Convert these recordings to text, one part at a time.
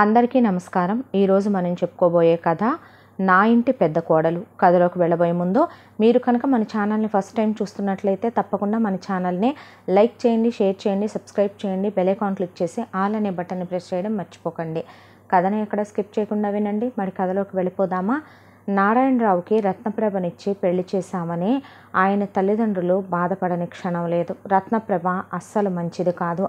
అందరికీ నమస్కారం ఈరోజు మనం చెప్పుకోబోయే కథ నా ఇంటి పెద్ద కోడలు కథలోకి వెళ్ళబోయే ముందు మీరు కనుక మన ఛానల్ని ఫస్ట్ టైం చూస్తున్నట్లయితే తప్పకుండా మన ఛానల్ని లైక్ చేయండి షేర్ చేయండి సబ్స్క్రైబ్ చేయండి బెల్ ఐకాన్ క్లిక్ చేసి ఆల్ అనే బటన్ని ప్రెస్ చేయడం మర్చిపోకండి కథను ఎక్కడ స్కిప్ చేయకుండా వినండి మరి కథలోకి వెళ్ళిపోదామా నారాయణరావుకి రత్నప్రభనిచ్చి పెళ్లి చేశామని ఆయన తల్లిదండ్రులు బాధపడని క్షణం లేదు రత్నప్రభ అస్సలు మంచిది కాదు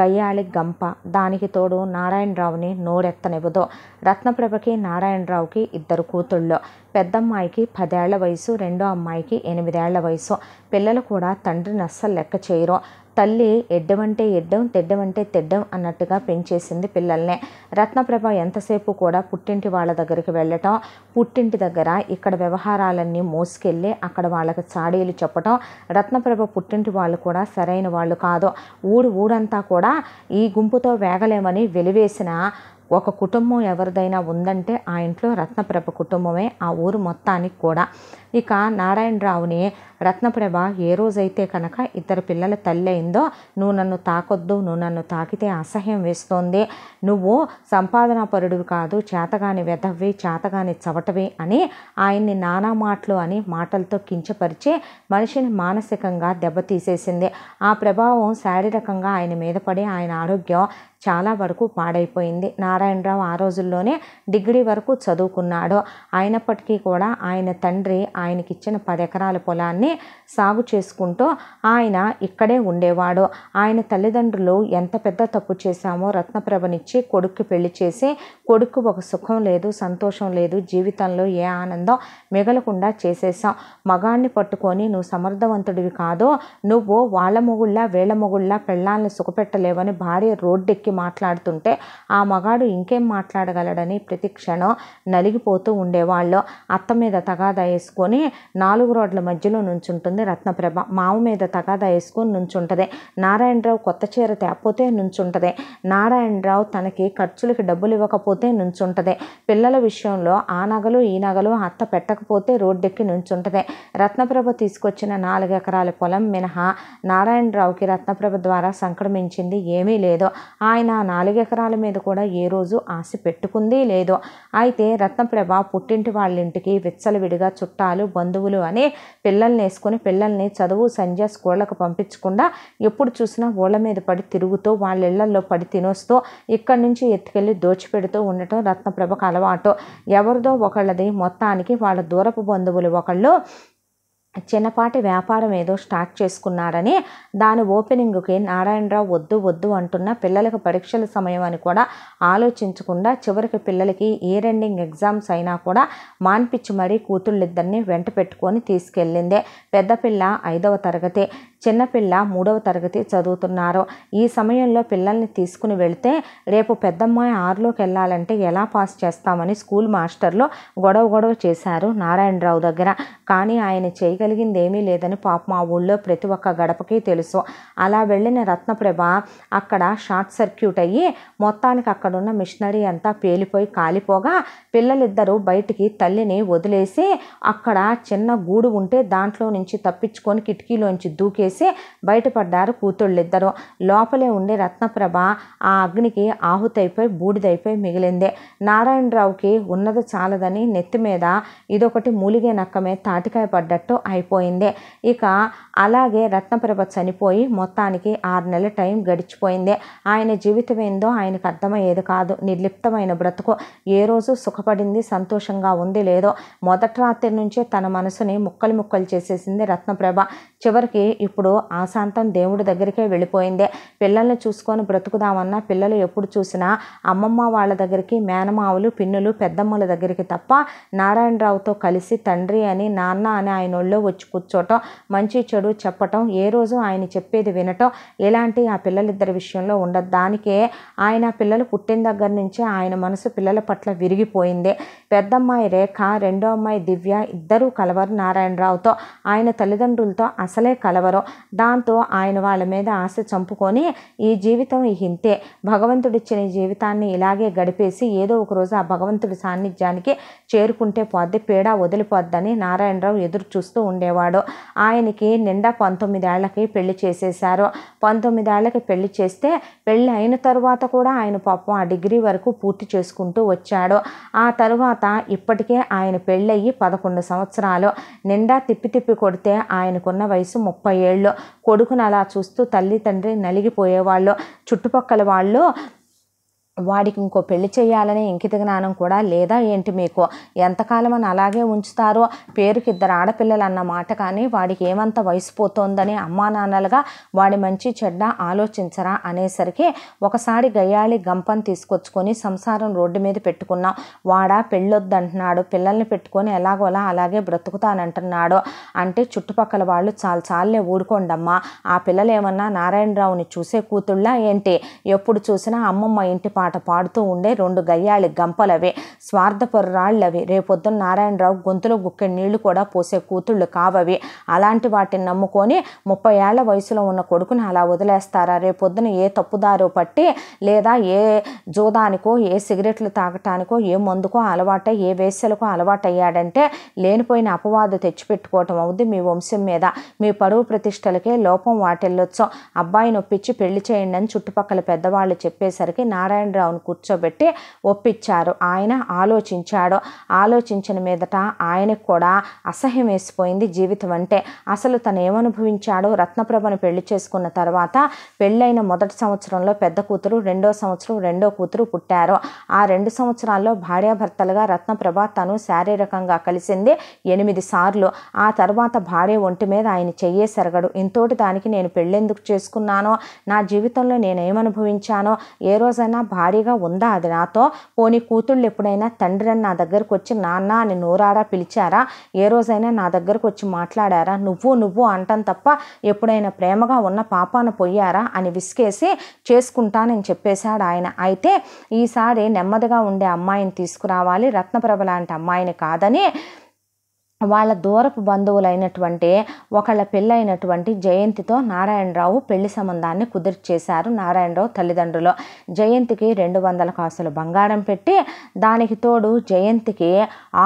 గయ్యాళి గంప దానికి తోడు నారాయణరావుని నోరెత్తనివ్వదు రత్నప్రభకి నారాయణరావుకి ఇద్దరు కూతుళ్ళు పెద్దమ్మాయికి పదేళ్ల వయసు రెండో అమ్మాయికి ఎనిమిదేళ్ల వయసు పిల్లలు కూడా తండ్రిని అస్సలు లెక్క చేయరు తల్లి ఎడ్డమంటే ఎడ్డం తెడ్డమంటే తెడ్డం అన్నట్టుగా పెంచేసింది పిల్లల్ని రత్నప్రభ ఎంతసేపు కూడా పుట్టింటి వాళ్ళ దగ్గరికి వెళ్ళటం పుట్టింటి దగ్గర ఇక్కడ వ్యవహారాలన్నీ మోసుకెళ్ళి అక్కడ వాళ్ళకి చాడీలు చెప్పటం రత్నప్రభ పుట్టింటి వాళ్ళు కూడా సరైన వాళ్ళు కాదు ఊరు ఊరంతా కూడా ఈ గుంపుతో వేగలేమని వెలివేసిన ఒక కుటుంబం ఎవరిదైనా ఉందంటే ఆ ఇంట్లో రత్నప్రభ కుటుంబమే ఆ ఊరు మొత్తానికి కూడా ఇక నారాయణరావుని రత్నప్రభ ఏ రోజైతే కనుక ఇద్దరు పిల్లల తల్లి అయిందో నువ్వు నన్ను తాకొద్దు నువ్వు నన్ను తాకితే అసహ్యం వేస్తోంది నువ్వు సంపాదనా పరుడువి కాదు చేతగాని వెధవి చేతగాని చవటవి అని ఆయన్ని నానా మాటలు అని మాటలతో కించపరిచి మనిషిని మానసికంగా దెబ్బతీసేసింది ఆ ప్రభావం శారీరకంగా ఆయన మీద పడి ఆయన ఆరోగ్యం చాలా వరకు పాడైపోయింది నారాయణరావు ఆ రోజుల్లోనే డిగ్రీ వరకు చదువుకున్నాడు అయినప్పటికీ కూడా ఆయన తండ్రి ఆయనకిచ్చిన పది ఎకరాల పొలాన్ని సాగు చేసుకుంటూ ఆయన ఇక్కడే ఉండేవాడు ఆయన తల్లిదండ్రులు ఎంత పెద్ద తప్పు చేశామో రత్నప్రభనిచ్చి కొడుక్కి పెళ్లి చేసి కొడుకు ఒక సుఖం లేదు సంతోషం లేదు జీవితంలో ఏ ఆనందం మిగలకుండా చేసేసాం మగాన్ని పట్టుకొని నువ్వు సమర్థవంతుడివి కాదు నువ్వు వాళ్ళ మొగుళ్ళ వీళ్ళ మొగుళ్ళ పెళ్ళాలని సుఖపెట్టలేవని భార్య రోడ్డెక్కి మాట్లాడుతుంటే ఆ మగాడు ఇంకేం మాట్లాడగలడని ప్రతి క్షణం నలిగిపోతూ ఉండేవాళ్ళు అత్త మీద తగాదా వేసుకొని పెట్టుకొని నాలుగు రోడ్ల మధ్యలో నుంచుంటుంది రత్నప్రభ మావు మీద తగాదా వేసుకొని నుంచుంటుంది నారాయణరావు కొత్త చీర తేపోతే నుంచుంటుంది నారాయణరావు తనకి ఖర్చులకి డబ్బులు ఇవ్వకపోతే నుంచుంటుంది పిల్లల విషయంలో ఆ నగలు ఈ నగలు అత్త పెట్టకపోతే రోడ్డెక్కి నుంచుంటుంది రత్నప్రభ తీసుకొచ్చిన నాలుగు ఎకరాల పొలం మినహా నారాయణరావుకి రత్నప్రభ ద్వారా సంక్రమించింది ఏమీ లేదు ఆయన నాలుగు ఎకరాల మీద కూడా ఏ రోజు ఆశ పెట్టుకుంది లేదు అయితే రత్నప్రభ పుట్టింటి వాళ్ళింటికి విచ్చలవిడిగా చుట్టాలు చుట్టాలు బంధువులు అని పిల్లల్ని వేసుకొని పిల్లల్ని చదువు సంధ్య స్కూళ్ళకు పంపించకుండా ఎప్పుడు చూసినా ఓళ్ళ మీద పడి తిరుగుతూ వాళ్ళ ఇళ్లల్లో పడి తినొస్తూ ఇక్కడి నుంచి ఎత్తుకెళ్ళి దోచిపెడుతూ ఉండటం రత్నప్రభకు అలవాటు ఎవరిదో ఒకళ్ళది మొత్తానికి వాళ్ళ దూరపు బంధువులు ఒకళ్ళు చిన్నపాటి వ్యాపారం ఏదో స్టార్ట్ చేసుకున్నాడని దాని ఓపెనింగ్కి నారాయణరావు వద్దు వద్దు అంటున్న పిల్లలకు పరీక్షల సమయం అని కూడా ఆలోచించకుండా చివరికి పిల్లలకి ఇయర్ ఎండింగ్ ఎగ్జామ్స్ అయినా కూడా మాన్పిచ్చి మరీ కూతుళ్ళిద్దరిని వెంట పెట్టుకొని తీసుకెళ్ళిందే పెద్ద పిల్ల ఐదవ తరగతి చిన్నపిల్ల మూడవ తరగతి చదువుతున్నారు ఈ సమయంలో పిల్లల్ని తీసుకుని వెళితే రేపు పెద్దమ్మాయి ఆరులోకి వెళ్ళాలంటే ఎలా పాస్ చేస్తామని స్కూల్ మాస్టర్లు గొడవ గొడవ చేశారు నారాయణరావు దగ్గర కానీ ఆయన చేయగలిగింది ఏమీ లేదని పాప మా ఊళ్ళో ప్రతి ఒక్క గడపకి తెలుసు అలా వెళ్ళిన రత్నప్రభ అక్కడ షార్ట్ సర్క్యూట్ అయ్యి మొత్తానికి అక్కడున్న మిషనరీ అంతా పేలిపోయి కాలిపోగా పిల్లలిద్దరూ బయటికి తల్లిని వదిలేసి అక్కడ చిన్న గూడు ఉంటే దాంట్లో నుంచి తప్పించుకొని కిటికీలోంచి దూకే చేసి బయటపడ్డారు కూతుళ్ళిద్దరూ లోపలే ఉండి రత్నప్రభ ఆ అగ్నికి ఆహుతైపోయి బూడిదైపోయి మిగిలింది నారాయణరావుకి ఉన్నది చాలదని నెత్తి మీద ఇదొకటి మూలిగే నక్కమే తాటికాయ పడ్డట్టు అయిపోయింది ఇక అలాగే రత్నప్రభ చనిపోయి మొత్తానికి ఆరు నెలల టైం గడిచిపోయింది ఆయన జీవితం ఏందో ఆయనకు అర్థమయ్యేది కాదు నిర్లిప్తమైన బ్రతుకు ఏ రోజు సుఖపడింది సంతోషంగా ఉంది లేదో మొదటి రాత్రి నుంచే తన మనసుని ముక్కలు ముక్కలు చేసేసింది రత్నప్రభ చివరికి ఇప్పుడు ఆశాంతం దేవుడి దగ్గరికే వెళ్ళిపోయిందే పిల్లల్ని చూసుకొని బ్రతుకుదామన్నా పిల్లలు ఎప్పుడు చూసినా అమ్మమ్మ వాళ్ళ దగ్గరికి మేనమావులు పిన్నులు పెద్దమ్మల దగ్గరికి తప్ప నారాయణరావుతో కలిసి తండ్రి అని నాన్న అని ఆయన ఒళ్ళో వచ్చి కూర్చోటం మంచి చెడు చెప్పటం ఏ రోజు ఆయన చెప్పేది వినటం ఇలాంటి ఆ పిల్లలిద్దరి విషయంలో ఉండదు దానికే ఆయన పిల్లలు పుట్టిన దగ్గర నుంచే ఆయన మనసు పిల్లల పట్ల విరిగిపోయిందే పెద్దమ్మాయి రేఖ రెండో అమ్మాయి దివ్య ఇద్దరూ కలవరు నారాయణరావుతో ఆయన తల్లిదండ్రులతో అసలే కలవరు దాంతో ఆయన వాళ్ళ మీద ఆశ చంపుకొని ఈ జీవితం ఇంతే భగవంతుడిచ్చిన జీవితాన్ని ఇలాగే గడిపేసి ఏదో ఒక రోజు ఆ భగవంతుడి సాన్నిధ్యానికి చేరుకుంటే పోద్ది పీడ వదిలిపోద్దని నారాయణరావు ఎదురు చూస్తూ ఉండేవాడు ఆయనకి నిండా పంతొమ్మిదేళ్లకి పెళ్లి చేసేశారు పంతొమ్మిదేళ్లకి పెళ్లి చేస్తే పెళ్ళి అయిన తరువాత కూడా ఆయన పాపం ఆ డిగ్రీ వరకు పూర్తి చేసుకుంటూ వచ్చాడు ఆ తరువాత ఇప్పటికే ఆయన పెళ్ళయ్యి పదకొండు సంవత్సరాలు నిండా తిప్పి తిప్పి కొడితే ఆయనకున్న వయసు ముప్పై ఏళ్ళు వాళ్ళు కొడుకును అలా చూస్తూ తల్లి తండ్రి నలిగిపోయేవాళ్ళు చుట్టుపక్కల వాళ్ళు వాడికి ఇంకో పెళ్లి చేయాలనే ఇంకిత జ్ఞానం కూడా లేదా ఏంటి మీకు ఎంతకాలం అని అలాగే ఉంచుతారో పేరుకి ఇద్దరు ఆడపిల్లలు అన్న మాట కానీ వాడికి ఏమంత వయసు పోతోందని అమ్మా నాన్నలుగా వాడి మంచి చెడ్డ ఆలోచించరా అనేసరికి ఒకసారి గయ్యాళి గంపం తీసుకొచ్చుకొని సంసారం రోడ్డు మీద పెట్టుకున్నాం వాడా పెళ్ళొద్దంటున్నాడు పిల్లల్ని పెట్టుకొని ఎలాగోలా అలాగే బ్రతుకుతానంటున్నాడు అంటే చుట్టుపక్కల వాళ్ళు చాలు చాలే ఊడుకోండమ్మా ఆ పిల్లలు ఏమన్నా నారాయణరావుని చూసే కూతుళ్ళ ఏంటి ఎప్పుడు చూసినా అమ్మమ్మ ఇంటి పాట పాట పాడుతూ ఉండే రెండు గయ్యాళి గంపలవే స్వార్థపరురాళ్ళవి రేపొద్దున నారాయణరావు గొంతులో గుక్కె నీళ్లు కూడా పోసే కూతుళ్ళు కావవి అలాంటి వాటిని నమ్ముకొని ముప్పై ఏళ్ల వయసులో ఉన్న కొడుకుని అలా వదిలేస్తారా రేపొద్దున ఏ తప్పుదారో పట్టి లేదా ఏ జూదానికో ఏ సిగరెట్లు తాగటానికో ఏ మందుకో అలవాటై ఏ వేసలకో అలవాటయ్యాడంటే లేనిపోయిన అపవాదు తెచ్చిపెట్టుకోవటం అవుద్ది మీ వంశం మీద మీ పరువు ప్రతిష్టలకే లోపం వాటిల్లొచ్చు అబ్బాయిని ఒప్పించి పెళ్లి చేయండి అని చుట్టుపక్కల పెద్దవాళ్ళు చెప్పేసరికి నారాయణ నారాయణరావును కూర్చోబెట్టి ఒప్పించారు ఆయన ఆలోచించాడు ఆలోచించిన మీదట ఆయనకు కూడా అసహ్యం వేసిపోయింది జీవితం అంటే అసలు తను ఏమనుభవించాడో రత్నప్రభను పెళ్లి చేసుకున్న తర్వాత పెళ్ళైన మొదటి సంవత్సరంలో పెద్ద కూతురు రెండో సంవత్సరం రెండో కూతురు పుట్టారు ఆ రెండు సంవత్సరాల్లో భార్యాభర్తలుగా రత్నప్రభ తను శారీరకంగా కలిసింది ఎనిమిది సార్లు ఆ తర్వాత భార్య ఒంటి మీద ఆయన చెయ్యే సరగడు ఇంతోటి దానికి నేను పెళ్ళెందుకు చేసుకున్నానో నా జీవితంలో నేనేమనుభవించానో ఏ రోజైనా భార్య ఖాళీగా ఉందా అది నాతో పోనీ కూతుళ్ళు ఎప్పుడైనా తండ్రి అని నా దగ్గరకు వచ్చి నాన్న అని నోరారా పిలిచారా ఏ రోజైనా నా దగ్గరకు వచ్చి మాట్లాడారా నువ్వు నువ్వు అంటాం తప్ప ఎప్పుడైనా ప్రేమగా ఉన్న పాపాను పొయ్యారా అని విసికేసి చేసుకుంటానని చెప్పేశాడు ఆయన అయితే ఈసారి నెమ్మదిగా ఉండే అమ్మాయిని తీసుకురావాలి రత్నప్రభ లాంటి అమ్మాయిని కాదని వాళ్ళ దూరపు బంధువులైనటువంటి ఒకళ్ళ పెళ్ళైనటువంటి జయంతితో నారాయణరావు పెళ్లి సంబంధాన్ని కుదిర్చేశారు నారాయణరావు తల్లిదండ్రులు జయంతికి రెండు వందల కాసులు బంగారం పెట్టి దానికి తోడు జయంతికి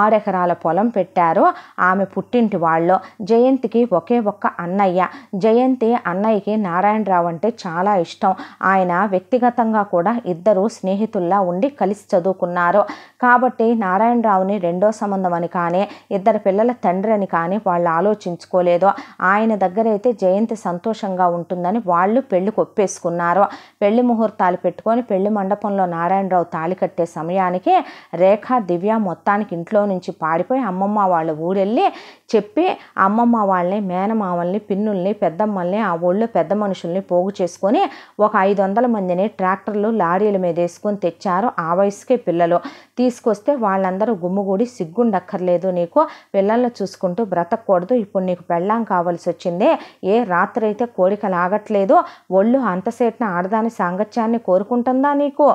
ఆరెకరాల పొలం పెట్టారు ఆమె పుట్టింటి వాళ్ళు జయంతికి ఒకే ఒక్క అన్నయ్య జయంతి అన్నయ్యకి నారాయణరావు అంటే చాలా ఇష్టం ఆయన వ్యక్తిగతంగా కూడా ఇద్దరు స్నేహితుల్లా ఉండి కలిసి చదువుకున్నారు కాబట్టి నారాయణరావుని రెండో సంబంధం అని కానీ ఇద్దరు పిల్లలు పిల్లల తండ్రి అని కానీ వాళ్ళు ఆలోచించుకోలేదో ఆయన దగ్గర అయితే జయంతి సంతోషంగా ఉంటుందని వాళ్ళు పెళ్లి కొప్పేసుకున్నారు పెళ్లి ముహూర్తాలు పెట్టుకొని పెళ్లి మండపంలో నారాయణరావు తాళి కట్టే సమయానికి రేఖ దివ్య మొత్తానికి ఇంట్లో నుంచి పారిపోయి అమ్మమ్మ వాళ్ళ ఊరెళ్ళి చెప్పి అమ్మమ్మ వాళ్ళని మేనమామల్ని పిన్నుల్ని పెద్దమ్మల్ని ఆ ఊళ్ళో పెద్ద మనుషుల్ని పోగు చేసుకొని ఒక ఐదు వందల మందిని ట్రాక్టర్లు లారీల మీద వేసుకొని తెచ్చారు ఆ వయసుకే పిల్లలు తీసుకొస్తే వాళ్ళందరూ గుమ్ముగూడి సిగ్గుండక్కర్లేదు నీకు పిల్లలు పిల్లల్ని చూసుకుంటూ బ్రతకూడదు ఇప్పుడు నీకు పెళ్ళాం కావాల్సి వచ్చిందే ఏ రాత్రి అయితే కోరిక లాగట్లేదో ఒళ్ళు అంతసేపున ఆడదాని సాంగత్యాన్ని కోరుకుంటుందా నీకు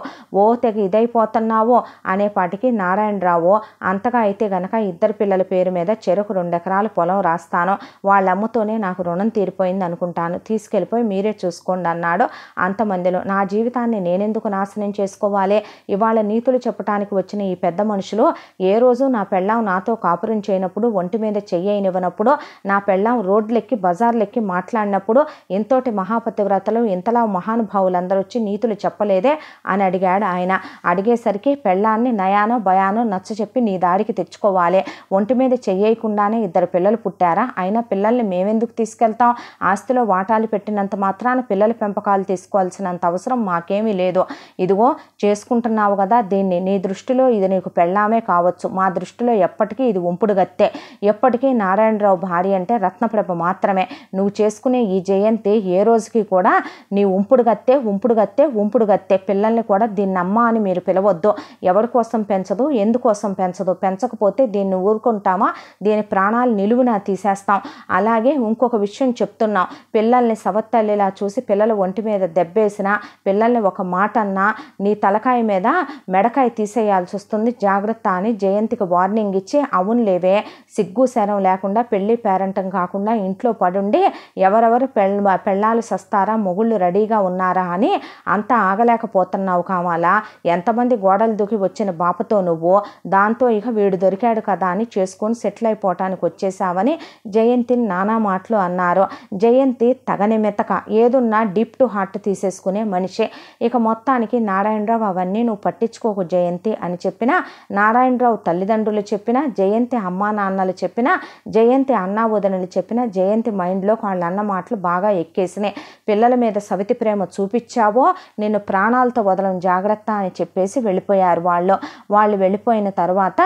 ఓ తెగ ఇదైపోతున్నావో అనేపాటికి నారాయణరావు అంతగా అయితే గనక ఇద్దరు పిల్లల పేరు మీద చెరుకు ఎకరాలు పొలం రాస్తాను వాళ్ళమ్మతోనే నాకు రుణం తీరిపోయింది అనుకుంటాను తీసుకెళ్ళిపోయి మీరే చూసుకోండి అన్నాడు అంతమందిలో నా జీవితాన్ని నేనెందుకు నాశనం చేసుకోవాలి ఇవాళ నీతులు చెప్పడానికి వచ్చిన ఈ పెద్ద మనుషులు ఏ రోజు నా పెళ్ళాం నాతో కాపురం చేయనప్పుడు చేసినప్పుడు ఒంటి మీద చెయ్యనివ్వనప్పుడు నా పెళ్ళం రోడ్లెక్కి బజార్లెక్కి మాట్లాడినప్పుడు ఎంతోటి మహాపతివ్రతలు మహానుభావులు మహానుభావులందరూ వచ్చి నీతులు చెప్పలేదే అని అడిగాడు ఆయన అడిగేసరికి పెళ్ళాన్ని నయానో భయానో నచ్చ చెప్పి నీ దాడికి తెచ్చుకోవాలి ఒంటి మీద చెయ్యకుండానే ఇద్దరు పిల్లలు పుట్టారా అయినా పిల్లల్ని మేమెందుకు తీసుకెళ్తాం ఆస్తిలో వాటాలు పెట్టినంత మాత్రాన పిల్లల పెంపకాలు తీసుకోవాల్సినంత అవసరం మాకేమీ లేదు ఇదిగో చేసుకుంటున్నావు కదా దీన్ని నీ దృష్టిలో ఇది నీకు పెళ్ళామే కావచ్చు మా దృష్టిలో ఎప్పటికీ ఇది ఒంపుడు గత్తే ఎప్పటికీ నారాయణరావు భార్య అంటే రత్నప్రభ మాత్రమే నువ్వు చేసుకునే ఈ జయంతి ఏ రోజుకి కూడా నీ ఉంపుడు గత్తే ఉంపుడు గత్తే ఉంపుడు గత్తే పిల్లల్ని కూడా దీన్ని అమ్మ అని మీరు పిలవద్దు ఎవరి కోసం పెంచదు ఎందుకోసం పెంచదు పెంచకపోతే దీన్ని ఊరుకుంటామా దీని ప్రాణాలు నిలువున తీసేస్తాం అలాగే ఇంకొక విషయం చెప్తున్నాం పిల్లల్ని సవత్తల్లిలా చూసి పిల్లల ఒంటి మీద దెబ్బేసినా పిల్లల్ని ఒక మాట అన్నా నీ తలకాయ మీద మెడకాయ తీసేయాల్సి వస్తుంది జాగ్రత్త అని జయంతికి వార్నింగ్ ఇచ్చి అవును లేవే సిగ్గు శరం లేకుండా పెళ్ళి పేరంటం కాకుండా ఇంట్లో పడుండి ఎవరెవరు పెళ్ళ పెళ్ళాలు సస్తారా మొగుళ్ళు రెడీగా ఉన్నారా అని అంతా ఆగలేకపోతున్నావు కావాలా ఎంతమంది గోడలు దూకి వచ్చిన బాపతో నువ్వు దాంతో ఇక వీడు దొరికాడు కదా అని చేసుకొని సెటిల్ అయిపోవటానికి వచ్చేసావని జయంతిని నానా మాటలు అన్నారు జయంతి తగనిమెతక ఏదున్నా డీప్ టు హార్ట్ తీసేసుకునే మనిషే ఇక మొత్తానికి నారాయణరావు అవన్నీ నువ్వు పట్టించుకోకు జయంతి అని చెప్పిన నారాయణరావు తల్లిదండ్రులు చెప్పిన జయంతి అమ్మా నాన్న విషయాలు చెప్పినా జయంతి అన్నా వదనలు చెప్పినా జయంతి మైండ్లోకి వాళ్ళు అన్న మాటలు బాగా ఎక్కేసినాయి పిల్లల మీద సవితి ప్రేమ చూపించావో నేను ప్రాణాలతో వదలం జాగ్రత్త అని చెప్పేసి వెళ్ళిపోయారు వాళ్ళు వాళ్ళు వెళ్ళిపోయిన తర్వాత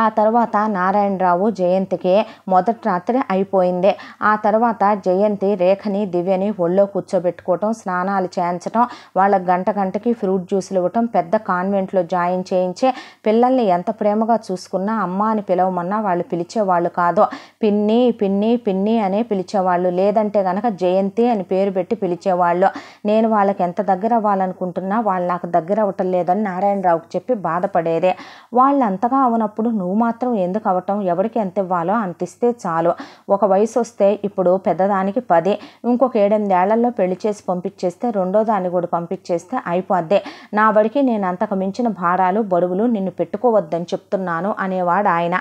ఆ తర్వాత నారాయణరావు జయంతికి మొదటి రాత్రి అయిపోయింది ఆ తర్వాత జయంతి రేఖని దివ్యని ఒళ్ళో కూర్చోబెట్టుకోవటం స్నానాలు చేయించటం వాళ్ళ గంట గంటకి ఫ్రూట్ జ్యూసులు ఇవ్వటం పెద్ద కాన్వెంట్లో జాయిన్ చేయించి పిల్లల్ని ఎంత ప్రేమగా చూసుకున్నా అమ్మ అని పిలవమన్నా వాళ్ళు పిలిచేవాళ్ళు కాదు పిన్ని పిన్ని పిన్ని అనే పిలిచేవాళ్ళు లేదంటే గనక జయంతి అని పేరు పెట్టి పిలిచేవాళ్ళు నేను వాళ్ళకి ఎంత దగ్గర అవ్వాలనుకుంటున్నా వాళ్ళు నాకు దగ్గర అవ్వటం లేదని నారాయణరావుకి చెప్పి బాధపడేదే వాళ్ళు అంతగా అవునప్పుడు నువ్వు మాత్రం ఎందుకు అవటం ఎవరికి ఎంత ఇవ్వాలో అంతిస్తే చాలు ఒక వయసు వస్తే ఇప్పుడు పెద్దదానికి పది ఇంకొక ఏళ్లలో పెళ్లి చేసి పంపించేస్తే రెండో దాన్ని కూడా పంపించేస్తే అయిపోద్దే నా బడికి నేను అంతకు మించిన భారాలు బరువులు నిన్ను పెట్టుకోవద్దని చెప్తున్నాను అనేవాడు ఆయన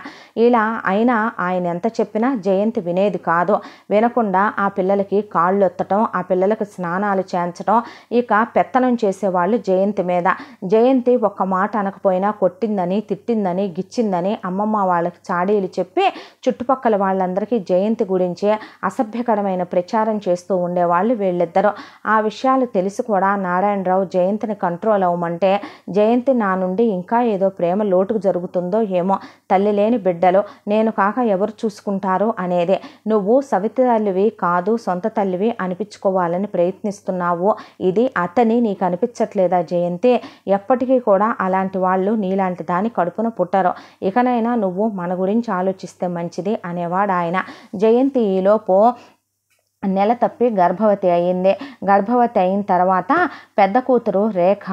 ఇలా అయినా ఆయన ఎంత చెప్పినా జయంతి వినేది కాదు వినకుండా ఆ పిల్లలకి కాళ్ళు ఎత్తటం ఆ పిల్లలకు స్నానాలు చేయించడం ఇక పెత్తనం చేసేవాళ్ళు జయంతి మీద జయంతి ఒక్క మాట అనకపోయినా కొట్టిందని తిట్టిందని గిచ్చిందని అని అమ్మమ్మ వాళ్ళకి చాడీలు చెప్పి చుట్టుపక్కల వాళ్ళందరికీ జయంతి గురించి అసభ్యకరమైన ప్రచారం చేస్తూ ఉండేవాళ్ళు వీళ్ళిద్దరూ ఆ విషయాలు తెలిసి కూడా నారాయణరావు జయంతిని కంట్రోల్ అవ్వమంటే జయంతి నా నుండి ఇంకా ఏదో ప్రేమ లోటుకు జరుగుతుందో ఏమో తల్లి లేని బిడ్డలు నేను కాక ఎవరు చూసుకుంటారు అనేదే నువ్వు సవిత తల్లివి కాదు సొంత తల్లివి అనిపించుకోవాలని ప్రయత్నిస్తున్నావు ఇది అతని నీకు అనిపించట్లేదా జయంతి ఎప్పటికీ కూడా అలాంటి వాళ్ళు నీలాంటి దాని కడుపున పుట్టరు ఇక ఇకనైనా నువ్వు మన గురించి ఆలోచిస్తే మంచిది అనేవాడు ఆయన జయంతి ఈలోపు నెల తప్పి గర్భవతి అయింది గర్భవతి అయిన తర్వాత పెద్ద కూతురు రేఖ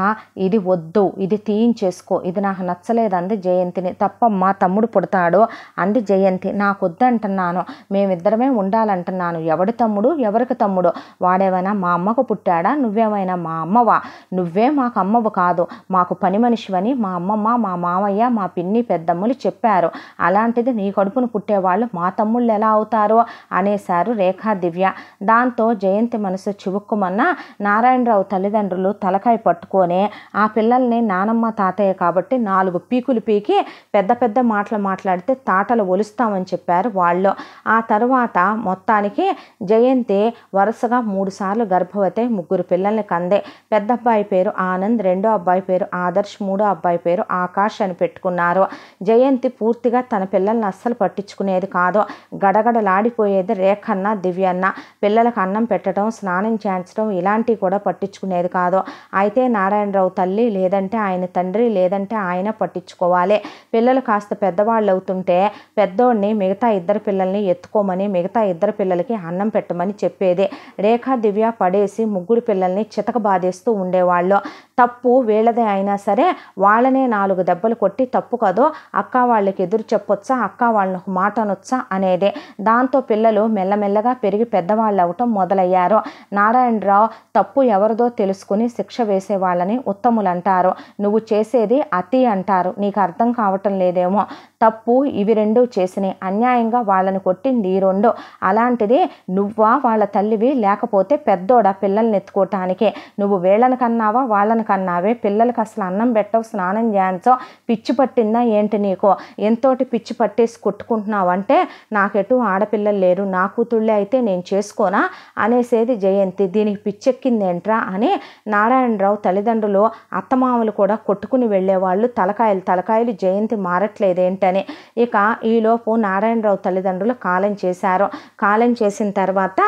ఇది వద్దు ఇది తీయించేసుకో ఇది నాకు నచ్చలేదు అంది జయంతిని తప్ప మా తమ్ముడు పుడతాడు అంది జయంతి నాకు వద్దంటున్నాను మేమిద్దరమే ఉండాలంటున్నాను ఎవడు తమ్ముడు ఎవరికి తమ్ముడు వాడేమైనా మా అమ్మకు పుట్టాడా నువ్వేమైనా మా అమ్మవా నువ్వే మాకు అమ్మవు కాదు మాకు పని మనిషివని మా అమ్మమ్మ మా మామయ్య మా పిన్ని పెద్దమ్ములు చెప్పారు అలాంటిది నీ కడుపును పుట్టేవాళ్ళు మా తమ్ముళ్ళు ఎలా అవుతారో అనేశారు రేఖా దివ్య దాంతో జయంతి మనసు చివుక్కుమన్న నారాయణరావు తల్లిదండ్రులు తలకాయ పట్టుకొని ఆ పిల్లల్ని నానమ్మ తాతయ్య కాబట్టి నాలుగు పీకులు పీకి పెద్ద పెద్ద మాటలు మాట్లాడితే తాటలు ఒలుస్తామని చెప్పారు వాళ్ళు ఆ తర్వాత మొత్తానికి జయంతి వరుసగా మూడుసార్లు గర్భవతి ముగ్గురు పిల్లల్ని కందే పెద్ద అబ్బాయి పేరు ఆనంద్ రెండో అబ్బాయి పేరు ఆదర్శ్ మూడో అబ్బాయి పేరు ఆకాష్ అని పెట్టుకున్నారు జయంతి పూర్తిగా తన పిల్లల్ని అస్సలు పట్టించుకునేది కాదు గడగడలాడిపోయేది రేఖన్న దివ్యన్న పిల్లలకు అన్నం పెట్టడం స్నానం చేయించడం ఇలాంటివి కూడా పట్టించుకునేది కాదు అయితే నారాయణరావు తల్లి లేదంటే ఆయన తండ్రి లేదంటే ఆయన పట్టించుకోవాలి పిల్లలు కాస్త పెద్దవాళ్ళు అవుతుంటే పెద్దోడిని మిగతా ఇద్దరు పిల్లల్ని ఎత్తుకోమని మిగతా ఇద్దరు పిల్లలకి అన్నం పెట్టమని చెప్పేది రేఖా దివ్య పడేసి ముగ్గురు పిల్లల్ని చితక బాధేస్తూ ఉండేవాళ్ళు తప్పు వీళ్ళదే అయినా సరే వాళ్ళనే నాలుగు దెబ్బలు కొట్టి తప్పు కదో అక్క వాళ్ళకి ఎదురు చెప్పొచ్చా అక్క వాళ్ళకు మాట అనొచ్చా అనేదే దాంతో పిల్లలు మెల్లమెల్లగా పెరిగి పెద్దవాళ్ళు అవటం మొదలయ్యారు నారాయణరావు తప్పు ఎవరిదో తెలుసుకుని శిక్ష వేసే వాళ్ళని ఉత్తములు అంటారు నువ్వు చేసేది అతి అంటారు నీకు అర్థం కావటం లేదేమో తప్పు ఇవి రెండు చేసినాయి అన్యాయంగా వాళ్ళని కొట్టింది ఈ రెండు అలాంటిది నువ్వా వాళ్ళ తల్లివి లేకపోతే పెద్దోడా పిల్లల్ని ఎత్తుకోవటానికి నువ్వు వీళ్ళని కన్నావా వాళ్ళని కన్నావే పిల్లలకి అసలు అన్నం పెట్టవు స్నానం చేయించో పిచ్చి పట్టిందా ఏంటి నీకు ఎంతోటి పిచ్చి పట్టేసి కొట్టుకుంటున్నావు అంటే నాకెటు ఆడపిల్లలు లేరు నా కూతుళ్ళే అయితే నేను చేసుకోనా అనేసేది జయంతి దీనికి పిచ్చెక్కింది ఏంట్రా అని నారాయణరావు తల్లిదండ్రులు అత్తమామలు కూడా కొట్టుకుని వెళ్ళేవాళ్ళు తలకాయలు తలకాయలు జయంతి మారట్లేదు ఏంటని ఇక ఈలోపు నారాయణరావు తల్లిదండ్రులు కాలం చేశారు కాలం చేసిన తర్వాత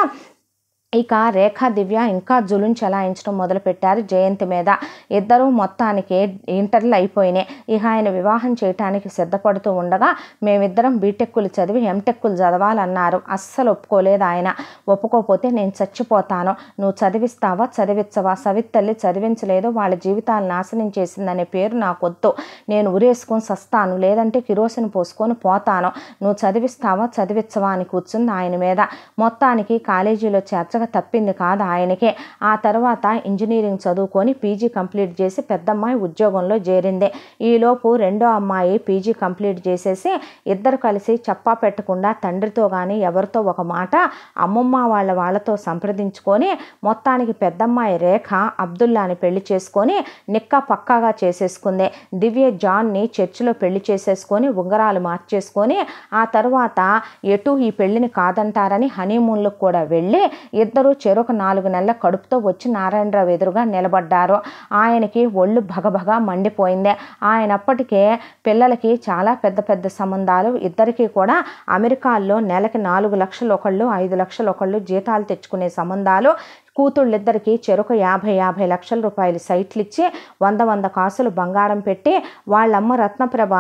ఇక రేఖా దివ్య ఇంకా జులుం చెలాయించడం మొదలుపెట్టారు జయంతి మీద ఇద్దరు మొత్తానికి ఇంటర్లు అయిపోయినాయి ఇక ఆయన వివాహం చేయటానికి సిద్ధపడుతూ ఉండగా మేమిద్దరం బీటెక్కులు చదివి ఎంటెక్కులు చదవాలన్నారు అస్సలు ఒప్పుకోలేదు ఆయన ఒప్పుకోపోతే నేను చచ్చిపోతాను నువ్వు చదివిస్తావా చదివించవా సవితల్లి చదివించలేదు వాళ్ళ జీవితాలు నాశనం చేసిందనే పేరు నాకొద్దు నేను ఉరేసుకొని సస్తాను లేదంటే కిరోసిన్ పోసుకొని పోతాను నువ్వు చదివిస్తావా చదివించవా అని కూర్చుంది ఆయన మీద మొత్తానికి కాలేజీలో చేర్చ వరుసగా తప్పింది కాదు ఆయనకే ఆ తర్వాత ఇంజనీరింగ్ చదువుకొని పీజీ కంప్లీట్ చేసి పెద్దమ్మాయి ఉద్యోగంలో చేరింది ఈలోపు రెండో అమ్మాయి పీజీ కంప్లీట్ చేసేసి ఇద్దరు కలిసి చెప్పా పెట్టకుండా తండ్రితో కానీ ఎవరితో ఒక మాట అమ్మమ్మ వాళ్ళ వాళ్ళతో సంప్రదించుకొని మొత్తానికి పెద్దమ్మాయి రేఖ అబ్దుల్లాని పెళ్లి చేసుకొని నిక్క పక్కాగా చేసేసుకుంది దివ్య జాన్ని చర్చిలో పెళ్లి చేసేసుకొని ఉంగరాలు మార్చేసుకొని ఆ తర్వాత ఎటు ఈ పెళ్లిని కాదంటారని హనీమూన్లకు కూడా వెళ్ళి ఇద్దరూ చెరొక నాలుగు నెలల కడుపుతో వచ్చి నారాయణరావు ఎదురుగా నిలబడ్డారు ఆయనకి ఒళ్ళు భగభగ మండిపోయింది ఆయన అప్పటికే పిల్లలకి చాలా పెద్ద పెద్ద సంబంధాలు ఇద్దరికీ కూడా అమెరికాల్లో నెలకి నాలుగు లక్షలు ఒకళ్ళు ఐదు లక్షలు ఒకళ్ళు జీతాలు తెచ్చుకునే సంబంధాలు కూతుళ్ళిద్దరికీ చెరొక యాభై యాభై లక్షల రూపాయలు సైట్లు ఇచ్చి వంద వంద కాసులు బంగారం పెట్టి వాళ్ళమ్మ రత్నప్రభ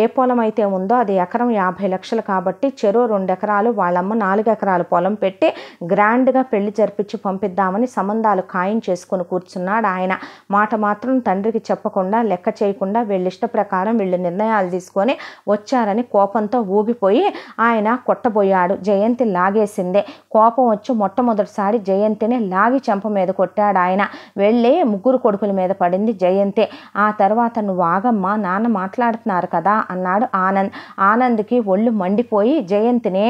ఏ పొలం అయితే ఉందో అది ఎకరం యాభై లక్షలు కాబట్టి చెరో రెండు ఎకరాలు వాళ్ళమ్మ నాలుగు ఎకరాలు పొలం పెట్టి గ్రాండ్గా పెళ్లి జరిపించి పంపిద్దామని సంబంధాలు ఖాయం చేసుకుని కూర్చున్నాడు ఆయన మాట మాత్రం తండ్రికి చెప్పకుండా లెక్క చేయకుండా ఇష్ట ప్రకారం వీళ్ళు నిర్ణయాలు తీసుకొని వచ్చారని కోపంతో ఊగిపోయి ఆయన కొట్టబోయాడు జయంతి లాగేసిందే కోపం వచ్చి మొట్టమొదటిసారి జయంతిని లాగి చెంప మీద కొట్టాడు ఆయన వెళ్ళే ముగ్గురు కొడుకుల మీద పడింది జయంతే ఆ తర్వాత నువ్వు నాన్న మాట్లాడుతున్నారు కదా అన్నాడు ఆనంద్ ఆనంద్కి ఒళ్ళు మండిపోయి జయంతినే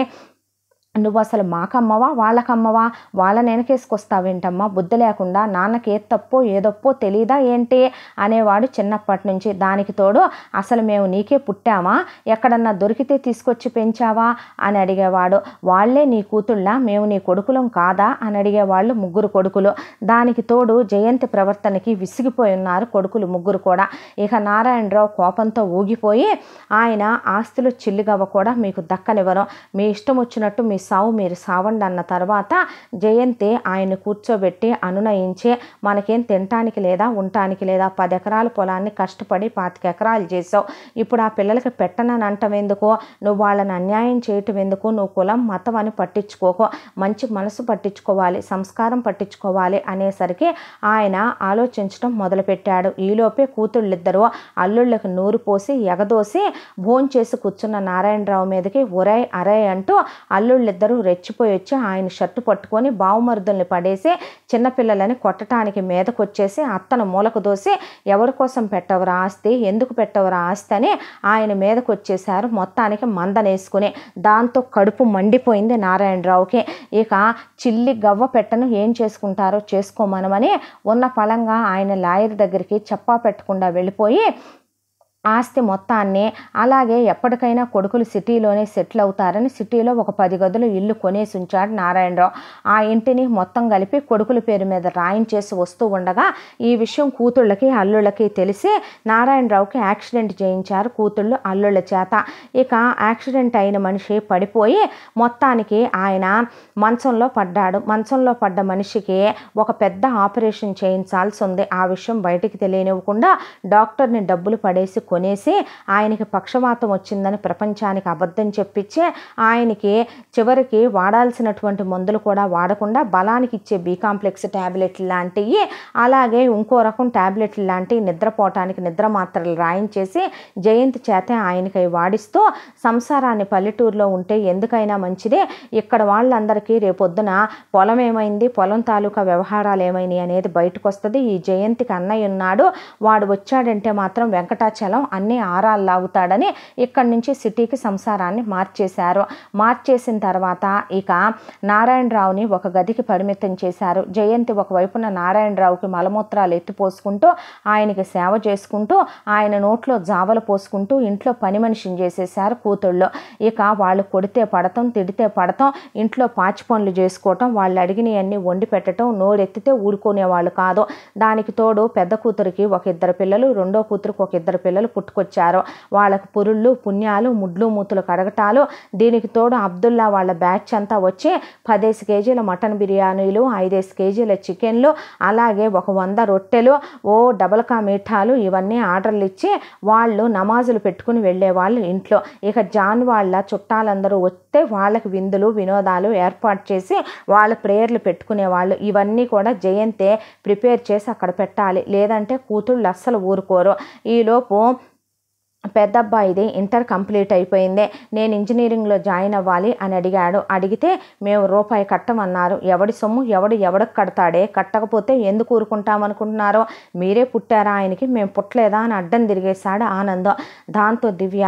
నువ్వు అసలు మాకమ్మవా వాళ్ళకమ్మవా వాళ్ళ వెనకేసుకొస్తావేంటమ్మా బుద్ధి లేకుండా నాన్నకి ఏ తప్పో ఏదొప్పో తెలీదా ఏంటి అనేవాడు చిన్నప్పటి నుంచి దానికి తోడు అసలు మేము నీకే పుట్టామా ఎక్కడన్నా దొరికితే తీసుకొచ్చి పెంచావా అని అడిగేవాడు వాళ్లే నీ కూతుళ్ళ మేము నీ కొడుకులం కాదా అని అడిగేవాళ్ళు ముగ్గురు కొడుకులు దానికి తోడు జయంతి ప్రవర్తనకి విసిగిపోయి ఉన్నారు కొడుకులు ముగ్గురు కూడా ఇక నారాయణరావు కోపంతో ఊగిపోయి ఆయన ఆస్తులు చిల్లుగవ్వ కూడా మీకు దక్కనివ్వను మీ ఇష్టం వచ్చినట్టు మీ సావు మీరు సావండి అన్న తర్వాత జయంతి ఆయన కూర్చోబెట్టి అనునయించి మనకేం తినటానికి లేదా ఉండటానికి లేదా పది ఎకరాల పొలాన్ని కష్టపడి పాతిక ఎకరాలు చేసావు ఇప్పుడు ఆ పిల్లలకి పెట్టనని అంటం ఎందుకు నువ్వు వాళ్ళని అన్యాయం చేయటం ఎందుకు నువ్వు కులం మతం అని పట్టించుకోకు మంచి మనసు పట్టించుకోవాలి సంస్కారం పట్టించుకోవాలి అనేసరికి ఆయన ఆలోచించడం మొదలుపెట్టాడు ఈలోపే కూతుళ్ళిద్దరు అల్లుళ్ళకి నూరు పోసి ఎగదోసి భోంచేసి కూర్చున్న నారాయణరావు మీదకి ఒరే అరే అంటూ అల్లుళ్ళిద్దరు వాళ్ళిద్దరూ రెచ్చిపోయి వచ్చి ఆయన షర్టు పట్టుకొని బావుమరుదుల్ని పడేసి చిన్నపిల్లలని కొట్టడానికి మీదకొచ్చేసి అత్తను మూలకు దోసి ఎవరి కోసం పెట్టవరా ఆస్తి ఎందుకు పెట్టవరా ఆస్తి అని ఆయన మీదకొచ్చేసారు మొత్తానికి మందనేసుకుని దాంతో కడుపు మండిపోయింది నారాయణరావుకి ఇక చిల్లి గవ్వ పెట్టను ఏం చేసుకుంటారో చేసుకోమనమని ఉన్న ఫలంగా ఆయన లాయర్ దగ్గరికి చెప్పా పెట్టకుండా వెళ్ళిపోయి ఆస్తి మొత్తాన్ని అలాగే ఎప్పటికైనా కొడుకులు సిటీలోనే సెటిల్ అవుతారని సిటీలో ఒక పది గదులు ఇల్లు కొనేసి ఉంచాడు నారాయణరావు ఆ ఇంటిని మొత్తం కలిపి కొడుకుల పేరు మీద రాయించేసి వస్తూ ఉండగా ఈ విషయం కూతుళ్ళకి అల్లుళ్ళకి తెలిసి నారాయణరావుకి యాక్సిడెంట్ చేయించారు కూతుళ్ళు అల్లుళ్ళ చేత ఇక యాక్సిడెంట్ అయిన మనిషి పడిపోయి మొత్తానికి ఆయన మంచంలో పడ్డాడు మంచంలో పడ్డ మనిషికి ఒక పెద్ద ఆపరేషన్ చేయించాల్సి ఉంది ఆ విషయం బయటికి తెలియనివ్వకుండా డాక్టర్ని డబ్బులు పడేసి కొనేసి ఆయనకి పక్షవాతం వచ్చిందని ప్రపంచానికి అబద్ధం చెప్పించి ఆయనకి చివరికి వాడాల్సినటువంటి మందులు కూడా వాడకుండా బలానికి ఇచ్చే బీ కాంప్లెక్స్ ట్యాబ్లెట్లు లాంటివి అలాగే ఇంకో రకం ట్యాబ్లెట్లు లాంటివి నిద్రపోవటానికి నిద్ర మాత్రలు రాయించేసి జయంతి చేత ఆయనకి వాడిస్తూ సంసారాన్ని పల్లెటూరులో ఉంటే ఎందుకైనా మంచిదే ఇక్కడ వాళ్ళందరికీ రేపొద్దున పొలం ఏమైంది పొలం తాలూకా వ్యవహారాలు ఏమైనాయి అనేది బయటకు వస్తుంది ఈ జయంతికి అన్నయ్య ఉన్నాడు వాడు వచ్చాడంటే మాత్రం వెంకటాచలం అన్ని ఆరాలు లాగుతాడని ఇక్కడి నుంచి సిటీకి సంసారాన్ని మార్చేశారు మార్చేసిన తర్వాత ఇక నారాయణరావుని ఒక గదికి పరిమితం చేశారు జయంతి ఒకవైపున నారాయణరావుకి మలమూత్రాలు ఎత్తిపోసుకుంటూ ఆయనకి సేవ చేసుకుంటూ ఆయన నోట్లో జావలు పోసుకుంటూ ఇంట్లో పని మనిషిని చేసేసారు కూతుళ్ళు ఇక వాళ్ళు కొడితే పడతాం తిడితే పడతాం ఇంట్లో పాచి పనులు చేసుకోవటం వాళ్ళు అడిగినవన్నీ వండి పెట్టడం నోరెత్తితే ఊరుకునేవాళ్ళు కాదు దానికి తోడు పెద్ద కూతురికి ఒక ఇద్దరు పిల్లలు రెండో కూతురికి ఒక ఇద్దరు పిల్లలు పిల్లలు పుట్టుకొచ్చారో వాళ్ళకు పురుళ్ళు పుణ్యాలు ముడ్లు మూతులు కడగటాలు దీనికి తోడు అబ్దుల్లా వాళ్ళ బ్యాచ్ అంతా వచ్చి పదేసి కేజీల మటన్ బిర్యానీలు ఐదేసి కేజీల చికెన్లు అలాగే ఒక వంద రొట్టెలు ఓ డబల్ కా మీఠాలు ఇవన్నీ ఆర్డర్లు ఇచ్చి వాళ్ళు నమాజులు పెట్టుకుని వెళ్ళేవాళ్ళు ఇంట్లో ఇక జాన్ వాళ్ళ చుట్టాలందరూ వస్తే వాళ్ళకి విందులు వినోదాలు ఏర్పాటు చేసి వాళ్ళ ప్రేయర్లు పెట్టుకునేవాళ్ళు ఇవన్నీ కూడా జయంతే ప్రిపేర్ చేసి అక్కడ పెట్టాలి లేదంటే కూతుళ్ళు అస్సలు ఊరుకోరు ఈలోపు పెద్ద అబ్బాయిది ఇంటర్ కంప్లీట్ అయిపోయింది నేను ఇంజనీరింగ్లో జాయిన్ అవ్వాలి అని అడిగాడు అడిగితే మేము రూపాయి కట్టమన్నారు ఎవడి సొమ్ము ఎవడు ఎవడికి కడతాడే కట్టకపోతే ఎందుకు ఊరుకుంటామనుకుంటున్నారో మీరే పుట్టారా ఆయనకి మేము పుట్టలేదా అని అడ్డం తిరిగేశాడు ఆనందం దాంతో దివ్య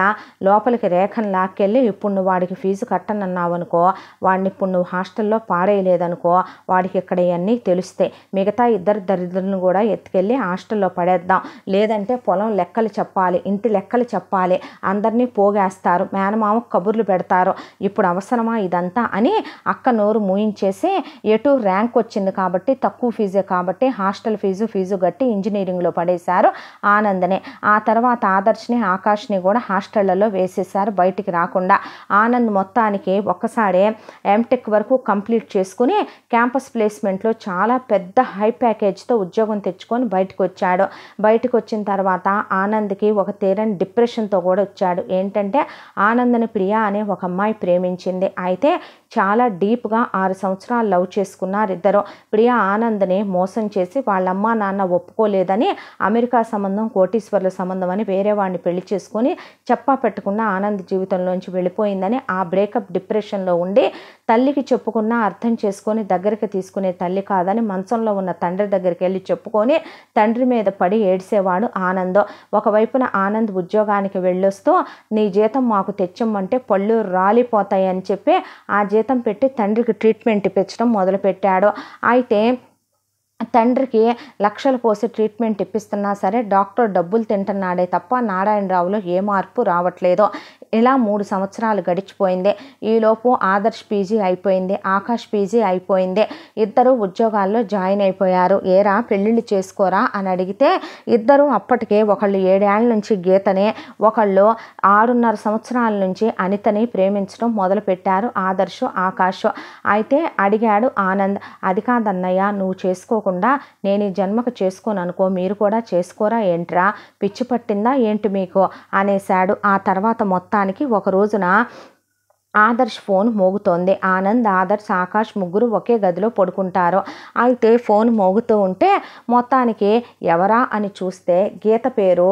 లోపలికి రేఖను లాక్కెళ్ళి ఇప్పుడు నువ్వు వాడికి ఫీజు కట్టనన్నావనుకో వాడిని ఇప్పుడు నువ్వు హాస్టల్లో పాడేయలేదనుకో వాడికి ఇక్కడ ఇవన్నీ తెలుస్తాయి మిగతా ఇద్దరు దరిద్రులను కూడా ఎత్తుకెళ్ళి హాస్టల్లో పడేద్దాం లేదంటే పొలం లెక్కలు చెప్పాలి ఇంటి లెక్కలు చెప్పాలి అందరినీ పోగేస్తారు మేనమామ కబుర్లు పెడతారు ఇప్పుడు అవసరమా ఇదంతా అని అక్క నోరు మూయించేసి ఎటు ర్యాంక్ వచ్చింది కాబట్టి తక్కువ ఫీజే కాబట్టి హాస్టల్ ఫీజు ఫీజు కట్టి ఇంజనీరింగ్లో పడేశారు ఆనందనే ఆ తర్వాత ఆదర్శ్ని ఆకాష్ని కూడా హాస్టళ్లలో వేసేశారు బయటికి రాకుండా ఆనంద్ మొత్తానికి ఒక్కసారే ఎంటెక్ వరకు కంప్లీట్ చేసుకుని క్యాంపస్ ప్లేస్మెంట్లో చాలా పెద్ద హై ప్యాకేజ్తో ఉద్యోగం తెచ్చుకొని బయటకు వచ్చాడు బయటకు వచ్చిన తర్వాత ఆనంద్కి ఒక తీరని డిప్ ఎక్స్ప్రెషన్తో కూడా వచ్చాడు ఏంటంటే ఆనందని ప్రియా అనే ఒక అమ్మాయి ప్రేమించింది అయితే చాలా డీప్గా ఆరు సంవత్సరాలు లవ్ చేసుకున్నారు ఇద్దరు ప్రియ ఆనంద్ని మోసం చేసి వాళ్ళ అమ్మ నాన్న ఒప్పుకోలేదని అమెరికా సంబంధం కోటీశ్వర్ల సంబంధం అని వేరే వాడిని పెళ్లి చేసుకొని చెప్పా పెట్టుకున్న ఆనంద్ జీవితంలోంచి వెళ్ళిపోయిందని ఆ బ్రేకప్ డిప్రెషన్లో ఉండి తల్లికి చెప్పుకున్న అర్థం చేసుకొని దగ్గరికి తీసుకునే తల్లి కాదని మంచంలో ఉన్న తండ్రి దగ్గరికి వెళ్ళి చెప్పుకొని తండ్రి మీద పడి ఏడ్సేవాడు ఆనందం ఒకవైపున ఆనంద్ ఉద్యోగ ఉద్యోగానికి వెళ్ళొస్తూ నీ జీతం మాకు తెచ్చమ్మంటే పళ్ళు రాలిపోతాయని చెప్పి ఆ జీతం పెట్టి తండ్రికి ట్రీట్మెంట్ ఇప్పించడం మొదలుపెట్టాడు అయితే తండ్రికి లక్షలు పోసి ట్రీట్మెంట్ ఇప్పిస్తున్నా సరే డాక్టర్ డబ్బులు తింటున్నాడే తప్ప నారాయణరావులో ఏ మార్పు రావట్లేదో ఇలా మూడు సంవత్సరాలు గడిచిపోయింది ఈలోపు ఆదర్శ్ పీజీ అయిపోయింది ఆకాష్ పీజీ అయిపోయింది ఇద్దరు ఉద్యోగాల్లో జాయిన్ అయిపోయారు ఏరా పెళ్ళిళ్ళు చేసుకోరా అని అడిగితే ఇద్దరు అప్పటికే ఒకళ్ళు ఏడేళ్ళ నుంచి గీతనే ఒకళ్ళు ఆరున్నర సంవత్సరాల నుంచి అనితని ప్రేమించడం మొదలుపెట్టారు ఆదర్శ్ ఆకాష్ అయితే అడిగాడు ఆనంద్ అది కాదన్నయ్య నువ్వు చేసుకో చేసుకోకుండా నేను ఈ జన్మకు చేసుకోను అనుకో మీరు కూడా చేసుకోరా ఏంట్రా పిచ్చి పట్టిందా ఏంటి మీకు అనేశాడు ఆ తర్వాత మొత్తానికి ఒక రోజున ఆదర్శ్ ఫోన్ మోగుతోంది ఆనంద్ ఆదర్శ్ ఆకాష్ ముగ్గురు ఒకే గదిలో పడుకుంటారు అయితే ఫోన్ మోగుతూ ఉంటే మొత్తానికి ఎవరా అని చూస్తే గీత పేరు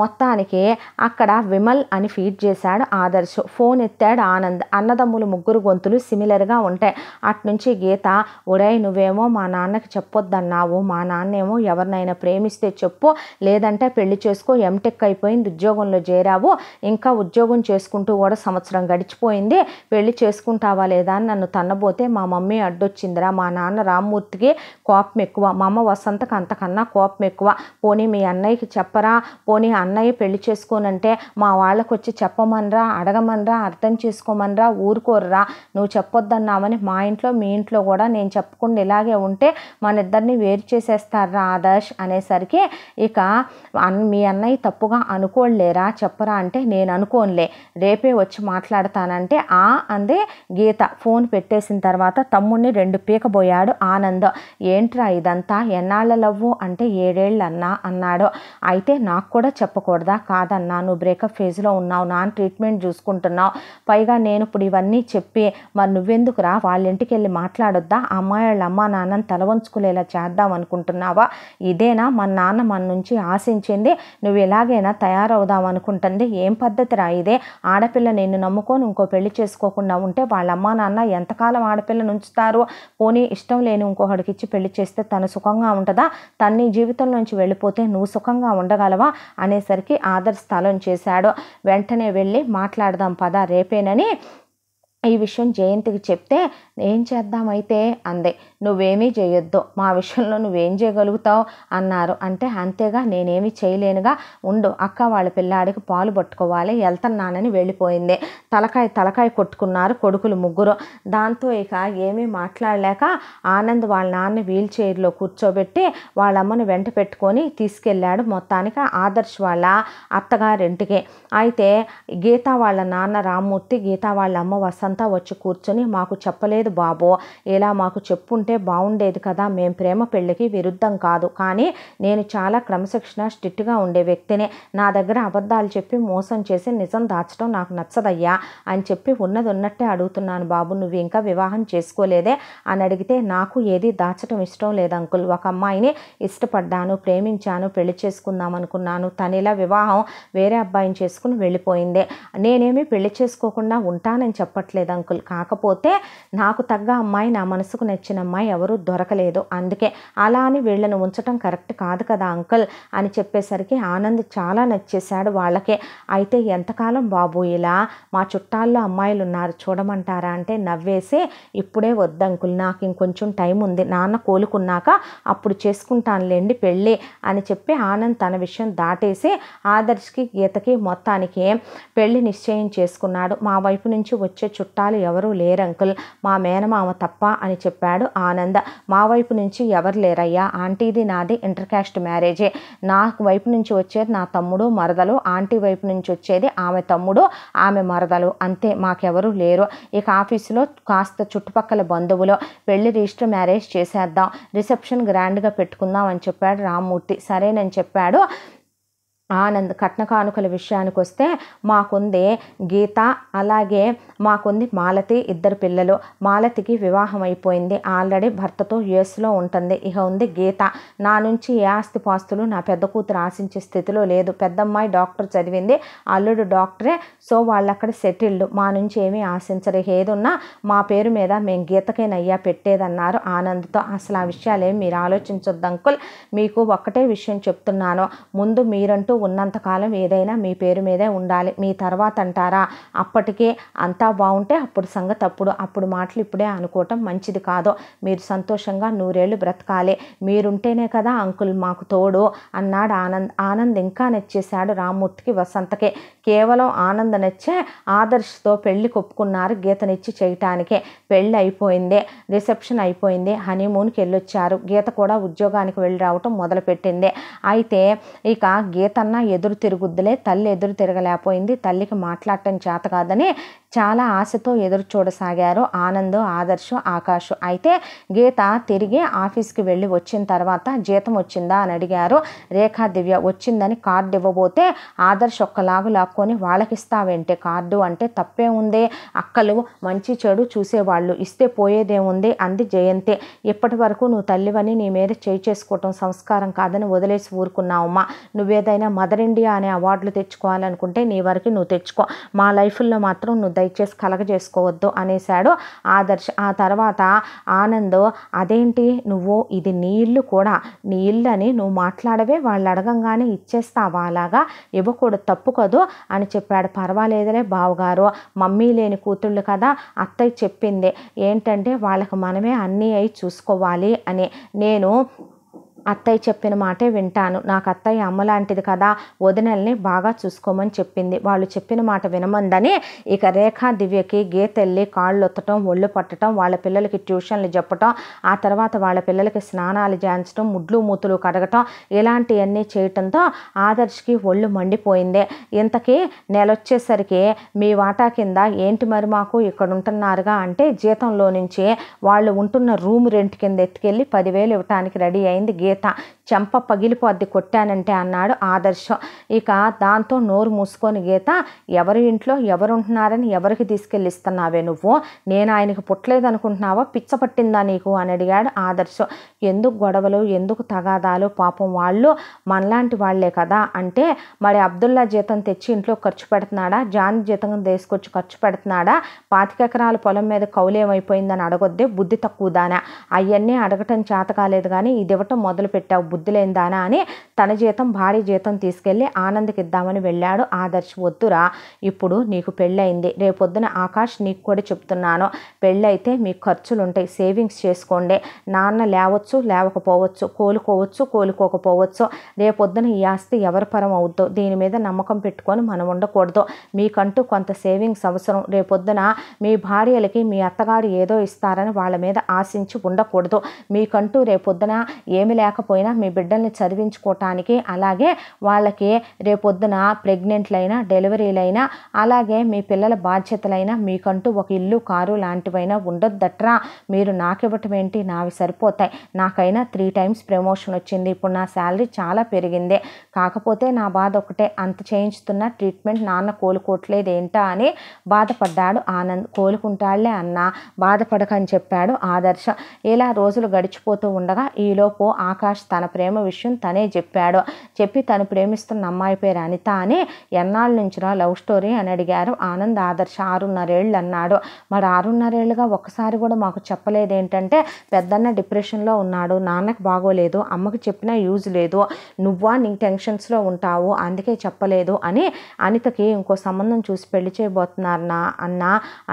మొత్తానికి అక్కడ విమల్ అని ఫీడ్ చేశాడు ఆదర్శ్ ఫోన్ ఎత్తాడు ఆనంద్ అన్నదమ్ములు ముగ్గురు గొంతులు సిమిలర్గా ఉంటాయి అట్నుంచి గీత ఒడై నువ్వేమో మా నాన్నకి చెప్పొద్దన్నావు మా నాన్నేమో ఎవరినైనా ప్రేమిస్తే చెప్పు లేదంటే పెళ్లి చేసుకో ఎంటెక్ అయిపోయింది ఉద్యోగంలో చేరావు ఇంకా ఉద్యోగం చేసుకుంటూ కూడా సంవత్సరం గడిచి మర్చిపోయింది పెళ్లి చేసుకుంటావా లేదా అని నన్ను తన్నబోతే మా మమ్మీ అడ్డొచ్చిందిరా మా నాన్న రామ్మూర్తికి కోపం ఎక్కువ మా అమ్మ వసంతకు అంతకన్నా కోపం ఎక్కువ పోనీ మీ అన్నయ్యకి చెప్పరా పోనీ అన్నయ్య పెళ్లి చేసుకోనంటే మా వాళ్ళకు వచ్చి చెప్పమనరా అడగమనరా అర్థం చేసుకోమనరా ఊరుకోర్రా నువ్వు చెప్పొద్దన్నామని మా ఇంట్లో మీ ఇంట్లో కూడా నేను చెప్పకుండా ఇలాగే ఉంటే మన ఇద్దరిని వేరు చేసేస్తారా ఆదర్శ్ అనేసరికి ఇక మీ అన్నయ్య తప్పుగా అనుకోలేరా చెప్పరా అంటే నేను అనుకోనులే రేపే వచ్చి మాట్లాడతాను చేస్తానంటే ఆ అందే గీత ఫోన్ పెట్టేసిన తర్వాత తమ్ముడిని రెండు పీకబోయాడు ఆనంద్ ఏంట్రా ఇదంతా ఎన్నాళ్ళ లవ్వు అంటే ఏడేళ్ళన్నా అన్నాడు అయితే నాకు కూడా చెప్పకూడదా కాదన్నా నువ్వు బ్రేకప్ ఫేజ్లో ఉన్నావు నా ట్రీట్మెంట్ చూసుకుంటున్నావు పైగా నేను ఇప్పుడు ఇవన్నీ చెప్పి మరి నువ్వెందుకురా వాళ్ళ ఇంటికి వెళ్ళి మాట్లాడొద్దా అమ్మాయి వాళ్ళ అమ్మ నాన్నని తలవంచుకునేలా చేద్దాం అనుకుంటున్నావా ఇదేనా మా నాన్న మన నుంచి ఆశించింది నువ్వు ఎలాగైనా తయారవుదాం అనుకుంటుంది ఏం రా ఇదే ఆడపిల్ల నిన్ను నమ్ముకొని ఇంకో పెళ్లి చేసుకోకుండా ఉంటే వాళ్ళ అమ్మా నాన్న ఎంతకాలం ఆడపిల్లను ఉంచుతారో పోనీ ఇష్టం లేని ఇచ్చి పెళ్లి చేస్తే తను సుఖంగా ఉంటుందా తన్ని జీవితం నుంచి వెళ్ళిపోతే నువ్వు సుఖంగా ఉండగలవా అనేసరికి ఆదర్శ స్థలం చేశాడు వెంటనే వెళ్ళి మాట్లాడదాం పదా రేపేనని ఈ విషయం జయంతికి చెప్తే ఏం చేద్దామైతే అందే నువ్వేమీ చేయొద్దు మా విషయంలో నువ్వేం చేయగలుగుతావు అన్నారు అంటే అంతేగా నేనేమి చేయలేనుగా ఉండు అక్క వాళ్ళ పిల్లాడికి పాలు పట్టుకోవాలి వెళ్తున్నానని వెళ్ళిపోయింది తలకాయ తలకాయ కొట్టుకున్నారు కొడుకులు ముగ్గురు దాంతో ఇక ఏమీ మాట్లాడలేక ఆనంద్ వాళ్ళ నాన్న వీల్ చైర్లో కూర్చోబెట్టి వాళ్ళమ్మను వెంట పెట్టుకొని తీసుకెళ్ళాడు మొత్తానికి ఆదర్శ్ వాళ్ళ అత్తగారింటికి అయితే గీత వాళ్ళ నాన్న రామ్మూర్తి గీత వాళ్ళ అమ్మ వసంత అంతా వచ్చి కూర్చొని మాకు చెప్పలేదు బాబో ఇలా మాకు చెప్పుంటే బాగుండేది కదా మేం ప్రేమ పెళ్ళికి విరుద్ధం కాదు కానీ నేను చాలా క్రమశిక్షణ స్ట్రిక్ట్గా ఉండే వ్యక్తిని నా దగ్గర అబద్ధాలు చెప్పి మోసం చేసి నిజం దాచడం నాకు నచ్చదయ్యా అని చెప్పి ఉన్నది ఉన్నట్టే అడుగుతున్నాను బాబు నువ్వు ఇంకా వివాహం చేసుకోలేదే అని అడిగితే నాకు ఏది దాచడం ఇష్టం లేదు అంకుల్ ఒక అమ్మాయిని ఇష్టపడ్డాను ప్రేమించాను పెళ్లి చేసుకుందాం అనుకున్నాను తను ఇలా వివాహం వేరే అబ్బాయిని చేసుకుని వెళ్ళిపోయింది నేనేమి పెళ్లి చేసుకోకుండా ఉంటానని చెప్పట్లేదు లేదు అంకుల్ కాకపోతే నాకు తగ్గ అమ్మాయి నా మనసుకు నచ్చిన అమ్మాయి ఎవరూ దొరకలేదు అందుకే అలా అని వీళ్ళను ఉంచటం కరెక్ట్ కాదు కదా అంకుల్ అని చెప్పేసరికి ఆనంద్ చాలా నచ్చేశాడు వాళ్ళకే అయితే ఎంతకాలం బాబు ఇలా మా చుట్టాల్లో అమ్మాయిలు ఉన్నారు చూడమంటారా అంటే నవ్వేసి ఇప్పుడే వద్దంకుల్ నాకు ఇంకొంచెం టైం ఉంది నాన్న కోలుకున్నాక అప్పుడు చేసుకుంటానులేండి పెళ్ళి అని చెప్పి ఆనంద్ తన విషయం దాటేసి ఆదర్శ్కి గీతకి మొత్తానికి పెళ్ళి నిశ్చయం చేసుకున్నాడు మా వైపు నుంచి వచ్చే చుట్టూ చుట్టాలు ఎవరూ లేరంకుల్ మా మేనమామ తప్ప అని చెప్పాడు ఆనంద మా వైపు నుంచి ఎవరు లేరయ్యా ఆంటీది నాది ఇంటర్ క్యాస్ట్ మ్యారేజే నా వైపు నుంచి వచ్చేది నా తమ్ముడు మరదలు ఆంటీ వైపు నుంచి వచ్చేది ఆమె తమ్ముడు ఆమె మరదలు అంతే మాకెవరు లేరు ఇక ఆఫీసులో కాస్త చుట్టుపక్కల బంధువులు పెళ్లి రిజిస్టర్ మ్యారేజ్ చేసేద్దాం రిసెప్షన్ గ్రాండ్గా పెట్టుకుందాం అని చెప్పాడు రామ్మూర్తి సరేనని చెప్పాడు ఆనంద్ కట్న కానుకల విషయానికి వస్తే మాకుంది గీత అలాగే మాకుంది మాలతి ఇద్దరు పిల్లలు మాలతికి వివాహం అయిపోయింది ఆల్రెడీ భర్తతో యుఎస్లో ఉంటుంది ఇక ఉంది గీత నా నుంచి ఏ ఆస్తిపాస్తులు నా పెద్ద కూతురు ఆశించే స్థితిలో లేదు పెద్దమ్మాయి డాక్టర్ చదివింది అల్లుడు డాక్టరే సో వాళ్ళు అక్కడ సెటిల్డ్ మా నుంచి ఏమీ ఆశించరు ఏదున్నా మా పేరు మీద మేము గీతకేనయ్యా పెట్టేదన్నారు ఆనంద్తో అసలు ఆ విషయాలు ఏమి మీరు ఆలోచించొద్దు అంకుల్ మీకు ఒక్కటే విషయం చెప్తున్నాను ముందు మీరంటూ అంటూ ఉన్నంతకాలం ఏదైనా మీ పేరు మీదే ఉండాలి మీ తర్వాత అంటారా అప్పటికే అంతా బాగుంటే అప్పుడు సంగతి అప్పుడు అప్పుడు మాటలు ఇప్పుడే అనుకోవటం మంచిది కాదో మీరు సంతోషంగా నూరేళ్లు బ్రతకాలి మీరుంటేనే కదా అంకుల్ మాకు తోడు అన్నాడు ఆనంద్ ఆనంద్ ఇంకా నచ్చేశాడు రామ్మూర్తికి వసంతకే కేవలం ఆనంద నచ్చే ఆదర్శతో పెళ్లి కొప్పుకున్నారు గీతనిచ్చి చేయటానికే పెళ్ళి అయిపోయింది రిసెప్షన్ అయిపోయింది హనీమూన్కి వెళ్ళొచ్చారు గీత కూడా ఉద్యోగానికి వెళ్ళి రావటం మొదలుపెట్టింది అయితే ఇక గీత కన్నా ఎదురు తిరుగుద్దులే తల్లి ఎదురు తిరగలేకపోయింది తల్లికి మాట్లాడటం చేత కాదని చాలా ఆశతో ఎదురు చూడసాగారు ఆనందం ఆదర్శ్ ఆకాష్ అయితే గీత తిరిగి ఆఫీస్కి వెళ్ళి వచ్చిన తర్వాత జీతం వచ్చిందా అని అడిగారు రేఖా దివ్య వచ్చిందని కార్డు ఇవ్వబోతే ఆదర్శ్ ఒక్కలాగు లాక్కొని వాళ్ళకిస్తావేంటే కార్డు అంటే తప్పే ఉంది అక్కలు మంచి చెడు చూసేవాళ్ళు ఇస్తే పోయేదేముంది అంది జయంతి ఇప్పటి వరకు నువ్వు తల్లివని నీ మీద చేయి చేసుకోవటం సంస్కారం కాదని వదిలేసి ఊరుకున్నావమ్మా నువ్వేదైనా మదర్ ఇండియా అనే అవార్డులు తెచ్చుకోవాలనుకుంటే నీ వరకు నువ్వు తెచ్చుకో మా లైఫ్లో మాత్రం నువ్వు దయచేసి కలగజేసుకోవద్దు అనేశాడు దర్శ ఆ తర్వాత ఆనంద్ అదేంటి నువ్వు ఇది నీళ్ళు కూడా నీళ్ళని అని నువ్వు మాట్లాడవే వాళ్ళు అడగంగానే ఇచ్చేస్తావా అలాగా ఇవ్వకూడదు తప్పు కదు అని చెప్పాడు పర్వాలేదులే బావగారు మమ్మీ లేని కూతుళ్ళు కదా అత్తయ్య చెప్పింది ఏంటంటే వాళ్ళకి మనమే అన్నీ అయి చూసుకోవాలి అని నేను అత్తయ్య చెప్పిన మాటే వింటాను నాకు అత్తయ్య అమ్మలాంటిది కదా వదినల్ని బాగా చూసుకోమని చెప్పింది వాళ్ళు చెప్పిన మాట వినమందని ఇక రేఖా దివ్యకి గీతెల్లి కాళ్ళు ఒత్తటం ఒళ్ళు పట్టడం వాళ్ళ పిల్లలకి ట్యూషన్లు చెప్పటం ఆ తర్వాత వాళ్ళ పిల్లలకి స్నానాలు చేయించడం ముడ్లు మూతులు కడగటం ఇలాంటివన్నీ చేయటంతో ఆదర్శ్కి ఒళ్ళు మండిపోయింది ఇంతకీ నెలొచ్చేసరికి మీ వాటా కింద ఏంటి మరి మాకు ఇక్కడ ఉంటున్నారుగా అంటే జీతంలో నుంచి వాళ్ళు ఉంటున్న రూమ్ రెంట్ కింద ఎత్తుకెళ్ళి పదివేలు ఇవ్వటానికి రెడీ అయింది గీ చేత చెంప పగిలిపోద్ది కొట్టానంటే అన్నాడు ఆదర్శం ఇక దాంతో నోరు మూసుకొని గీత ఎవరి ఇంట్లో ఎవరు ఉంటున్నారని ఎవరికి తీసుకెళ్ళిస్తున్నావే నువ్వు నేను ఆయనకు పుట్టలేదనుకుంటున్నావా పిచ్చ పట్టిందా నీకు అని అడిగాడు ఆదర్శం ఎందుకు గొడవలు ఎందుకు తగాదాలు పాపం వాళ్ళు మనలాంటి వాళ్లే కదా అంటే మరి అబ్దుల్లా జీతం తెచ్చి ఇంట్లో ఖర్చు పెడుతున్నాడా జాన్ జీతం తీసుకొచ్చి ఖర్చు పెడుతున్నాడా పాతికెకరాల పొలం మీద కౌలేమైపోయిందని అడగొద్దే బుద్ధి దానా అవన్నీ అడగటం చేత కాలేదు కానీ ఇది ఇవ్వటం మొదలు మొదలు బుద్ధి లేనిదానా అని తన జీతం భారీ జీతం తీసుకెళ్ళి ఆనందకిద్దామని ఇద్దామని వెళ్ళాడు ఆదర్శ్ వద్దురా ఇప్పుడు నీకు పెళ్ళయింది రేపొద్దున ఆకాష్ నీకు కూడా చెప్తున్నాను పెళ్ళైతే మీకు ఖర్చులు ఉంటాయి సేవింగ్స్ చేసుకోండి నాన్న లేవచ్చు లేవకపోవచ్చు కోలుకోవచ్చు కోలుకోకపోవచ్చు రేపొద్దున ఈ ఆస్తి ఎవరి పరం అవుద్దో దీని మీద నమ్మకం పెట్టుకొని మనం ఉండకూడదు మీకంటూ కొంత సేవింగ్స్ అవసరం రేపొద్దున మీ భార్యలకి మీ అత్తగారు ఏదో ఇస్తారని వాళ్ళ మీద ఆశించి ఉండకూడదు మీకంటూ రేపొద్దున ఏమి లేక లేకపోయినా మీ బిడ్డల్ని చదివించుకోవటానికి అలాగే వాళ్ళకి రేపొద్దున ప్రెగ్నెంట్లైనా డెలివరీలైనా అలాగే మీ పిల్లల బాధ్యతలైనా మీకంటూ ఒక ఇల్లు కారు లాంటివైనా ఉండొద్దట్రా మీరు ఇవ్వటం ఏంటి నావి సరిపోతాయి నాకైనా త్రీ టైమ్స్ ప్రమోషన్ వచ్చింది ఇప్పుడు నా శాలరీ చాలా పెరిగింది కాకపోతే నా బాధ ఒకటే అంత చేయించుతున్న ట్రీట్మెంట్ నాన్న కోలుకోవట్లేదు ఏంటా అని బాధపడ్డాడు ఆనంద్ కోలుకుంటాళ్లే అన్న బాధపడకని చెప్పాడు ఆదర్శ ఇలా రోజులు గడిచిపోతూ ఉండగా ఈలోపు ఆకాశ ఆకాష్ తన ప్రేమ విషయం తనే చెప్పాడు చెప్పి తను ప్రేమిస్తున్న అమ్మాయి పేరు అనిత అని ఎన్నాళ్ళ నుంచిరా లవ్ స్టోరీ అని అడిగారు ఆనంద్ ఆదర్శ ఆరున్నరేళ్ళు అన్నాడు మరి ఆరున్నరేళ్ళుగా ఒక్కసారి కూడా మాకు చెప్పలేదు ఏంటంటే పెద్దన్న డిప్రెషన్లో ఉన్నాడు నాన్నకు బాగోలేదు అమ్మకు చెప్పినా యూజ్ లేదు నువ్వా నీ టెన్షన్స్లో ఉంటావు అందుకే చెప్పలేదు అని అనితకి ఇంకో సంబంధం చూసి పెళ్లి చేయబోతున్నారు నా అన్న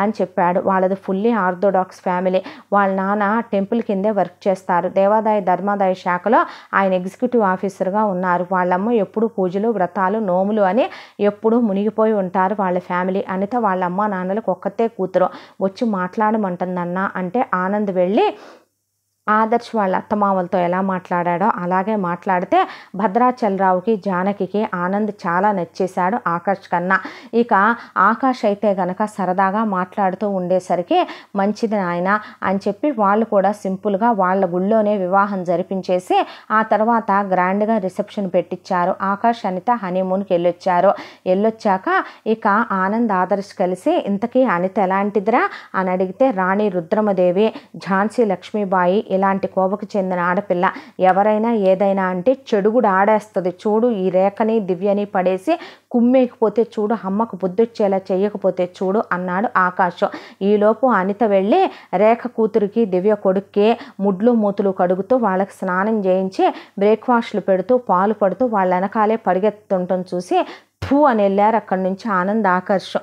అని చెప్పాడు వాళ్ళది ఫుల్లీ ఆర్థోడాక్స్ ఫ్యామిలీ వాళ్ళ నాన్న టెంపుల్ కిందే వర్క్ చేస్తారు దేవాదాయ ధర్మాదాయ శాఖ శాఖలో ఆయన ఎగ్జిక్యూటివ్ ఆఫీసర్గా ఉన్నారు వాళ్ళమ్మ ఎప్పుడు పూజలు వ్రతాలు నోములు అని ఎప్పుడు మునిగిపోయి ఉంటారు వాళ్ళ ఫ్యామిలీ అనిత వాళ్ళ అమ్మ నాన్నలకు ఒక్కతే కూతురు వచ్చి మాట్లాడమంటుందన్నా అంటే ఆనంద్ వెళ్ళి ఆదర్శ్ వాళ్ళ అత్తమామలతో ఎలా మాట్లాడాడో అలాగే మాట్లాడితే భద్రాచలరావుకి జానకికి ఆనంద్ చాలా నచ్చేశాడు ఆకాష్ కన్నా ఇక ఆకాష్ అయితే గనక సరదాగా మాట్లాడుతూ ఉండేసరికి మంచిది నాయన అని చెప్పి వాళ్ళు కూడా సింపుల్గా వాళ్ళ గుళ్ళోనే వివాహం జరిపించేసి ఆ తర్వాత గ్రాండ్గా రిసెప్షన్ పెట్టించారు ఆకాష్ అనిత హనీమూన్కి వెళ్ళొచ్చారు వెళ్ళొచ్చాక ఇక ఆనంద్ ఆదర్శ్ కలిసి ఇంతకీ అనిత ఎలాంటిదిరా అని అడిగితే రాణి రుద్రమదేవి ఝాన్సీ లక్ష్మీబాయి ఇలాంటి కోవకు చెందిన ఆడపిల్ల ఎవరైనా ఏదైనా అంటే చెడుగుడు ఆడేస్తుంది చూడు ఈ రేఖని దివ్యని పడేసి కుమ్మేకపోతే చూడు అమ్మకు బుద్ధొచ్చేలా చేయకపోతే చూడు అన్నాడు ఆకాశం ఈలోపు అనిత వెళ్ళి రేఖ కూతురికి దివ్య కొడుక్కి ముడ్లు మూతులు కడుగుతూ వాళ్ళకి స్నానం చేయించి బ్రేక్ఫాస్ట్లు పెడుతూ పాలు పడుతూ వాళ్ళ వెనకాలే పరిగెత్తుంటం చూసి ఫూ అని వెళ్ళారు అక్కడి నుంచి ఆనంద్ ఆకర్షం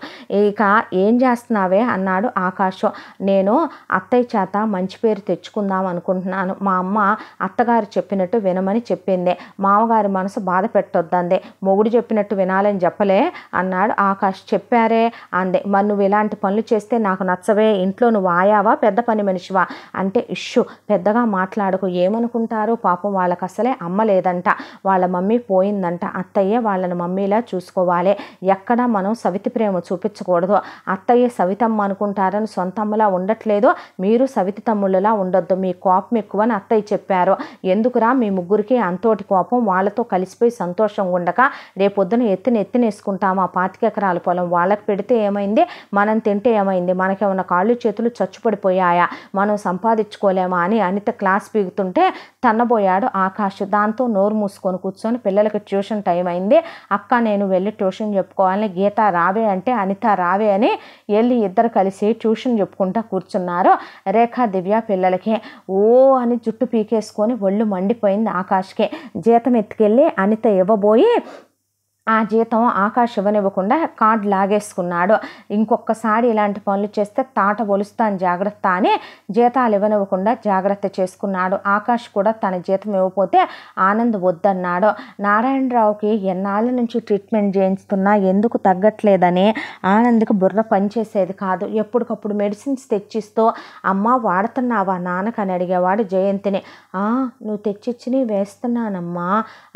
ఇక ఏం చేస్తున్నావే అన్నాడు ఆకాశం నేను అత్తయ్య చేత మంచి పేరు తెచ్చుకుందాం అనుకుంటున్నాను మా అమ్మ అత్తగారు చెప్పినట్టు వినమని చెప్పింది మామగారి మనసు బాధ పెట్టొద్దంది మొగుడు చెప్పినట్టు వినాలని చెప్పలే అన్నాడు ఆకాష్ చెప్పారే అందే మరి నువ్వు ఇలాంటి పనులు చేస్తే నాకు నచ్చవే ఇంట్లో నువ్వు ఆయావా పెద్ద పని మనిషివా అంటే ఇష్యూ పెద్దగా మాట్లాడుకు ఏమనుకుంటారు పాపం వాళ్ళకి అసలే అమ్మ లేదంట వాళ్ళ మమ్మీ పోయిందంట అత్తయ్య వాళ్ళని మమ్మీలా చూసుకు చూపించుకోవాలి ఎక్కడ మనం సవితి ప్రేమ చూపించకూడదు అత్తయ్య సవితమ్మ అనుకుంటారని సొంత ఉండట్లేదు మీరు సవితి తమ్ముళ్ళలా ఉండొద్దు మీ కోపం ఎక్కువని అత్తయ్య చెప్పారు ఎందుకురా మీ ముగ్గురికి అంతోటి కోపం వాళ్ళతో కలిసిపోయి సంతోషంగా ఉండక రేపొద్దున ఎత్తున ఎత్తినేసుకుంటాము ఆ పాతికెకరాల పొలం వాళ్ళకి పెడితే ఏమైంది మనం తింటే ఏమైంది మనకేమన్నా కాళ్ళు చేతులు చచ్చుపడిపోయాయా మనం సంపాదించుకోలేమా అని అనిత క్లాస్ పీగుతుంటే తన్నబోయాడు ఆకాష్ దాంతో నోరు మూసుకొని కూర్చొని పిల్లలకి ట్యూషన్ టైం అయింది అక్క నేను వెళ్ళి వెళ్ళి ట్యూషన్ చెప్పుకోవాలి గీత రావే అంటే అనిత రావే అని వెళ్ళి ఇద్దరు కలిసి ట్యూషన్ చెప్పుకుంటూ కూర్చున్నారు రేఖా దివ్య పిల్లలకి ఓ అని జుట్టు పీకేసుకొని ఒళ్ళు మండిపోయింది ఆకాష్కి జీతం ఎత్తుకెళ్ళి అనిత ఇవ్వబోయి ఆ జీతం ఆకాష్ ఇవ్వనివ్వకుండా కార్డ్ లాగేసుకున్నాడు ఇంకొకసారి ఇలాంటి పనులు చేస్తే తాట ఒలుస్తాను జాగ్రత్త అని జీతాలు ఇవ్వనివ్వకుండా జాగ్రత్త చేసుకున్నాడు ఆకాష్ కూడా తన జీతం ఇవ్వకపోతే ఆనంద్ వద్దన్నాడు నారాయణరావుకి ఎన్నాళ్ళ నుంచి ట్రీట్మెంట్ చేయించుతున్నా ఎందుకు తగ్గట్లేదని ఆనంద్కి బుర్ర పనిచేసేది కాదు ఎప్పటికప్పుడు మెడిసిన్స్ తెచ్చిస్తూ అమ్మ వాడుతున్నావా నాన్నకు అని అడిగేవాడు జయంతిని నువ్వు తెచ్చిచ్చిని వేస్తున్నానమ్మా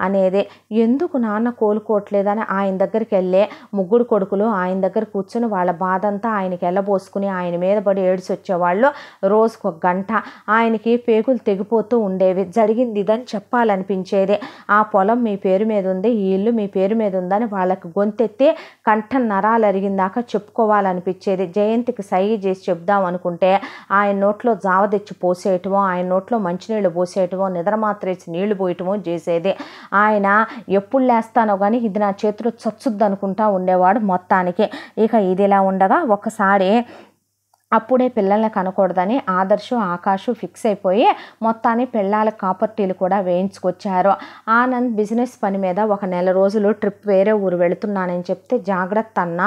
అనేది ఎందుకు నాన్న కోలుకోవట్లేదు లేదని ఆయన దగ్గరికి వెళ్ళే ముగ్గురు కొడుకులు ఆయన దగ్గర కూర్చొని వాళ్ళ బాధ అంతా ఆయనకి వెళ్ళబోసుకుని ఆయన మీద పడి ఏడ్చి వచ్చేవాళ్ళు రోజుకు ఒక గంట ఆయనకి పేగులు తెగిపోతూ ఉండేవి జరిగింది ఇదని చెప్పాలనిపించేది ఆ పొలం మీ పేరు మీద ఉంది ఈ ఇల్లు మీ పేరు మీద ఉందని వాళ్ళకి గొంతెత్తి కంఠ నరాలు అరిగిందాక చెప్పుకోవాలనిపించేది జయంతికి సై చేసి చెప్దాం అనుకుంటే ఆయన నోట్లో జావ తెచ్చి పోసేయటమో ఆయన నోట్లో మంచినీళ్ళు పోసేయటమో నిద్ర మాత్రేసి నీళ్లు పోయటమో చేసేది ఆయన ఎప్పుడు లేస్తానో కానీ ఇది నా చేతులు చచ్చుద్ది అనుకుంటా ఉండేవాడు మొత్తానికి ఇక ఇదిలా ఉండగా ఒకసారి అప్పుడే పిల్లల్ని కనకూడదని ఆదర్శం ఆకాశం ఫిక్స్ అయిపోయి మొత్తాన్ని పిల్లల కాపర్టీలు కూడా వేయించుకొచ్చారు ఆనంద్ బిజినెస్ పని మీద ఒక నెల రోజులు ట్రిప్ వేరే ఊరు వెళుతున్నానని చెప్తే జాగ్రత్త అన్న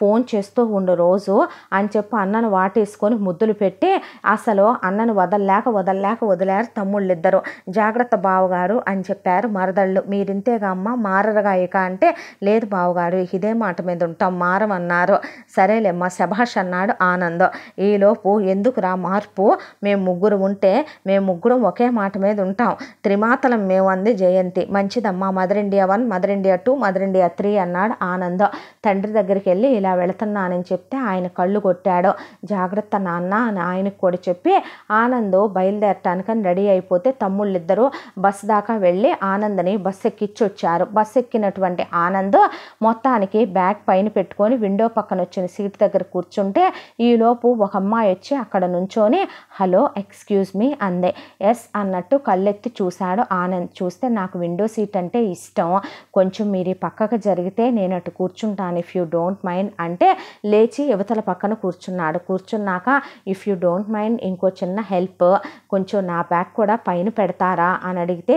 ఫోన్ చేస్తూ ఉండు రోజు అని చెప్పి అన్నను వాటేసుకొని ముద్దులు పెట్టి అసలు అన్నను వదలలేక వదలలేక వదిలేరు తమ్ముళ్ళిద్దరు జాగ్రత్త బావగారు అని చెప్పారు మరదళ్ళు మీరింతేగా అమ్మ మారరుగా ఇక అంటే లేదు బావగారు ఇదే మాట మీద ఉంటాం మారమన్నారు సరేలేమ్మా శభాష్ అన్నాడు ఆనంద్ ఈలోపు ఎందుకురా మార్పు మేము ముగ్గురు ఉంటే మేము ముగ్గురం ఒకే మాట మీద ఉంటాం త్రిమాతలం మేము అంది జయంతి మంచిదమ్మా Mother India one Mother India two Mother India three అన్నాడు ఆనందం తండ్రి దగ్గరికి వెళ్ళి ఇలా వెళుతున్నానని చెప్తే ఆయన కళ్ళు కొట్టాడు జాగ్రత్త నాన్న అని ఆయనకు కూడా చెప్పి ఆనంద్ బయలుదేరటానికి రెడీ అయిపోతే తమ్ముళ్ళిద్దరూ బస్ దాకా వెళ్ళి ఆనందని బస్ ఎక్కిచ్చొచ్చారు బస్ ఎక్కినటువంటి ఆనంద్ మొత్తానికి బ్యాగ్ పైన పెట్టుకొని విండో పక్కన వచ్చిన సీట్ దగ్గర కూర్చుంటే ఈలోపు ఒక అమ్మాయి వచ్చి అక్కడ నుంచోని హలో ఎక్స్క్యూజ్ మీ అందే ఎస్ అన్నట్టు కళ్ళెత్తి చూశాడు ఆనంద్ చూస్తే నాకు విండో సీట్ అంటే ఇష్టం కొంచెం మీరు పక్కకు జరిగితే నేను అటు కూర్చుంటాను ఇఫ్ యూ డోంట్ మైండ్ అంటే లేచి యువతల పక్కన కూర్చున్నాడు కూర్చున్నాక ఇఫ్ యూ డోంట్ మైండ్ ఇంకో చిన్న హెల్ప్ కొంచెం నా బ్యాగ్ కూడా పైన పెడతారా అని అడిగితే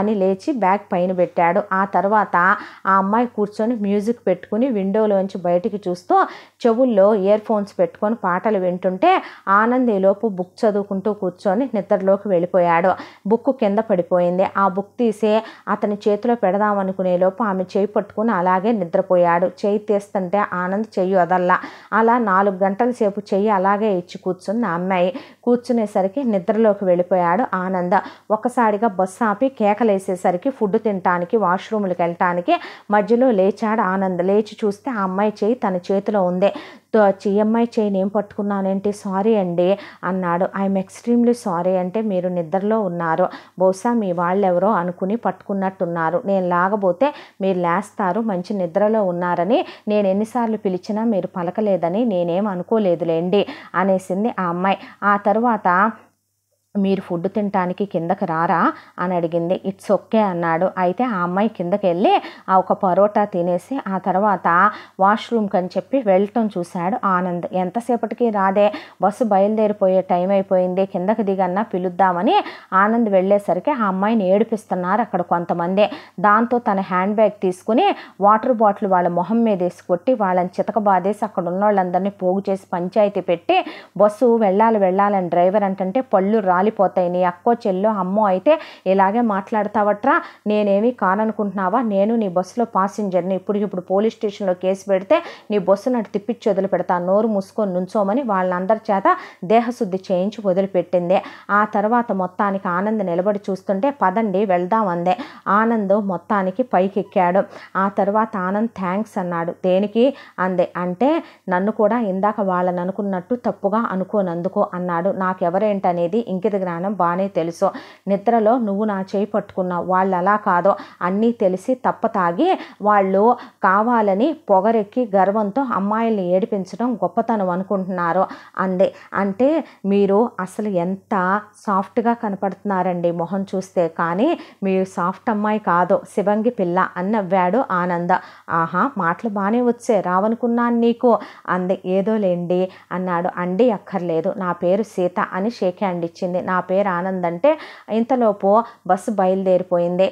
అని లేచి బ్యాగ్ పైన పెట్టాడు ఆ తర్వాత ఆ అమ్మాయి కూర్చొని మ్యూజిక్ పెట్టుకుని విండోలోంచి బయటికి చూస్తూ చెవుల్లో ఇయర్ ఫోన్స్ పెట్టుకొని పాటలు వింటుంటే ఆనందిలోపు బుక్ చదువుకుంటూ కూర్చొని నిద్రలోకి వెళ్ళిపోయాడు బుక్ కింద పడిపోయింది ఆ బుక్ తీసే అతని చేతిలో పెడదామనుకునే లోపు ఆమె చేయి పట్టుకుని అలాగే నిద్రపోయాడు చేయి తీస్తుంటే ఆనంద్ చెయ్యి వదల్లా అలా నాలుగు గంటల సేపు చెయ్యి అలాగే ఇచ్చి కూర్చుంది అమ్మాయి కూర్చునేసరికి నిద్రలోకి వెళ్ళిపోయాడు ఆనంద్ ఒకసారిగా బస్సు ఆపి కేకలేసేసరికి ఫుడ్ తినటానికి వాష్రూమ్లకు వెళ్ళటానికి మధ్యలో లేచాడు ఆనంద్ లేచి చూస్తే ఆ అమ్మాయి చేయి తన చేతిలో ఉంది చిఎంఐ చైన్ ఏం పట్టుకున్నానేంటి సారీ అండి అన్నాడు ఐఎమ్ ఎక్స్ట్రీమ్లీ సారీ అంటే మీరు నిద్రలో ఉన్నారు బహుశా మీ వాళ్ళు ఎవరో అనుకుని పట్టుకున్నట్టున్నారు నేను లాగబోతే మీరు లేస్తారు మంచి నిద్రలో ఉన్నారని నేను ఎన్నిసార్లు పిలిచినా మీరు పలకలేదని నేనేం అనుకోలేదులేండి అనేసింది ఆ అమ్మాయి ఆ తర్వాత మీరు ఫుడ్ తినటానికి కిందకి రారా అని అడిగింది ఇట్స్ ఓకే అన్నాడు అయితే ఆ అమ్మాయి కిందకి వెళ్ళి ఆ ఒక పరోటా తినేసి ఆ తర్వాత వాష్రూమ్కి అని చెప్పి వెళ్ళటం చూశాడు ఆనంద్ ఎంతసేపటికి రాదే బస్సు బయలుదేరిపోయే టైం అయిపోయింది కిందకి దిగన్నా పిలుద్దామని ఆనంద్ వెళ్ళేసరికి ఆ అమ్మాయిని ఏడిపిస్తున్నారు అక్కడ కొంతమంది దాంతో తన హ్యాండ్ బ్యాగ్ తీసుకుని వాటర్ బాటిల్ వాళ్ళ మొహం మీద వేసుకొట్టి వాళ్ళని చితక బాధేసి అక్కడ ఉన్న వాళ్ళందరినీ పోగు చేసి పంచాయతీ పెట్టి బస్సు వెళ్ళాలి వెళ్ళాలని డ్రైవర్ అంటే పళ్ళు రా కాలిపోతాయి నీ అక్కో చెల్లో అమ్మో అయితే ఇలాగే మాట్లాడతావట్రా నేనేమి కాననుకుంటున్నావా నేను నీ బస్సులో పాసింజర్ని ఇప్పుడు ఇప్పుడు పోలీస్ స్టేషన్లో కేసు పెడితే నీ బస్సు నటు తిప్పించి పెడతా నోరు మూసుకొని నుంచోమని వాళ్ళందరి చేత దేహశుద్ధి చేయించి వదిలిపెట్టింది ఆ తర్వాత మొత్తానికి ఆనంద్ నిలబడి చూస్తుంటే పదండి వెళ్దాం అందే ఆనంద్ మొత్తానికి పైకెక్కాడు ఆ తర్వాత ఆనంద్ థ్యాంక్స్ అన్నాడు దేనికి అందే అంటే నన్ను కూడా ఇందాక వాళ్ళని అనుకున్నట్టు తప్పుగా అనుకోనందుకు అన్నాడు నాకెవరేంటనేది ఇంకిత సాంకేతిక జ్ఞానం బాగానే తెలుసు నిద్రలో నువ్వు నా చేయి పట్టుకున్నావు వాళ్ళు అలా కాదు అన్నీ తెలిసి తప్ప తాగి వాళ్ళు కావాలని పొగరెక్కి గర్వంతో అమ్మాయిల్ని ఏడిపించడం గొప్పతనం అనుకుంటున్నారు అంది అంటే మీరు అసలు ఎంత సాఫ్ట్గా కనపడుతున్నారండి మొహం చూస్తే కానీ మీరు సాఫ్ట్ అమ్మాయి కాదు శివంగి పిల్ల అని నవ్వాడు ఆనంద ఆహా మాటలు బాగానే వచ్చే రావనుకున్నాను నీకు అంది ఏదో లేండి అన్నాడు అండి అక్కర్లేదు నా పేరు సీత అని షేక్ హ్యాండ్ ఇచ్చింది నా పేరు ఆనంద్ అంటే ఇంతలోపు బస్సు బయలుదేరిపోయింది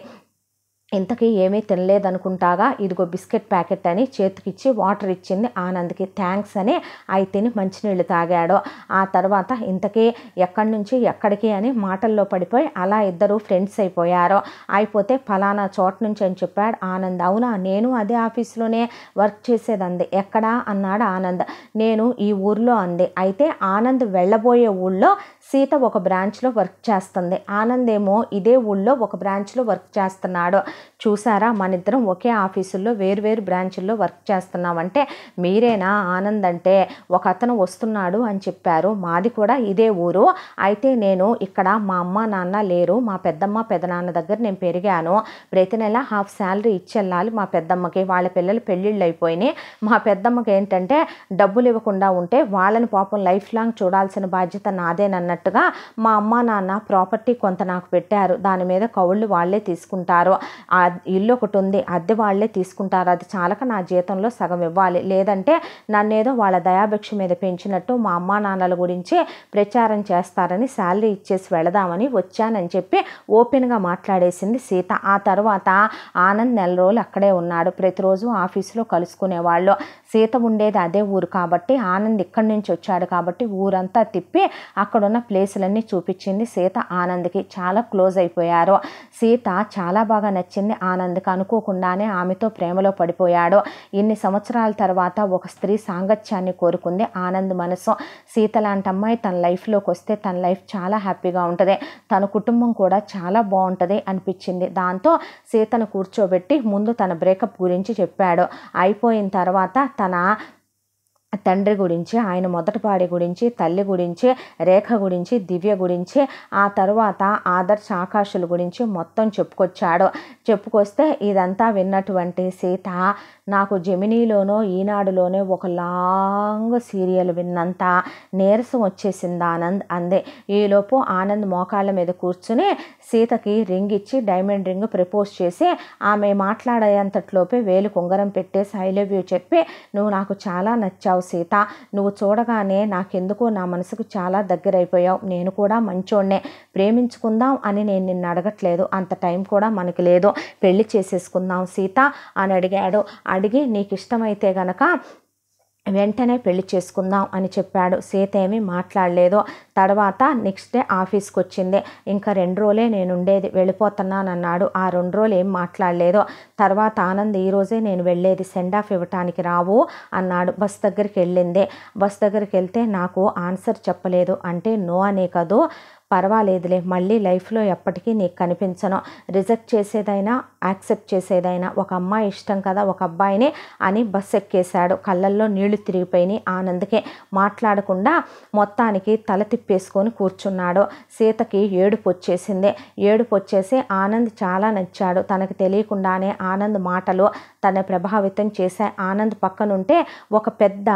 ఇంతకీ ఏమీ తినలేదనుకుంటాగా ఇదిగో బిస్కెట్ ప్యాకెట్ అని చేతికిచ్చి వాటర్ ఇచ్చింది ఆనంద్కి థ్యాంక్స్ అని అవి తిని మంచినీళ్ళు తాగాడు ఆ తర్వాత ఇంతకీ ఎక్కడి నుంచి ఎక్కడికి అని మాటల్లో పడిపోయి అలా ఇద్దరు ఫ్రెండ్స్ అయిపోయారు అయిపోతే ఫలానా చోట నుంచి అని చెప్పాడు ఆనంద్ అవునా నేను అదే ఆఫీస్లోనే వర్క్ చేసేదంది ఎక్కడా అన్నాడు ఆనంద్ నేను ఈ ఊర్లో అంది అయితే ఆనంద్ వెళ్ళబోయే ఊళ్ళో సీత ఒక బ్రాంచ్లో వర్క్ చేస్తుంది ఆనంద్ ఏమో ఇదే ఊళ్ళో ఒక బ్రాంచ్లో వర్క్ చేస్తున్నాడు చూసారా మన ఇద్దరం ఒకే ఆఫీసుల్లో వేరువేరు బ్రాంచుల్లో వర్క్ చేస్తున్నామంటే మీరేనా ఆనంద్ అంటే ఒక అతను వస్తున్నాడు అని చెప్పారు మాది కూడా ఇదే ఊరు అయితే నేను ఇక్కడ మా అమ్మ నాన్న లేరు మా పెద్దమ్మ పెదనాన్న దగ్గర నేను పెరిగాను ప్రతి నెల హాఫ్ శాలరీ ఇచ్చెళ్ళాలి మా పెద్దమ్మకి వాళ్ళ పిల్లలు పెళ్ళిళ్ళు అయిపోయినాయి మా పెద్దమ్మకి ఏంటంటే డబ్బులు ఇవ్వకుండా ఉంటే వాళ్ళని పాపం లైఫ్ లాంగ్ చూడాల్సిన బాధ్యత నాదేనన్నట్టు అన్నట్టుగా మా అమ్మ నాన్న ప్రాపర్టీ కొంత నాకు పెట్టారు దాని మీద కవుళ్ళు వాళ్ళే తీసుకుంటారు ఆ ఇల్లు ఒకటి ఉంది అద్దె వాళ్ళే తీసుకుంటారు అది చాలక నా జీతంలో సగం ఇవ్వాలి లేదంటే నన్నేదో వాళ్ళ దయాభిక్ష మీద పెంచినట్టు మా అమ్మ నాన్నల గురించి ప్రచారం చేస్తారని శాలరీ ఇచ్చేసి వెళదామని వచ్చానని చెప్పి ఓపెన్గా మాట్లాడేసింది సీత ఆ తర్వాత ఆనంద్ నెల రోజులు అక్కడే ఉన్నాడు ప్రతిరోజు ఆఫీసులో కలుసుకునేవాళ్ళు సీత ఉండేది అదే ఊరు కాబట్టి ఆనంద్ ఇక్కడి నుంచి వచ్చాడు కాబట్టి ఊరంతా తిప్పి అక్కడున్న ప్లేసులన్నీ చూపించింది సీత ఆనంద్కి చాలా క్లోజ్ అయిపోయారు సీత చాలా బాగా నచ్చింది ఆనంద్కి అనుకోకుండానే ఆమెతో ప్రేమలో పడిపోయాడు ఇన్ని సంవత్సరాల తర్వాత ఒక స్త్రీ సాంగత్యాన్ని కోరుకుంది ఆనంద్ మనసు సీత లాంటి అమ్మాయి తన లైఫ్లోకి వస్తే తన లైఫ్ చాలా హ్యాపీగా ఉంటుంది తన కుటుంబం కూడా చాలా బాగుంటుంది అనిపించింది దాంతో సీతను కూర్చోబెట్టి ముందు తన బ్రేకప్ గురించి చెప్పాడు అయిపోయిన తర్వాత తన తండ్రి గురించి ఆయన మొదటిపాడి గురించి తల్లి గురించి రేఖ గురించి దివ్య గురించి ఆ తర్వాత ఆదర్శ ఆకాశుల గురించి మొత్తం చెప్పుకొచ్చాడు చెప్పుకొస్తే ఇదంతా విన్నటువంటి సీత నాకు జమినీలోనో ఈనాడులోనే ఒక లాంగ్ సీరియల్ విన్నంత నీరసం వచ్చేసింది ఆనంద్ అందే ఈలోపు ఆనంద్ మోకాళ్ళ మీద కూర్చుని సీతకి రింగ్ ఇచ్చి డైమండ్ రింగ్ ప్రపోజ్ చేసి ఆమె మాట్లాడేంతట్లోపే వేలు కుంగరం పెట్టేసి ఐ లవ్ యూ చెప్పి నువ్వు నాకు చాలా నచ్చావు సీత నువ్వు చూడగానే నాకెందుకో నా మనసుకు చాలా దగ్గరైపోయావు నేను కూడా మంచోడ్నే ప్రేమించుకుందాం అని నేను నిన్ను అడగట్లేదు అంత టైం కూడా మనకి లేదు పెళ్లి చేసేసుకుందాం సీత అని అడిగాడు అడిగి నీకు ఇష్టమైతే గనక వెంటనే పెళ్లి చేసుకుందాం అని చెప్పాడు సీత ఏమీ మాట్లాడలేదు తర్వాత నెక్స్ట్ డే ఆఫీస్కి వచ్చింది ఇంకా రెండు రోజులే నేను ఉండేది వెళ్ళిపోతున్నానన్నాడు ఆ రెండు రోజులు ఏం మాట్లాడలేదు తర్వాత ఆనంద్ ఈరోజే నేను వెళ్ళేది సెండ్ ఆఫ్ ఇవ్వటానికి రావు అన్నాడు బస్ దగ్గరికి వెళ్ళింది బస్ దగ్గరికి వెళ్తే నాకు ఆన్సర్ చెప్పలేదు అంటే నో అనే కదూ పర్వాలేదులే మళ్ళీ లైఫ్లో ఎప్పటికీ నీకు కనిపించను రిజెక్ట్ చేసేదైనా యాక్సెప్ట్ చేసేదైనా ఒక అమ్మాయి ఇష్టం కదా ఒక అబ్బాయిని అని బస్సు ఎక్కేశాడు కళ్ళల్లో నీళ్లు తిరిగిపోయినాయి ఆనందకే మాట్లాడకుండా మొత్తానికి తల తిప్పేసుకొని కూర్చున్నాడు సీతకి ఏడుపు వచ్చేసింది ఏడుపు వచ్చేసి ఆనంద్ చాలా నచ్చాడు తనకు తెలియకుండానే ఆనంద్ మాటలు తన ప్రభావితం చేసే ఆనంద్ పక్కనుంటే ఒక పెద్ద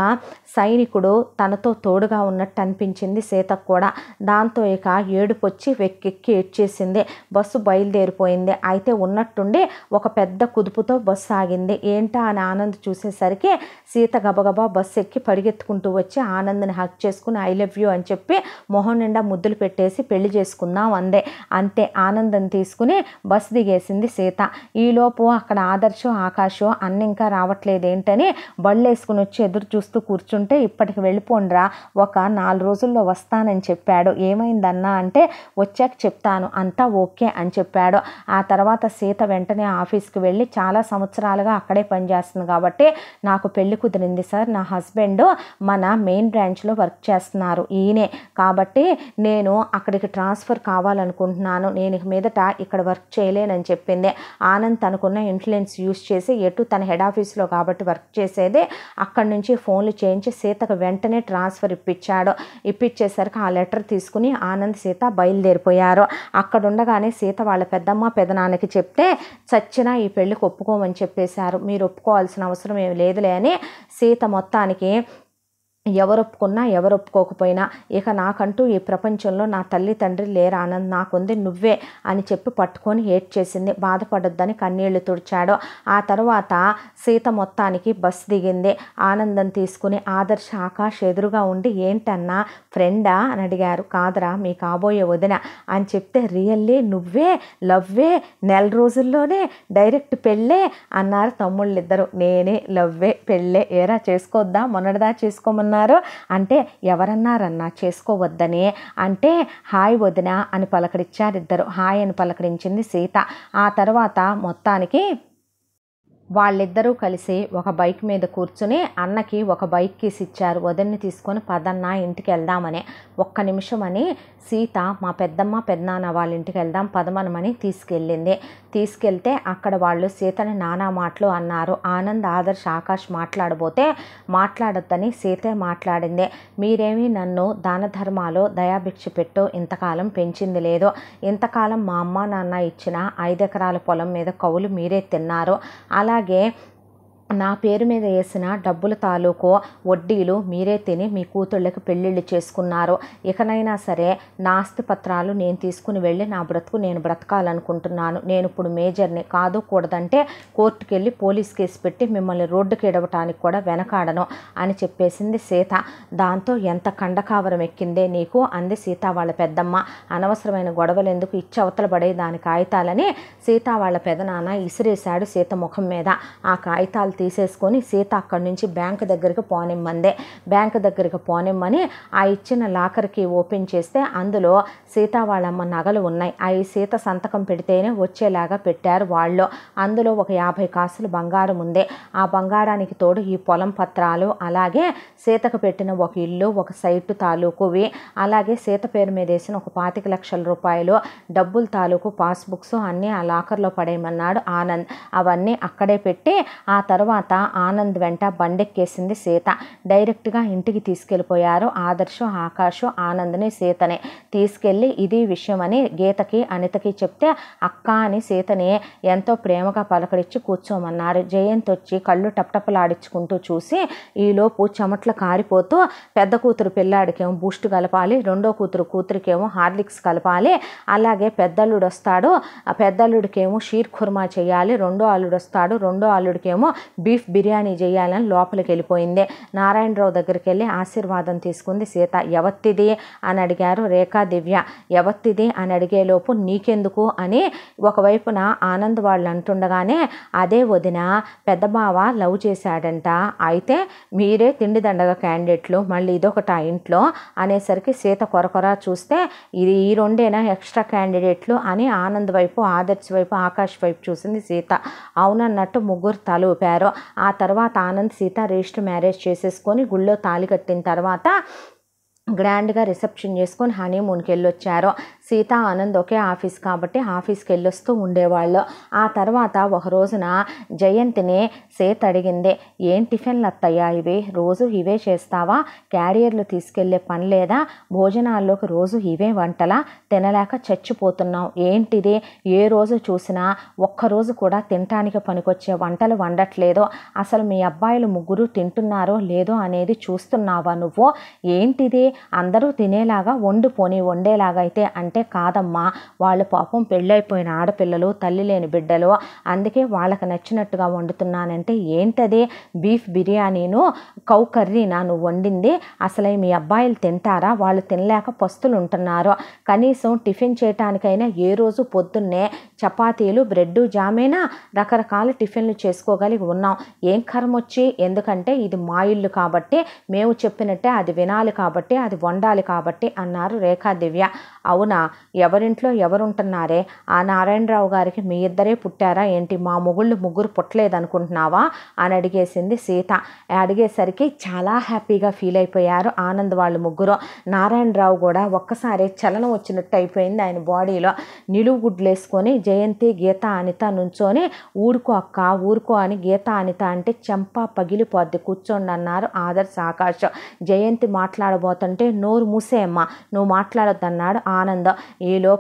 సైనికుడు తనతో తోడుగా ఉన్నట్టు అనిపించింది సీతకు కూడా దాంతో ఇక ఏడుపొచ్చి వెక్కెక్కి ఏడ్చేసింది బస్సు బయలుదేరిపోయింది అయితే ఉన్నట్టుండి ఒక పెద్ద కుదుపుతో బస్సు ఆగింది ఏంటా అని ఆనంద్ చూసేసరికి సీత గబగబా బస్సు ఎక్కి పరిగెత్తుకుంటూ వచ్చి ఆనంద్ని హక్ చేసుకుని ఐ లవ్ యూ అని చెప్పి మొహం నిండా ముద్దులు పెట్టేసి పెళ్లి చేసుకుందాం అందే అంతే ఆనందం తీసుకుని బస్సు దిగేసింది సీత ఈలోపు అక్కడ ఆదర్శం ఆకాశం షో అన్న ఇంకా రావట్లేదు ఏంటని బళ్ళు వేసుకుని వచ్చి ఎదురు చూస్తూ కూర్చుంటే ఇప్పటికి వెళ్ళిపోండిరా ఒక నాలుగు రోజుల్లో వస్తానని చెప్పాడు ఏమైందన్నా అంటే వచ్చాక చెప్తాను అంతా ఓకే అని చెప్పాడు ఆ తర్వాత సీత వెంటనే ఆఫీస్కి వెళ్ళి చాలా సంవత్సరాలుగా అక్కడే పనిచేస్తుంది కాబట్టి నాకు పెళ్లి కుదిరింది సార్ నా హస్బెండ్ మన మెయిన్ బ్రాంచ్లో వర్క్ చేస్తున్నారు ఈయనే కాబట్టి నేను అక్కడికి ట్రాన్స్ఫర్ కావాలనుకుంటున్నాను నేను మీదట ఇక్కడ వర్క్ చేయలేనని చెప్పింది ఆనంద్ తనకున్న ఇన్ఫ్లుయెన్స్ యూస్ చేసి ఎటు తన హెడ్ ఆఫీస్లో కాబట్టి వర్క్ చేసేదే అక్కడి నుంచి ఫోన్లు చేయించి సీతకు వెంటనే ట్రాన్స్ఫర్ ఇప్పించాడు ఇప్పించేసరికి ఆ లెటర్ తీసుకుని ఆనంద్ సీత బయలుదేరిపోయారు అక్కడ ఉండగానే సీత వాళ్ళ పెద్దమ్మ పెదనాన్నకి చెప్తే చచ్చినా ఈ పెళ్లికి ఒప్పుకోమని చెప్పేశారు మీరు ఒప్పుకోవాల్సిన అవసరం ఏమి లేదులే అని సీత మొత్తానికి ఎవరొప్పుకున్నా ఎవరొప్పుకోకపోయినా ఇక నాకంటూ ఈ ప్రపంచంలో నా తల్లి తండ్రి లేరా ఆనంద్ నాకుంది నువ్వే అని చెప్పి పట్టుకొని ఏడ్చేసింది చేసింది బాధపడొద్దని కన్నీళ్లు తుడిచాడు ఆ తర్వాత సీత మొత్తానికి బస్ దిగింది ఆనందం తీసుకుని ఆదర్శ ఆకాష్ ఎదురుగా ఉండి ఏంటన్నా ఫ్రెండా అని అడిగారు కాదరా మీ కాబోయే వదిన అని చెప్తే రియల్లీ నువ్వే లవ్వే నెల రోజుల్లోనే డైరెక్ట్ పెళ్ళే అన్నారు తమ్ముళ్ళిద్దరు నేనే లవ్వే పెళ్ళే ఏరా చేసుకోద్దా మొన్నటిదా చేసుకోమన్నా చేసుకున్నారో అంటే ఎవరన్నారన్నా చేసుకోవద్దని అంటే హాయ్ వదిన అని ఇద్దరు హాయ్ అని పలకరించింది సీత ఆ తర్వాత మొత్తానికి వాళ్ళిద్దరూ కలిసి ఒక బైక్ మీద కూర్చుని అన్నకి ఒక బైక్ కీస్ ఇచ్చారు వదిన్ని తీసుకొని పదన్న ఇంటికి వెళ్దామని ఒక్క నిమిషం అని సీత మా పెద్దమ్మ పెద్దనాన్న వాళ్ళ ఇంటికి వెళ్దాం పదమనమని తీసుకెళ్ళింది తీసుకెళ్తే అక్కడ వాళ్ళు సీతని నానా మాటలు అన్నారు ఆనంద్ ఆదర్శ్ ఆకాష్ మాట్లాడబోతే మాట్లాడొద్దని సీతే మాట్లాడింది మీరేమి నన్ను దాన ధర్మాలు దయాభిక్ష పెట్టు ఇంతకాలం పెంచింది లేదు ఇంతకాలం మా అమ్మ నాన్న ఇచ్చిన ఐదెకరాల పొలం మీద కవులు మీరే తిన్నారు అలాగే నా పేరు మీద వేసిన డబ్బుల తాలూకు వడ్డీలు మీరే తిని మీ కూతుళ్ళకి పెళ్ళిళ్ళు చేసుకున్నారు ఇకనైనా సరే నా ఆస్తిపత్రాలు నేను తీసుకుని వెళ్ళి నా బ్రతుకు నేను బ్రతకాలనుకుంటున్నాను నేను ఇప్పుడు మేజర్ని కాదు కూడదంటే వెళ్ళి పోలీస్ కేసు పెట్టి మిమ్మల్ని రోడ్డుకి ఇడవటానికి కూడా వెనకాడను అని చెప్పేసింది సీత దాంతో ఎంత కండకావరం ఎక్కిందే నీకు అంది సీత వాళ్ళ పెద్దమ్మ అనవసరమైన గొడవలు ఎందుకు ఇచ్చవతల పడే దాని కాగితాలని సీత వాళ్ళ పెదనాన్న ఇసిరేశాడు సీత ముఖం మీద ఆ కాగితాలు తీసేసుకొని సీత అక్కడి నుంచి బ్యాంక్ దగ్గరికి పోనిమ్మందే బ్యాంక్ దగ్గరికి పోనిమ్మని ఆ ఇచ్చిన లాకర్కి ఓపెన్ చేస్తే అందులో సీత వాళ్ళమ్మ నగలు ఉన్నాయి అవి సీత సంతకం పెడితేనే వచ్చేలాగా పెట్టారు వాళ్ళు అందులో ఒక యాభై కాసులు బంగారం ఉంది ఆ బంగారానికి తోడు ఈ పొలం పత్రాలు అలాగే సీతకు పెట్టిన ఒక ఇల్లు ఒక సైటు తాలూకువి అలాగే సీత పేరు మీద వేసిన ఒక పాతిక లక్షల రూపాయలు డబ్బులు తాలూకు పాస్బుక్స్ అన్నీ ఆ లాకర్లో పడేయమన్నాడు ఆనంద్ అవన్నీ అక్కడే పెట్టి ఆ తర్వాత తర్వాత ఆనంద్ వెంట బండెక్కేసింది సీత డైరెక్ట్గా ఇంటికి తీసుకెళ్ళిపోయారు ఆదర్శ ఆకాష్ ఆనంద్ని సీతనే తీసుకెళ్ళి ఇది విషయమని గీతకి అనితకి చెప్తే అక్క అని సీతని ఎంతో ప్రేమగా పలకరించి కూర్చోమన్నారు జయంత్ వచ్చి కళ్ళు టప్టప్పలాడించుకుంటూ చూసి ఈలోపు చెమట్లు కారిపోతూ పెద్ద కూతురు పిల్లాడికేమో బూస్ట్ కలపాలి రెండో కూతురు కూతురికేమో హార్లిక్స్ కలపాలి అలాగే పెద్దల్లుడు వస్తాడు పెద్దల్లుడికేమో షీర్ ఖుర్మా చేయాలి రెండో అల్లుడు వస్తాడు రెండో అల్లుడికేమో బీఫ్ బిర్యానీ చేయాలని లోపలికి వెళ్ళిపోయింది నారాయణరావు దగ్గరికి వెళ్ళి ఆశీర్వాదం తీసుకుంది సీత ఎవత్తిది అని అడిగారు రేఖా దివ్య ఎవత్తిది అని అడిగేలోపు నీకెందుకు అని ఒకవైపున ఆనంద్ వాళ్ళు అంటుండగానే అదే వదిన పెద్ద బావ లవ్ చేశాడంట అయితే మీరే తిండి దండగ క్యాండిడేట్లు మళ్ళీ ఇదొకట ఇంట్లో అనేసరికి సీత కొరకొర చూస్తే ఇది ఈ రెండేనా ఎక్స్ట్రా క్యాండిడేట్లు అని ఆనంద్ వైపు ఆదర్శ్ వైపు ఆకాష్ వైపు చూసింది సీత అవునన్నట్టు ముగ్గురు తలూపారు చేశారో ఆ తర్వాత ఆనంద్ సీత రిజిస్టర్ మ్యారేజ్ చేసేసుకొని గుళ్ళో తాళి కట్టిన తర్వాత గ్రాండ్గా రిసెప్షన్ చేసుకొని హనీమూన్కి వెళ్ళొచ్చారు సీత ఆనంద్ ఒకే ఆఫీస్ కాబట్టి ఆఫీస్కి వెళ్ళొస్తూ ఉండేవాళ్ళు ఆ తర్వాత ఒక రోజున జయంతిని సీత అడిగింది ఏం టిఫిన్లు అత్తయ్యా ఇవి రోజు ఇవే చేస్తావా క్యారియర్లు తీసుకెళ్లే పని లేదా భోజనాల్లోకి రోజు ఇవే వంటలా తినలేక చచ్చిపోతున్నాం ఏంటిది ఏ రోజు చూసినా ఒక్కరోజు కూడా తినటానికి పనికొచ్చే వంటలు వండట్లేదు అసలు మీ అబ్బాయిలు ముగ్గురు తింటున్నారో లేదో అనేది చూస్తున్నావా నువ్వు ఏంటిది అందరూ తినేలాగా వండు పోనీ వండేలాగా అయితే అంటే అంటే కాదమ్మా వాళ్ళ పాపం పెళ్ళైపోయిన ఆడపిల్లలు తల్లి లేని బిడ్డలు అందుకే వాళ్ళకి నచ్చినట్టుగా వండుతున్నానంటే ఏంటది బీఫ్ బిర్యానీను కౌ కర్రీ నువ్వు వండింది అసలు మీ అబ్బాయిలు తింటారా వాళ్ళు తినలేక పస్తులు ఉంటున్నారు కనీసం టిఫిన్ చేయటానికైనా ఏ రోజు పొద్దున్నే చపాతీలు బ్రెడ్ జామేనా రకరకాల టిఫిన్లు చేసుకోగలిగి ఉన్నాం ఏం కర్మొచ్చి ఎందుకంటే ఇది మా ఇల్లు కాబట్టి మేము చెప్పినట్టే అది వినాలి కాబట్టి అది వండాలి కాబట్టి అన్నారు రేఖాదివ్య అవునా ఎవరింట్లో ఎవరుంటున్నారే ఆ నారాయణరావు గారికి మీ ఇద్దరే పుట్టారా ఏంటి మా మొగుళ్ళు ముగ్గురు పుట్టలేదనుకుంటున్నావా అని అడిగేసింది సీత అడిగేసరికి చాలా హ్యాపీగా ఫీల్ అయిపోయారు ఆనంద్ వాళ్ళు ముగ్గురు నారాయణరావు కూడా ఒక్కసారి చలనం వచ్చినట్టు అయిపోయింది ఆయన బాడీలో నిలువుగుడ్లేసుకొని జయంతి గీత అనిత నుంచొని ఊరుకో అక్క ఊరుకో అని గీత అనిత అంటే చెంప పగిలిపోద్ది కూర్చోండి అన్నారు ఆదర్శ్ ఆకాశం జయంతి మాట్లాడబోతుంటే నోరు మూసేయమ్మ నువ్వు మాట్లాడొద్దన్నాడు ఆనంద్ Et le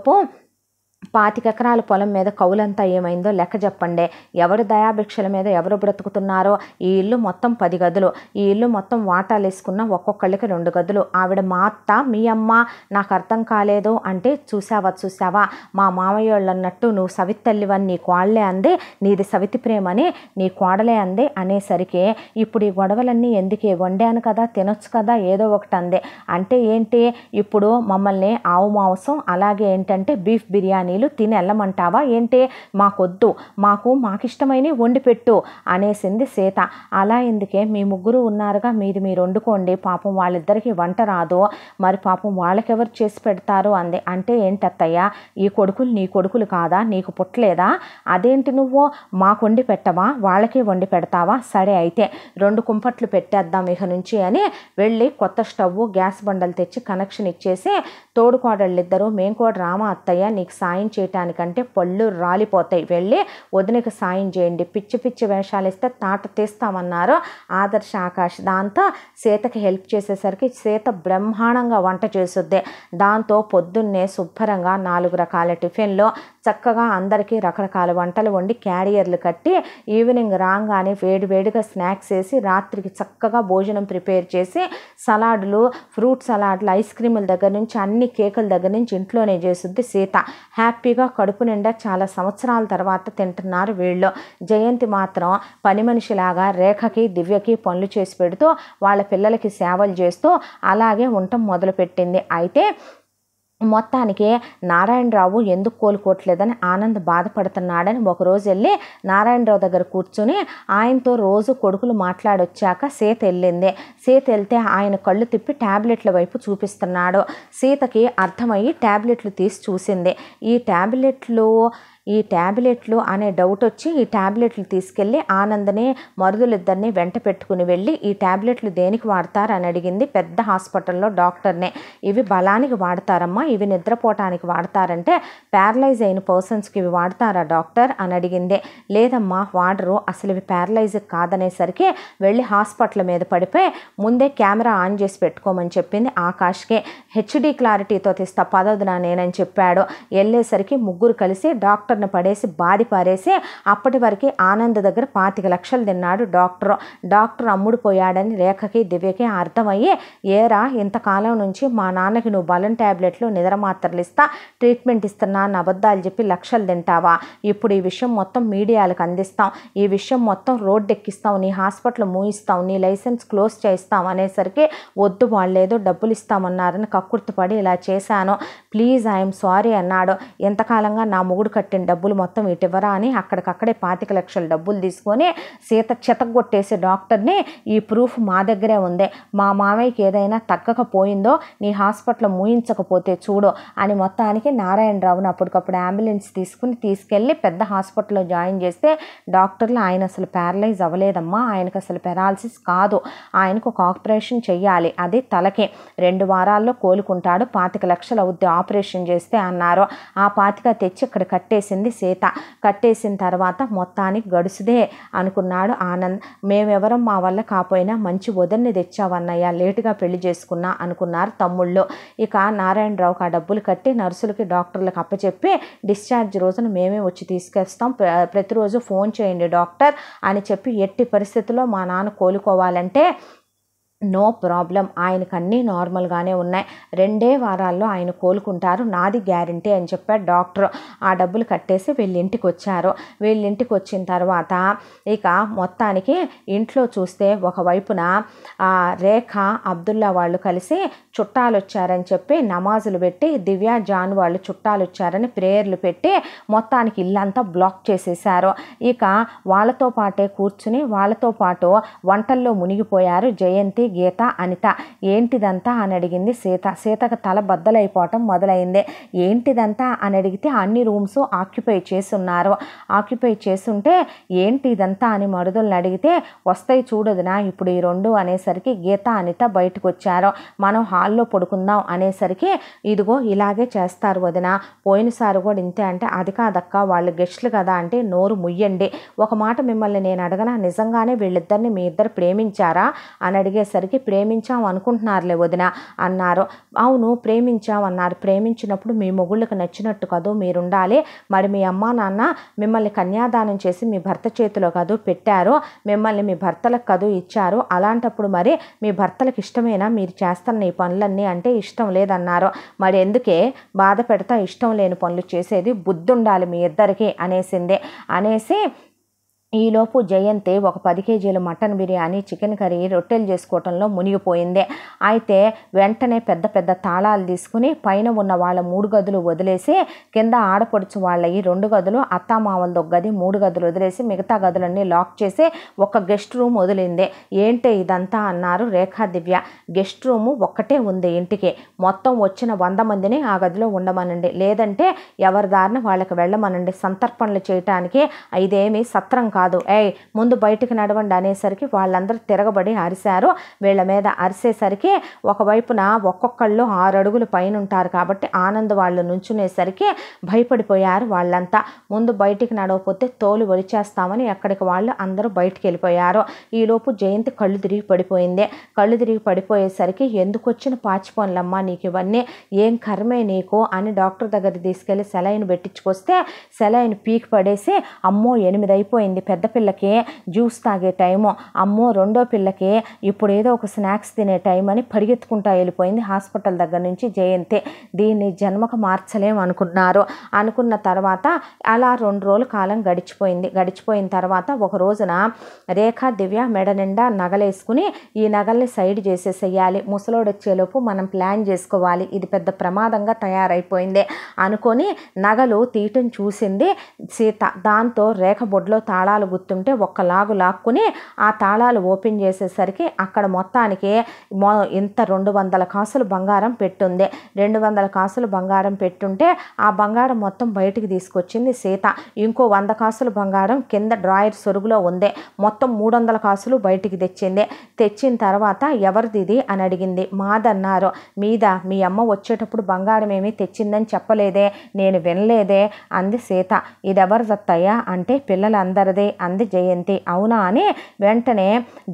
పాతికెకరాల పొలం మీద కవులంతా ఏమైందో లెక్క చెప్పండి ఎవరు దయాభిక్షల మీద ఎవరు బ్రతుకుతున్నారో ఈ ఇల్లు మొత్తం పది గదులు ఈ ఇల్లు మొత్తం వాటాలు వేసుకున్న ఒక్కొక్కళ్ళకి రెండు గదులు ఆవిడ మా అత్త మీ అమ్మ నాకు అర్థం కాలేదు అంటే చూసావా చూసావా మా మామయ్య అన్నట్టు నువ్వు తల్లివని నీ కోడలే అంది నీది సవితి ప్రేమ అని నీ కోడలే అంది అనేసరికి ఇప్పుడు ఈ గొడవలన్నీ ఎందుకే వండాను కదా తినొచ్చు కదా ఏదో ఒకటి అంది అంటే ఏంటి ఇప్పుడు మమ్మల్ని ఆవు మాంసం అలాగే ఏంటంటే బీఫ్ బిర్యానీ నీళ్ళు తిని వెళ్ళమంటావా ఏంటే మాకొద్దు మాకు మాకిష్టమైనవి వండి పెట్టు అనేసింది సీత అలా ఎందుకే మీ ముగ్గురు ఉన్నారుగా మీరు మీరు వండుకోండి పాపం వాళ్ళిద్దరికీ వంట రాదు మరి పాపం వాళ్ళకెవరు చేసి పెడతారు అంది అంటే ఏంటత్తయ్య ఈ కొడుకులు నీ కొడుకులు కాదా నీకు పుట్టలేదా అదేంటి నువ్వు మాకు వండి పెట్టవా వాళ్ళకే వండి పెడతావా సరే అయితే రెండు కుంపట్లు పెట్టేద్దాం ఇక నుంచి అని వెళ్ళి కొత్త స్టవ్ గ్యాస్ బండలు తెచ్చి కనెక్షన్ ఇచ్చేసి తోడుకోడళ్ళిద్దరూ మేము కూడా రామా అత్తయ్య నీకు సాయం సాయం చేయటానికంటే పళ్ళు రాలిపోతాయి వెళ్ళి వదినకి సాయం చేయండి పిచ్చి పిచ్చి వేషాలు ఇస్తే తాట తీస్తామన్నారు ఆదర్శ ఆకాష్ దాంతో సీతకి హెల్ప్ చేసేసరికి సీత బ్రహ్మాండంగా వంట చేస్తుంది దాంతో పొద్దున్నే శుభ్రంగా నాలుగు రకాల టిఫిన్లో చక్కగా అందరికీ రకరకాల వంటలు వండి క్యారియర్లు కట్టి ఈవినింగ్ రాగానే వేడిగా స్నాక్స్ వేసి రాత్రికి చక్కగా భోజనం ప్రిపేర్ చేసి సలాడ్లు ఫ్రూట్ సలాడ్లు ఐస్ క్రీముల దగ్గర నుంచి అన్ని కేకుల దగ్గర నుంచి ఇంట్లోనే చేస్తుంది సీత హ్యాపీగా కడుపు నిండా చాలా సంవత్సరాల తర్వాత తింటున్నారు వీళ్ళు జయంతి మాత్రం పని మనిషిలాగా రేఖకి దివ్యకి పనులు చేసి పెడుతూ వాళ్ళ పిల్లలకి సేవలు చేస్తూ అలాగే ఉండటం మొదలుపెట్టింది అయితే మొత్తానికి నారాయణరావు ఎందుకు కోలుకోవట్లేదని ఆనంద్ బాధపడుతున్నాడని ఒకరోజు వెళ్ళి నారాయణరావు దగ్గర కూర్చుని ఆయనతో రోజు కొడుకులు మాట్లాడొచ్చాక సీత వెళ్ళింది సీత వెళ్తే ఆయన కళ్ళు తిప్పి ట్యాబ్లెట్ల వైపు చూపిస్తున్నాడు సీతకి అర్థమయ్యి ట్యాబ్లెట్లు తీసి చూసింది ఈ ట్యాబ్లెట్లు ఈ ట్యాబ్లెట్లు అనే డౌట్ వచ్చి ఈ ట్యాబ్లెట్లు తీసుకెళ్ళి ఆనందనే మరుదులిద్దరిని వెంట పెట్టుకుని వెళ్ళి ఈ ట్యాబ్లెట్లు దేనికి వాడతారని అడిగింది పెద్ద హాస్పిటల్లో డాక్టర్నే ఇవి బలానికి వాడతారమ్మా ఇవి నిద్రపోవటానికి వాడతారంటే ప్యారలైజ్ అయిన పర్సన్స్కి ఇవి వాడతారా డాక్టర్ అని అడిగిందే లేదమ్మా వాడరు అసలు ఇవి ప్యారలైజ్ కాదనేసరికి వెళ్ళి హాస్పిటల్ మీద పడిపోయి ముందే కెమెరా ఆన్ చేసి పెట్టుకోమని చెప్పింది ఆకాష్కి హెచ్డి క్లారిటీతో తీస్తా పదదునా నేనని చెప్పాడు వెళ్ళేసరికి ముగ్గురు కలిసి డాక్టర్ ఒకరిని పడేసి బాధిపారేసి పారేసి అప్పటి వరకు ఆనంద్ దగ్గర పాతిక లక్షలు తిన్నాడు డాక్టర్ డాక్టర్ అమ్ముడు పోయాడని రేఖకి దివ్యకి అర్థమయ్యి ఏరా ఇంతకాలం నుంచి మా నాన్నకి నువ్వు బలం ట్యాబ్లెట్లు నిద్ర మాత్రలు ఇస్తా ట్రీట్మెంట్ ఇస్తున్నా అని అబద్ధాలు చెప్పి లక్షలు తింటావా ఇప్పుడు ఈ విషయం మొత్తం మీడియాలకు అందిస్తాం ఈ విషయం మొత్తం రోడ్డు ఎక్కిస్తాం నీ హాస్పిటల్ మూయిస్తాం నీ లైసెన్స్ క్లోజ్ చేస్తాం అనేసరికి వద్దు వాళ్ళేదో డబ్బులు ఇస్తామన్నారని కక్కుర్తిపడి ఇలా చేశాను ప్లీజ్ ఐఎమ్ సారీ అన్నాడు ఎంతకాలంగా నా మొగుడు కట్టిన డబ్బులు మొత్తం ఇటివ్వరా అని అక్కడికక్కడే పాతిక లక్షల డబ్బులు తీసుకొని సీత చితగొట్టేసే డాక్టర్ని ఈ ప్రూఫ్ మా దగ్గరే ఉంది మా మామయ్యకి ఏదైనా తగ్గకపోయిందో నీ హాస్పిటల్ మూయించకపోతే చూడు అని మొత్తానికి నారాయణరావుని అప్పటికప్పుడు అంబులెన్స్ తీసుకుని తీసుకెళ్ళి పెద్ద హాస్పిటల్లో జాయిన్ చేస్తే డాక్టర్లు ఆయన అసలు ప్యారలైజ్ అవ్వలేదమ్మా ఆయనకు అసలు పెరాలసిస్ కాదు ఆయనకు ఒక ఆపరేషన్ చేయాలి అది తలకి రెండు వారాల్లో కోలుకుంటాడు పాతిక లక్షలు అవుద్ది ఆపరేషన్ చేస్తే అన్నారు ఆ పాతిక తెచ్చి ఇక్కడ కట్టేసింది చేసింది సీత కట్టేసిన తర్వాత మొత్తానికి గడుసుదే అనుకున్నాడు ఆనంద్ మేమెవరం మా వల్ల కాపోయినా మంచి వదిలిని తెచ్చావన్నయ్య లేటుగా పెళ్లి చేసుకున్నా అనుకున్నారు తమ్ముళ్ళు ఇక నారాయణరావుకి ఆ డబ్బులు కట్టి నర్సులకి డాక్టర్లకు అప్పచెప్పి డిశ్చార్జ్ రోజున మేమే వచ్చి తీసుకెస్తాం ప్రతిరోజు ఫోన్ చేయండి డాక్టర్ అని చెప్పి ఎట్టి పరిస్థితుల్లో మా నాన్న కోలుకోవాలంటే నో ప్రాబ్లం ఆయనకు అన్నీ నార్మల్గానే ఉన్నాయి రెండే వారాల్లో ఆయన కోలుకుంటారు నాది గ్యారంటీ అని చెప్పాడు డాక్టర్ ఆ డబ్బులు కట్టేసి వీళ్ళింటికి వచ్చారు వీళ్ళింటికి వచ్చిన తర్వాత ఇక మొత్తానికి ఇంట్లో చూస్తే ఒకవైపున రేఖ అబ్దుల్లా వాళ్ళు కలిసి చుట్టాలు వచ్చారని చెప్పి నమాజులు పెట్టి దివ్య జాన్ వాళ్ళు చుట్టాలు వచ్చారని ప్రేయర్లు పెట్టి మొత్తానికి ఇల్లంతా బ్లాక్ చేసేశారు ఇక వాళ్ళతో పాటే కూర్చుని వాళ్ళతో పాటు వంటల్లో మునిగిపోయారు జయంతి గీత అనిత ఏంటిదంతా అని అడిగింది సీత సీతకు తల బద్దలైపోవటం మొదలైంది ఏంటిదంతా అని అడిగితే అన్ని రూమ్స్ ఆక్యుపై ఉన్నారు ఆక్యుపై చేస్తుంటే ఏంటి ఇదంతా అని మరుదులను అడిగితే వస్తాయి చూడదునా ఇప్పుడు ఈ రెండు అనేసరికి గీత అనిత బయటకు వచ్చారు మనం హాల్లో పడుకుందాం అనేసరికి ఇదిగో ఇలాగే చేస్తారు వదిన పోయినసారి కూడా ఇంతే అంటే అది కాదక్క వాళ్ళు గెస్ట్లు కదా అంటే నోరు ముయ్యండి ఒక మాట మిమ్మల్ని నేను అడగనా నిజంగానే వీళ్ళిద్దరిని మీ ఇద్దరు ప్రేమించారా అని అడిగేసరికి అనేసరికి ప్రేమించాం అనుకుంటున్నారులే వదిన అన్నారు అవును ప్రేమించాం అన్నారు ప్రేమించినప్పుడు మీ మొగుళ్ళకి నచ్చినట్టు కదూ మీరుండాలి మరి మీ అమ్మా నాన్న మిమ్మల్ని కన్యాదానం చేసి మీ భర్త చేతిలో కదూ పెట్టారు మిమ్మల్ని మీ భర్తలకు కదూ ఇచ్చారు అలాంటప్పుడు మరి మీ భర్తలకు ఇష్టమైన మీరు చేస్తున్న ఈ పనులన్నీ అంటే ఇష్టం లేదన్నారు మరి ఎందుకే బాధ పెడతా ఇష్టం లేని పనులు చేసేది బుద్ధి ఉండాలి మీ ఇద్దరికీ అనేసిందే అనేసి ఈలోపు జయంతి ఒక పది కేజీల మటన్ బిర్యానీ చికెన్ కర్రీ రొట్టెలు చేసుకోవటంలో మునిగిపోయింది అయితే వెంటనే పెద్ద పెద్ద తాళాలు తీసుకుని పైన ఉన్న వాళ్ళ మూడు గదులు వదిలేసి కింద ఆడపడుచు ఈ రెండు గదులు అత్తామామలది ఒక గది మూడు గదులు వదిలేసి మిగతా గదులన్నీ లాక్ చేసి ఒక గెస్ట్ రూమ్ వదిలింది ఏంటి ఇదంతా అన్నారు రేఖా దివ్య గెస్ట్ రూము ఒక్కటే ఉంది ఇంటికి మొత్తం వచ్చిన వంద మందిని ఆ గదిలో ఉండమనండి లేదంటే ఎవరి దారిన వాళ్ళకి వెళ్ళమనండి సంతర్పణలు చేయటానికి ఇదేమి సత్రం కాదు ఏయ్ ముందు బయటికి నడవండి అనేసరికి వాళ్ళందరూ తిరగబడి అరిశారు వీళ్ళ మీద అరిసేసరికి ఒకవైపున ఒక్కొక్కళ్ళు ఆరు అడుగులు పైన ఉంటారు కాబట్టి ఆనంద్ వాళ్ళు నుంచునేసరికి భయపడిపోయారు వాళ్ళంతా ముందు బయటికి నడవపోతే తోలు ఒలిచేస్తామని ఎక్కడికి వాళ్ళు అందరూ బయటికి వెళ్ళిపోయారు ఈలోపు జయంతి కళ్ళు తిరిగి పడిపోయింది కళ్ళు తిరిగి పడిపోయేసరికి ఎందుకు వచ్చిన పాచిపోన్లమ్మా నీకు ఇవన్నీ ఏం కర్మే నీకు అని డాక్టర్ దగ్గర తీసుకెళ్ళి సెలైన్ పెట్టించుకొస్తే సెలైన్ పీక్ పడేసి అమ్మో ఎనిమిది అయిపోయింది పెద్ద పిల్లకి జ్యూస్ తాగే టైము అమ్మో రెండో పిల్లకి ఇప్పుడు ఏదో ఒక స్నాక్స్ తినే టైం అని పరిగెత్తుకుంటా వెళ్ళిపోయింది హాస్పిటల్ దగ్గర నుంచి జయంతి దీన్ని జన్మకు మార్చలేము అనుకున్నారు అనుకున్న తర్వాత అలా రెండు రోజుల కాలం గడిచిపోయింది గడిచిపోయిన తర్వాత ఒక రోజున రేఖ దివ్య మెడ నిండా నగలేసుకుని ఈ నగల్ని సైడ్ చేసేసేయాలి ముసలోడు వచ్చేలోపు మనం ప్లాన్ చేసుకోవాలి ఇది పెద్ద ప్రమాదంగా తయారైపోయింది అనుకొని నగలు తీయటం చూసింది సీత దాంతో రేఖ బొడ్లో తాళాలు తాళాలు గుర్తుంటే ఒక్క లాగు లాక్కుని ఆ తాళాలు ఓపెన్ చేసేసరికి అక్కడ మొత్తానికి ఇంత రెండు వందల కాసులు బంగారం పెట్టుంది రెండు వందల కాసులు బంగారం పెట్టుంటే ఆ బంగారం మొత్తం బయటికి తీసుకొచ్చింది సీత ఇంకో వంద కాసులు బంగారం కింద డ్రాయర్ సొరుగులో ఉంది మొత్తం మూడు వందల కాసులు బయటికి తెచ్చింది తెచ్చిన తర్వాత ఎవరిది ఇది అని అడిగింది మాదన్నారు మీద మీ అమ్మ వచ్చేటప్పుడు బంగారం ఏమీ తెచ్చిందని చెప్పలేదే నేను వినలేదే అంది సీత ఇదెవరిదత్తయ్యా అంటే పిల్లలందరిది ఉంది అంది జయంతి అవునా అని వెంటనే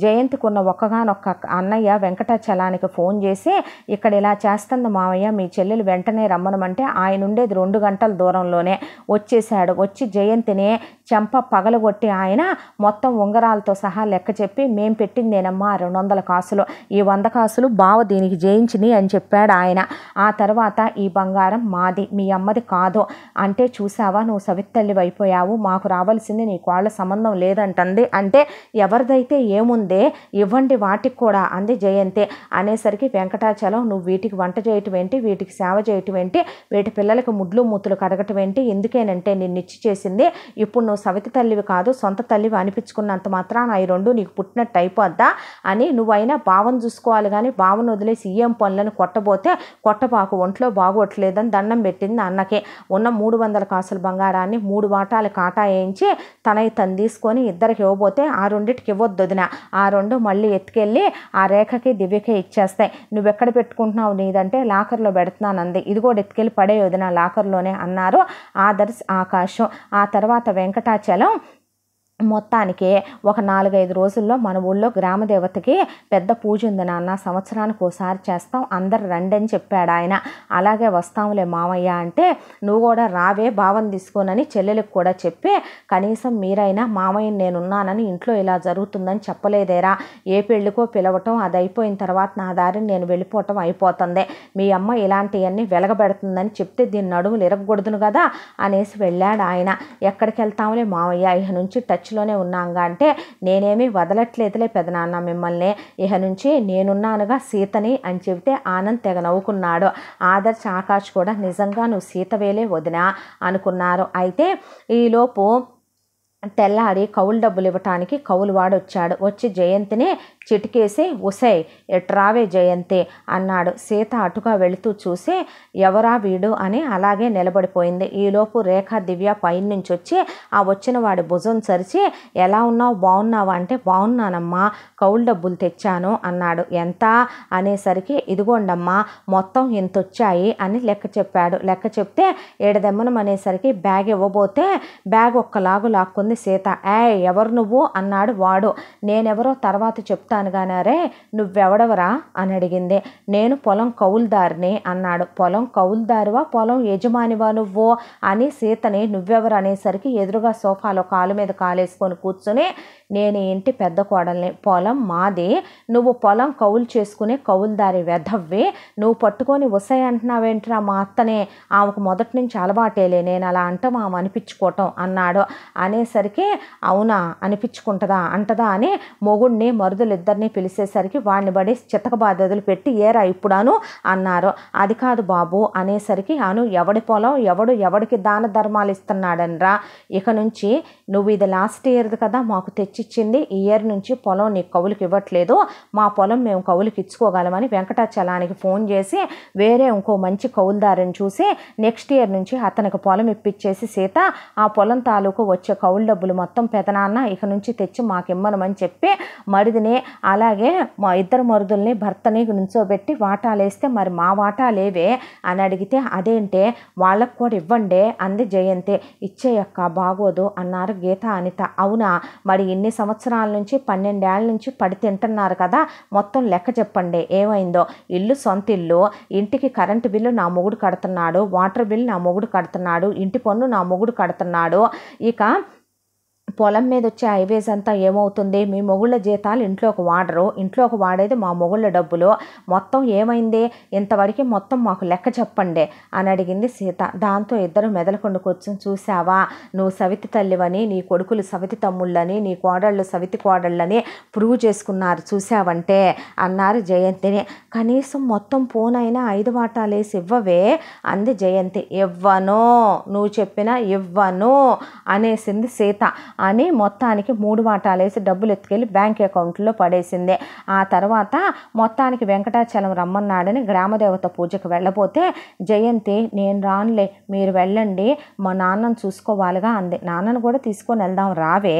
జయంతికి ఉన్న ఒక్కగానొక్క అన్నయ్య వెంకటాచలానికి ఫోన్ చేసి ఇక్కడ ఇలా చేస్తుంది మావయ్య మీ చెల్లెలు వెంటనే రమ్మనమంటే ఆయన ఉండేది రెండు గంటల దూరంలోనే వచ్చేసాడు వచ్చి జయంతిని చెంప పగలగొట్టి ఆయన మొత్తం ఉంగరాలతో సహా లెక్క చెప్పి మేం పెట్టిందేనమ్మా రెండు వందల కాసులు ఈ వంద కాసులు బావ దీనికి జయించిని అని చెప్పాడు ఆయన ఆ తర్వాత ఈ బంగారం మాది మీ అమ్మది కాదు అంటే చూసావా నువ్వు సవిత్తల్లి అయిపోయావు మాకు రావాల్సింది నీ కోళ్ళ సంబంధం లేదంటుంది అంటే ఎవరిదైతే ఏముందే ఇవ్వండి వాటికి కూడా అంది జయంతి అనేసరికి వెంకటాచలం నువ్వు వీటికి వంట చేయటం ఏంటి వీటికి సేవ చేయటం ఏంటి వీటి పిల్లలకు ముడ్లు మూతులు కడగటం ఏంటి ఎందుకేనంటే నిన్నిచ్చి చేసింది ఇప్పుడు నువ్వు సవితి తల్లివి కాదు సొంత తల్లివి అనిపించుకున్నంత మాత్రాన ఈ రెండు నీకు పుట్టినట్టు అయిపోద్దా అని నువ్వైనా భావం చూసుకోవాలి కానీ భావన వదిలేసి ఏం పనులను కొట్టబోతే కొట్టబాకు ఒంట్లో బాగోట్లేదని దండం పెట్టింది అన్నకే ఉన్న మూడు వందల కాసుల బంగారాన్ని మూడు వాటాలు కాటా వేయించి తనవి తను తీసుకొని ఇద్దరికి ఇవ్వబోతే ఆ రెండిటికి ఇవ్వద్దు వదిన ఆ రెండు మళ్ళీ ఎత్తుకెళ్ళి ఆ రేఖకి దివ్యకి ఇచ్చేస్తాయి నువ్వు ఎక్కడ పెట్టుకుంటున్నావు నీదంటే లాకర్లో పెడుతున్నానంది ఇది కూడా ఎత్తుకెళ్ళి పడే వదిన లాకర్లోనే అన్నారు ఆదర్శ్ ఆకాశం ఆ తర్వాత వెంకటాచలం మొత్తానికి ఒక నాలుగైదు రోజుల్లో మన ఊళ్ళో గ్రామదేవతకి పెద్ద పూజ ఉంది నాన్న సంవత్సరానికి ఒకసారి చేస్తాం అందరు రండి అని చెప్పాడు ఆయన అలాగే వస్తాంలే మామయ్య అంటే నువ్వు కూడా రావే భావం తీసుకోనని చెల్లెలకు కూడా చెప్పి కనీసం మీరైనా మామయ్య నేనున్నానని ఇంట్లో ఇలా జరుగుతుందని చెప్పలేదేరా ఏ పెళ్ళికో పిలవటం అది అయిపోయిన తర్వాత నా దారిని నేను వెళ్ళిపోవటం అయిపోతుంది మీ అమ్మ ఇలాంటివన్నీ వెలగబెడుతుందని చెప్తే దీన్ని నడుములు ఇరగకూడదును కదా అనేసి వెళ్ళాడు ఆయన ఎక్కడికి వెళ్తాంలే మామయ్య ఇహ నుంచి టచ్ టచ్లోనే ఉన్నాగా అంటే నేనేమి వదలట్లేదులే పెదనాన్న మిమ్మల్ని ఇహ నుంచి నేనున్నానుగా సీతని అని చెబితే ఆనంద్ తెగ నవ్వుకున్నాడు ఆదర్శ్ ఆకాష్ కూడా నిజంగా నువ్వు సీత వేలే వదినా అనుకున్నారు అయితే ఈలోపు తెల్లారి కౌలు డబ్బులు ఇవ్వటానికి కౌలు వాడు వచ్చాడు వచ్చి జయంతిని చిటికేసి ఉసై ఎట్రావే జయంతి అన్నాడు సీత అటుగా వెళుతూ చూసి ఎవరా వీడు అని అలాగే నిలబడిపోయింది ఈలోపు రేఖ దివ్య పైన నుంచి వచ్చి ఆ వచ్చిన వాడి భుజం సరిచి ఎలా ఉన్నావు బాగున్నావా అంటే బాగున్నానమ్మా కౌలు డబ్బులు తెచ్చాను అన్నాడు ఎంత అనేసరికి ఇదిగోండమ్మా మొత్తం ఇంత వచ్చాయి అని లెక్క చెప్పాడు లెక్క చెప్తే ఏడదెమ్మనం అనేసరికి బ్యాగ్ ఇవ్వబోతే బ్యాగ్ ఒక్కలాగు లాక్కుంది సీత ఏ ఎవరు నువ్వు అన్నాడు వాడు నేనెవరో తర్వాత చెప్తాను అనగానే నువ్వెవడవరా అని అడిగింది నేను పొలం కౌలుదారిని అన్నాడు పొలం కౌలుదారివా పొలం యజమానివా నువ్వు అని సీతని నువ్వెవరు అనేసరికి ఎదురుగా సోఫాలో కాలు మీద కాలేసుకొని కూర్చొని నేను ఇంటి పెద్ద కోడల్ని పొలం మాది నువ్వు పొలం కౌలు చేసుకునే కౌలుదారి వెధవ్వి నువ్వు పట్టుకొని వసాయి అంటున్నావేంట్రా మా అత్తనే ఆమెకు మొదటి నుంచి అలవాటేలే నేను అలా అంటాం ఆమె అనిపించుకోవటం అన్నాడు అనేసరికి అవునా అనిపించుకుంటుందా అంటదా అని మొగుడిని మరుదులు ఇద్దరిని పిలిచేసరికి వాడిని పడి బాధ్యతలు పెట్టి ఏరా ఇప్పుడాను అన్నారు అది కాదు బాబు అనేసరికి అను ఎవడి పొలం ఎవడు ఎవడికి దాన ధర్మాలు ఇస్తున్నాడనరా ఇక నుంచి నువ్వు ఇది లాస్ట్ ఇయర్ది కదా మాకు తెచ్చిచ్చింది ఈ ఇయర్ నుంచి పొలం నీకు కవులకి ఇవ్వట్లేదు మా పొలం మేము కవులకి ఇచ్చుకోగలమని వెంకటాచలానికి ఫోన్ చేసి వేరే ఇంకో మంచి కవులదారిని చూసి నెక్స్ట్ ఇయర్ నుంచి అతనికి పొలం ఇప్పించేసి సీత ఆ పొలం తాలూకు వచ్చే కౌలు డబ్బులు మొత్తం పెదనాన్న ఇక నుంచి తెచ్చి మాకు ఇమ్మనమని చెప్పి మరిదిని అలాగే మా ఇద్దరు మరుదుల్ని భర్తని నుంచోబెట్టి వాటాలేస్తే మరి మా వాటాలేవే అని అడిగితే అదేంటే వాళ్ళకు కూడా ఇవ్వండి అంది జయంతి ఇచ్చేయక్క బాగోదు అన్నారు గీత అనిత అవునా మరి ఇన్ని సంవత్సరాల నుంచి పన్నెండేళ్ల నుంచి పడి తింటున్నారు కదా మొత్తం లెక్క చెప్పండి ఏమైందో ఇల్లు సొంత ఇల్లు ఇంటికి కరెంటు బిల్లు నా మొగుడు కడుతున్నాడు వాటర్ బిల్ నా మొగుడు కడుతున్నాడు ఇంటి పన్ను నా మొగుడు కడుతున్నాడు ఇక పొలం మీద వచ్చే హైవేస్ అంతా ఏమవుతుంది మీ మొగుళ్ళ జీతాలు ఇంట్లోకి వాడరు ఇంట్లోకి వాడేది మా మొగుళ్ళ డబ్బులు మొత్తం ఏమైంది ఇంతవరకు మొత్తం మాకు లెక్క చెప్పండి అని అడిగింది సీత దాంతో ఇద్దరు మెదలకొండ కూర్చొని చూసావా నువ్వు సవితి తల్లివని నీ కొడుకులు సవితి తమ్ముళ్ళని నీ కోడళ్ళు సవితి కోడళ్ళని ప్రూవ్ చేసుకున్నారు చూసావంటే అన్నారు జయంతిని కనీసం మొత్తం పోనైనా ఐదు వాటాలేసి ఇవ్వవే అంది జయంతి ఇవ్వను నువ్వు చెప్పిన ఇవ్వను అనేసింది సీత అని మొత్తానికి మూడు వేసి డబ్బులు ఎత్తుకెళ్ళి బ్యాంక్ అకౌంట్లో పడేసింది ఆ తర్వాత మొత్తానికి వెంకటాచలం రమ్మన్నాడని గ్రామదేవత పూజకు వెళ్ళబోతే జయంతి నేను రానులే మీరు వెళ్ళండి మా నాన్నను చూసుకోవాలిగా అంది నాన్నను కూడా తీసుకొని వెళ్దాం రావే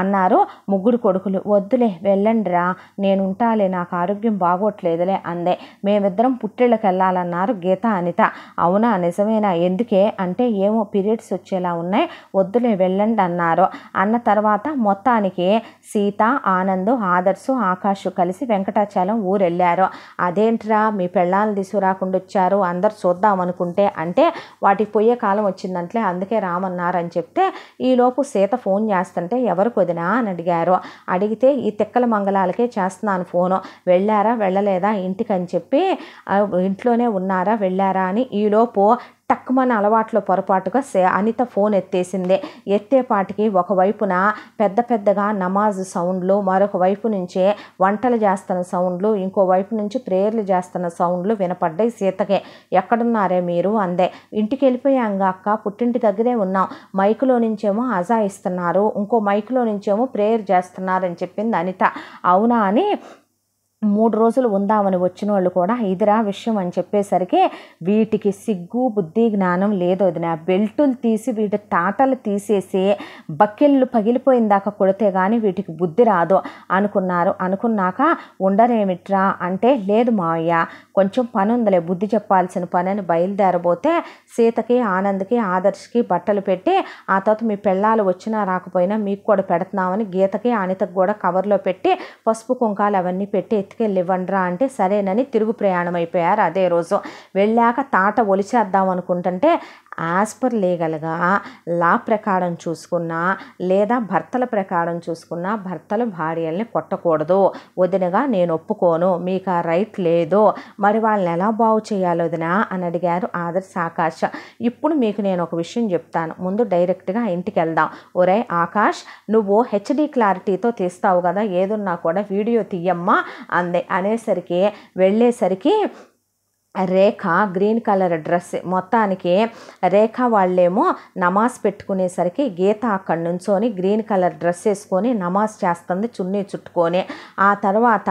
అన్నారు ముగ్గురు కొడుకులు వద్దులే వెళ్ళండి రా నేను ఉంటాలే నాకు ఆరోగ్యం బాగోట్లేదులే అందే మేమిద్దరం పుట్టిళ్ళకి వెళ్ళాలన్నారు గీత అనిత అవునా నిజమేనా ఎందుకే అంటే ఏమో పీరియడ్స్ వచ్చేలా ఉన్నాయి వద్దులే వెళ్ళండి అన్నారు అన్న తర్వాత మొత్తానికి సీత ఆనందు ఆదర్శు ఆకాశు కలిసి వెంకటాచలం ఊరెళ్ళారు అదేంట్రా మీ పెళ్ళాలను తీసుకురాకుండా వచ్చారు అందరు చూద్దాం అనుకుంటే అంటే వాటికి పోయే కాలం వచ్చిందంటే అందుకే రామన్నారని చెప్తే ఈలోపు సీత ఫోన్ చేస్తుంటే ఎవరు కొదినా అని అడిగారు అడిగితే ఈ తిక్కల మంగళాలకే చేస్తున్నాను ఫోను వెళ్ళారా వెళ్ళలేదా ఇంటికని చెప్పి ఇంట్లోనే ఉన్నారా వెళ్ళారా అని ఈలోపు టక్కుమని అలవాట్లో పొరపాటుగా సే అనిత ఫోన్ ఎత్తేసిందే ఎత్తేపాటికి ఒకవైపున పెద్ద పెద్దగా నమాజ్ సౌండ్లు మరొక వైపు నుంచే వంటలు చేస్తున్న సౌండ్లు ఇంకోవైపు నుంచి ప్రేయర్లు చేస్తున్న సౌండ్లు వినపడ్డాయి సీతకే ఎక్కడున్నారే మీరు అందే ఇంటికి వెళ్ళిపోయాంగా అక్క పుట్టింటి దగ్గరే ఉన్నాం మైకులో నుంచేమో అజా ఇస్తున్నారు ఇంకో మైకులో నుంచేమో ప్రేయర్ చేస్తున్నారని చెప్పింది అనిత అవునా అని మూడు రోజులు ఉందామని వచ్చిన వాళ్ళు కూడా ఇదిరా విషయం అని చెప్పేసరికి వీటికి సిగ్గు బుద్ధి జ్ఞానం లేదు వదిన బెల్టులు తీసి వీటి తాటలు తీసేసి బక్కెళ్ళు పగిలిపోయిన దాకా కొడితే కానీ వీటికి బుద్ధి రాదు అనుకున్నారు అనుకున్నాక ఉండరేమిట్రా అంటే లేదు మావయ్య కొంచెం పని ఉందిలే బుద్ధి చెప్పాల్సిన పని అని బయలుదేరబోతే సీతకి ఆనంద్కి ఆదర్శ్కి బట్టలు పెట్టి ఆ తర్వాత మీ పెళ్ళాలు వచ్చినా రాకపోయినా మీకు కూడా పెడుతున్నామని గీతకి అనితకు కూడా కవర్లో పెట్టి పసుపు కుంకాలు అవన్నీ పెట్టి ఎత్తుకెళ్ళి ఇవ్వండిరా అంటే సరేనని తిరుగు ప్రయాణం అయిపోయారు అదే రోజు వెళ్ళాక తాట ఒలిచేద్దాం అనుకుంటుంటే ఆస్పర్ లీగల్గా లా ప్రకారం చూసుకున్నా లేదా భర్తల ప్రకారం చూసుకున్నా భర్తలు భార్యల్ని కొట్టకూడదు వదినగా నేను ఒప్పుకోను మీకు ఆ రైట్ లేదు మరి వాళ్ళని ఎలా బాగు చేయాలి వదినా అని అడిగారు ఆదర్శ్ ఆకాష్ ఇప్పుడు మీకు నేను ఒక విషయం చెప్తాను ముందు డైరెక్ట్గా ఇంటికి వెళ్దాం ఒరే ఆకాష్ నువ్వు హెచ్డి క్లారిటీతో తీస్తావు కదా ఏదున్నా కూడా వీడియో తీయమ్మా అంది అనేసరికి వెళ్ళేసరికి రేఖ గ్రీన్ కలర్ డ్రెస్ మొత్తానికి రేఖ వాళ్ళేమో నమాజ్ పెట్టుకునేసరికి గీత అక్కడ నుంచొని గ్రీన్ కలర్ డ్రెస్ వేసుకొని నమాజ్ చేస్తుంది చున్నీ చుట్టుకొని ఆ తర్వాత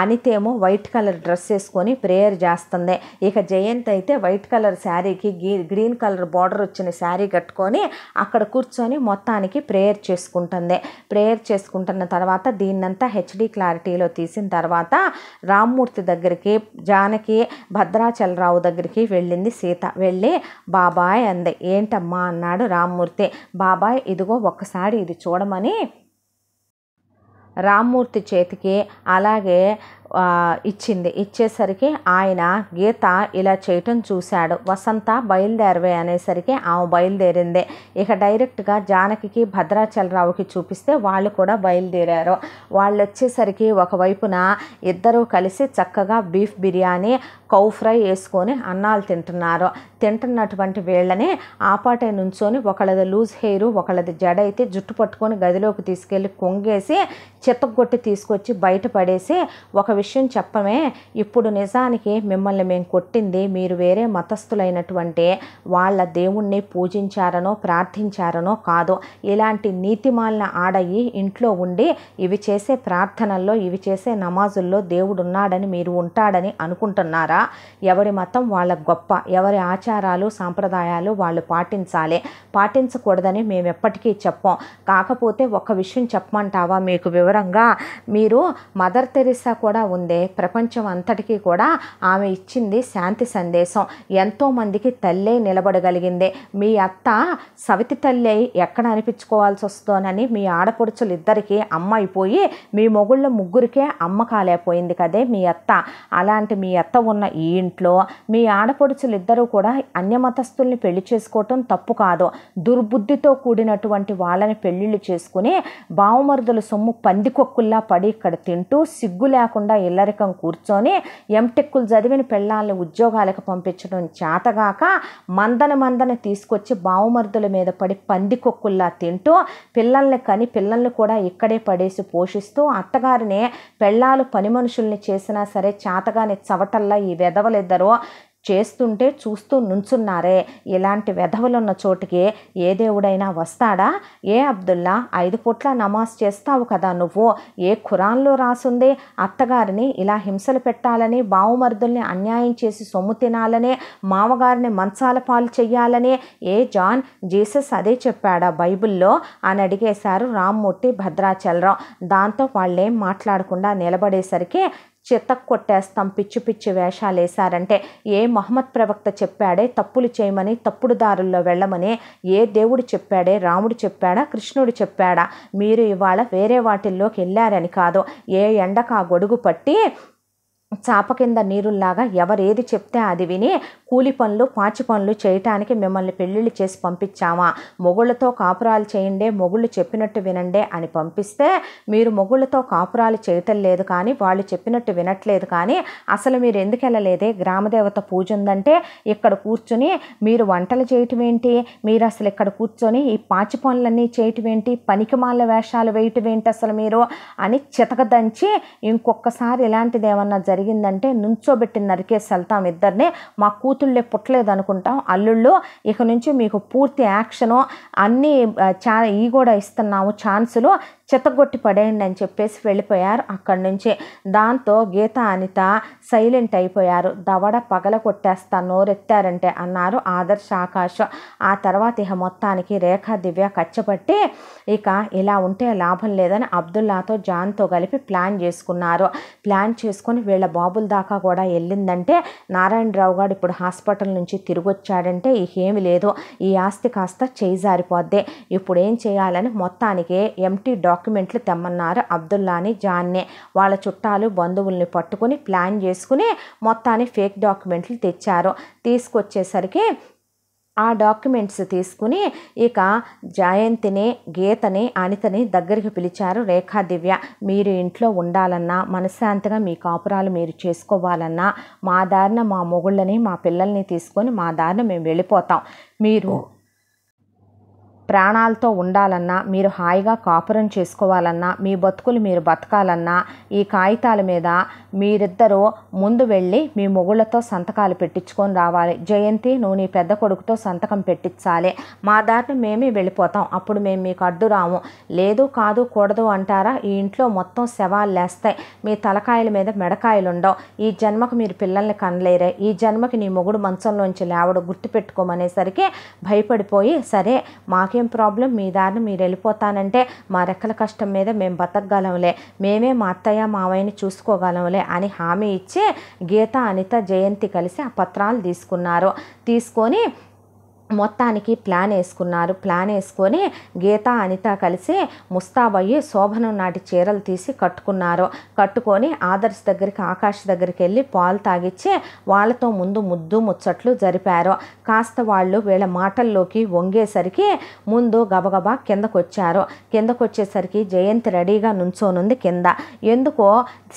అనితేమో వైట్ కలర్ డ్రెస్ వేసుకొని ప్రేయర్ చేస్తుంది ఇక జయంత్ అయితే వైట్ కలర్ శారీకి గ్రీన్ కలర్ బార్డర్ వచ్చిన శారీ కట్టుకొని అక్కడ కూర్చొని మొత్తానికి ప్రేయర్ చేసుకుంటుంది ప్రేయర్ చేసుకుంటున్న తర్వాత దీన్నంతా హెచ్డి క్లారిటీలో తీసిన తర్వాత రామ్మూర్తి దగ్గరికి జానకి భద్ర భద్రాచలరావు దగ్గరికి వెళ్ళింది సీత వెళ్ళి బాబాయ్ అంది ఏంటమ్మా అన్నాడు రామ్మూర్తి బాబాయ్ ఇదిగో ఒక్కసారి ఇది చూడమని రామ్మూర్తి చేతికి అలాగే ఇచ్చింది ఇచ్చేసరికి ఆయన గీత ఇలా చేయటం చూశాడు వసంత బయలుదేరవే అనేసరికి ఆమె బయలుదేరింది ఇక డైరెక్ట్గా జానకి భద్రాచలరావుకి చూపిస్తే వాళ్ళు కూడా బయలుదేరారు వాళ్ళు వచ్చేసరికి ఒకవైపున ఇద్దరూ కలిసి చక్కగా బీఫ్ బిర్యానీ కౌ ఫ్రై వేసుకొని అన్నాలు తింటున్నారు తింటున్నటువంటి వీళ్ళని ఆపాటే నుంచొని ఒకళ్ళది లూజ్ హెయిర్ ఒకళ్ళది జడ అయితే జుట్టు పట్టుకొని గదిలోకి తీసుకెళ్ళి కొంగేసి చెత్తగొట్టి తీసుకొచ్చి బయట పడేసి ఒక విషయం చెప్పమే ఇప్పుడు నిజానికి మిమ్మల్ని మేము కొట్టింది మీరు వేరే మతస్థులైనటువంటి వాళ్ళ దేవుణ్ణి పూజించారనో ప్రార్థించారనో కాదు ఇలాంటి నీతిమాలిన ఆడయి ఇంట్లో ఉండి ఇవి చేసే ప్రార్థనల్లో ఇవి చేసే నమాజుల్లో దేవుడు ఉన్నాడని మీరు ఉంటాడని అనుకుంటున్నారా ఎవరి మతం వాళ్ళ గొప్ప ఎవరి ఆచారాలు సాంప్రదాయాలు వాళ్ళు పాటించాలి పాటించకూడదని మేము ఎప్పటికీ చెప్పం కాకపోతే ఒక విషయం చెప్పమంటావా మీకు వివరంగా మీరు మదర్ తెరిసా కూడా ఉందే ప్రపంచం అంతటికీ కూడా ఆమె ఇచ్చింది శాంతి సందేశం ఎంతోమందికి తల్లే నిలబడగలిగింది మీ అత్త సవితి తల్లే ఎక్కడ అనిపించుకోవాల్సి వస్తోనని మీ ఆడపడుచులు ఇద్దరికి అమ్మ అయిపోయి మీ మొగుళ్ళ ముగ్గురికే అమ్మ కాలేపోయింది కదే మీ అత్త అలాంటి మీ అత్త ఉన్న ఈ ఇంట్లో మీ ఆడపడుచులు ఇద్దరు కూడా అన్యమతస్తుల్ని పెళ్లి చేసుకోవటం తప్పు కాదు దుర్బుద్ధితో కూడినటువంటి వాళ్ళని పెళ్ళిళ్ళు చేసుకుని బావుమరుదుల సొమ్ము పందికొక్కుల్లా పడి ఇక్కడ తింటూ సిగ్గు లేకుండా ఇల్లరికం కూర్చొని ఎంటెక్కులు చదివిన పిల్లల్ని ఉద్యోగాలకు పంపించడం చేతగాక మందన మందన తీసుకొచ్చి బావుమర్దుల మీద పడి పందికొక్కుల్లా తింటూ పిల్లల్ని కని పిల్లల్ని కూడా ఇక్కడే పడేసి పోషిస్తూ అత్తగారిని పెళ్ళాలు పని మనుషుల్ని చేసినా సరే చేతగాని చవటల్లా ఈ వెధవలిద్దరూ చేస్తుంటే చూస్తూ నుంచున్నారే ఇలాంటి వెధవలున్న చోటికి ఏ దేవుడైనా వస్తాడా ఏ అబ్దుల్లా ఐదు పూట్ల నమాజ్ చేస్తావు కదా నువ్వు ఏ ఖురాన్లో రాసుంది అత్తగారిని ఇలా హింసలు పెట్టాలని బావుమర్దుల్ని అన్యాయం చేసి సొమ్ము తినాలనే మామగారిని మంచాల పాలు చెయ్యాలని ఏ జాన్ జీసస్ అదే చెప్పాడా బైబిల్లో అని అడిగేశారు రామ్మూర్తి భద్రాచలరావు దాంతో వాళ్ళేం మాట్లాడకుండా నిలబడేసరికి చితక్ కొట్టేస్తాం పిచ్చి పిచ్చి వేషాలు వేశారంటే ఏ మహమ్మద్ ప్రవక్త చెప్పాడే తప్పులు చేయమని తప్పుడు దారుల్లో వెళ్ళమని ఏ దేవుడు చెప్పాడే రాముడు చెప్పాడా కృష్ణుడు చెప్పాడా మీరు ఇవాళ వేరే వాటిల్లోకి వెళ్ళారని కాదు ఏ ఎండకు ఆ గొడుగు పట్టి చాప కింద నీరుల్లాగా ఎవరేది చెప్తే అది విని కూలి పనులు పాచి పనులు చేయటానికి మిమ్మల్ని పెళ్ళిళ్ళు చేసి పంపించామా మొగుళ్ళతో కాపురాలు చేయండి మొగుళ్ళు చెప్పినట్టు వినండే అని పంపిస్తే మీరు మొగుళ్ళతో కాపురాలు చేయటం లేదు కానీ వాళ్ళు చెప్పినట్టు వినట్లేదు కానీ అసలు మీరు ఎందుకు వెళ్ళలేదే గ్రామదేవత పూజ ఉందంటే ఇక్కడ కూర్చొని మీరు వంటలు చేయటం ఏంటి మీరు అసలు ఇక్కడ కూర్చొని ఈ పాచి పనులన్నీ చేయటం ఏంటి పనికిమాల వేషాలు వేయటం ఏంటి అసలు మీరు అని చితకదంచి ఇంకొకసారి ఇలాంటిది ఏమన్నా జరిగి జరిగిందంటే నుంచోబెట్టి నరికేసి వెళ్తాం ఇద్దరిని మా కూతుళ్ళే పుట్టలేదు అనుకుంటాం అల్లుళ్ళు ఇక నుంచి మీకు పూర్తి యాక్షను అన్నీ చా ఈ కూడా ఇస్తున్నాము ఛాన్సులు చెత్తగొట్టి పడేయండి అని చెప్పేసి వెళ్ళిపోయారు అక్కడి నుంచి దాంతో గీత అనిత సైలెంట్ అయిపోయారు దవడ పగల కొట్టేస్తా నోరెత్తారంటే అన్నారు ఆదర్శ ఆకాశ ఆ తర్వాత ఇక మొత్తానికి రేఖ దివ్య కచ్చబట్టి ఇక ఇలా ఉంటే లాభం లేదని అబ్దుల్లాతో జాన్తో కలిపి ప్లాన్ చేసుకున్నారు ప్లాన్ చేసుకొని వీళ్ళ బాబుల దాకా కూడా వెళ్ళిందంటే నారాయణరావు గారు ఇప్పుడు హాస్పిటల్ నుంచి తిరిగి వచ్చాడంటే ఇకేమి లేదు ఈ ఆస్తి కాస్త చేయి జారిపోద్ది ఇప్పుడు ఏం చేయాలని మొత్తానికి ఎంటీ డాక్టర్ డాక్యుమెంట్లు తెమ్మన్నారు అబ్దుల్లాని జాన్నే వాళ్ళ చుట్టాలు బంధువుల్ని పట్టుకుని ప్లాన్ చేసుకుని మొత్తాన్ని ఫేక్ డాక్యుమెంట్లు తెచ్చారు తీసుకొచ్చేసరికి ఆ డాక్యుమెంట్స్ తీసుకుని ఇక జయంతిని గీతని అనితని దగ్గరికి పిలిచారు రేఖా దివ్య మీరు ఇంట్లో ఉండాలన్నా మనశ్శాంతిగా మీ కాపురాలు మీరు చేసుకోవాలన్నా మా దారిన మా మొగుళ్ళని మా పిల్లల్ని తీసుకొని మా దారిన మేము వెళ్ళిపోతాం మీరు ప్రాణాలతో ఉండాలన్నా మీరు హాయిగా కాపురం చేసుకోవాలన్నా మీ బతుకులు మీరు బతకాలన్నా ఈ కాగితాల మీద మీరిద్దరూ ముందు వెళ్ళి మీ మొగుళ్ళతో సంతకాలు పెట్టించుకొని రావాలి జయంతి నువ్వు నీ పెద్ద కొడుకుతో సంతకం పెట్టించాలి మా దారిని మేమే వెళ్ళిపోతాం అప్పుడు మేము మీకు అడ్డు రాము లేదు కాదు కూడదు అంటారా ఈ ఇంట్లో మొత్తం శవాలు లేస్తాయి మీ తలకాయల మీద మెడకాయలు ఉండవు ఈ జన్మకు మీరు పిల్లల్ని కనలేరే ఈ జన్మకి నీ మొగుడు మంచంలోంచి లేవడు గుర్తుపెట్టుకోమనేసరికి భయపడిపోయి సరే మాకే మాకేం ప్రాబ్లం మీ దారిని మీరు వెళ్ళిపోతానంటే మా రెక్కల కష్టం మీద మేము బతకగలంలే మేమే మా అత్తయ్య మావయ్యని చూసుకోగలంలే అని హామీ ఇచ్చి గీత అనిత జయంతి కలిసి ఆ పత్రాలు తీసుకున్నారు తీసుకొని మొత్తానికి ప్లాన్ వేసుకున్నారు ప్లాన్ వేసుకొని గీత అనిత కలిసి ముస్తాబయ్యి శోభనం నాటి చీరలు తీసి కట్టుకున్నారు కట్టుకొని ఆదర్శ్ దగ్గరికి ఆకాష్ దగ్గరికి వెళ్ళి పాలు తాగిచ్చి వాళ్ళతో ముందు ముద్దు ముచ్చట్లు జరిపారు కాస్త వాళ్ళు వీళ్ళ మాటల్లోకి వంగేసరికి ముందు గబగబా కిందకొచ్చారు కిందకొచ్చేసరికి జయంతి రెడీగా నుంచోనుంది కింద ఎందుకో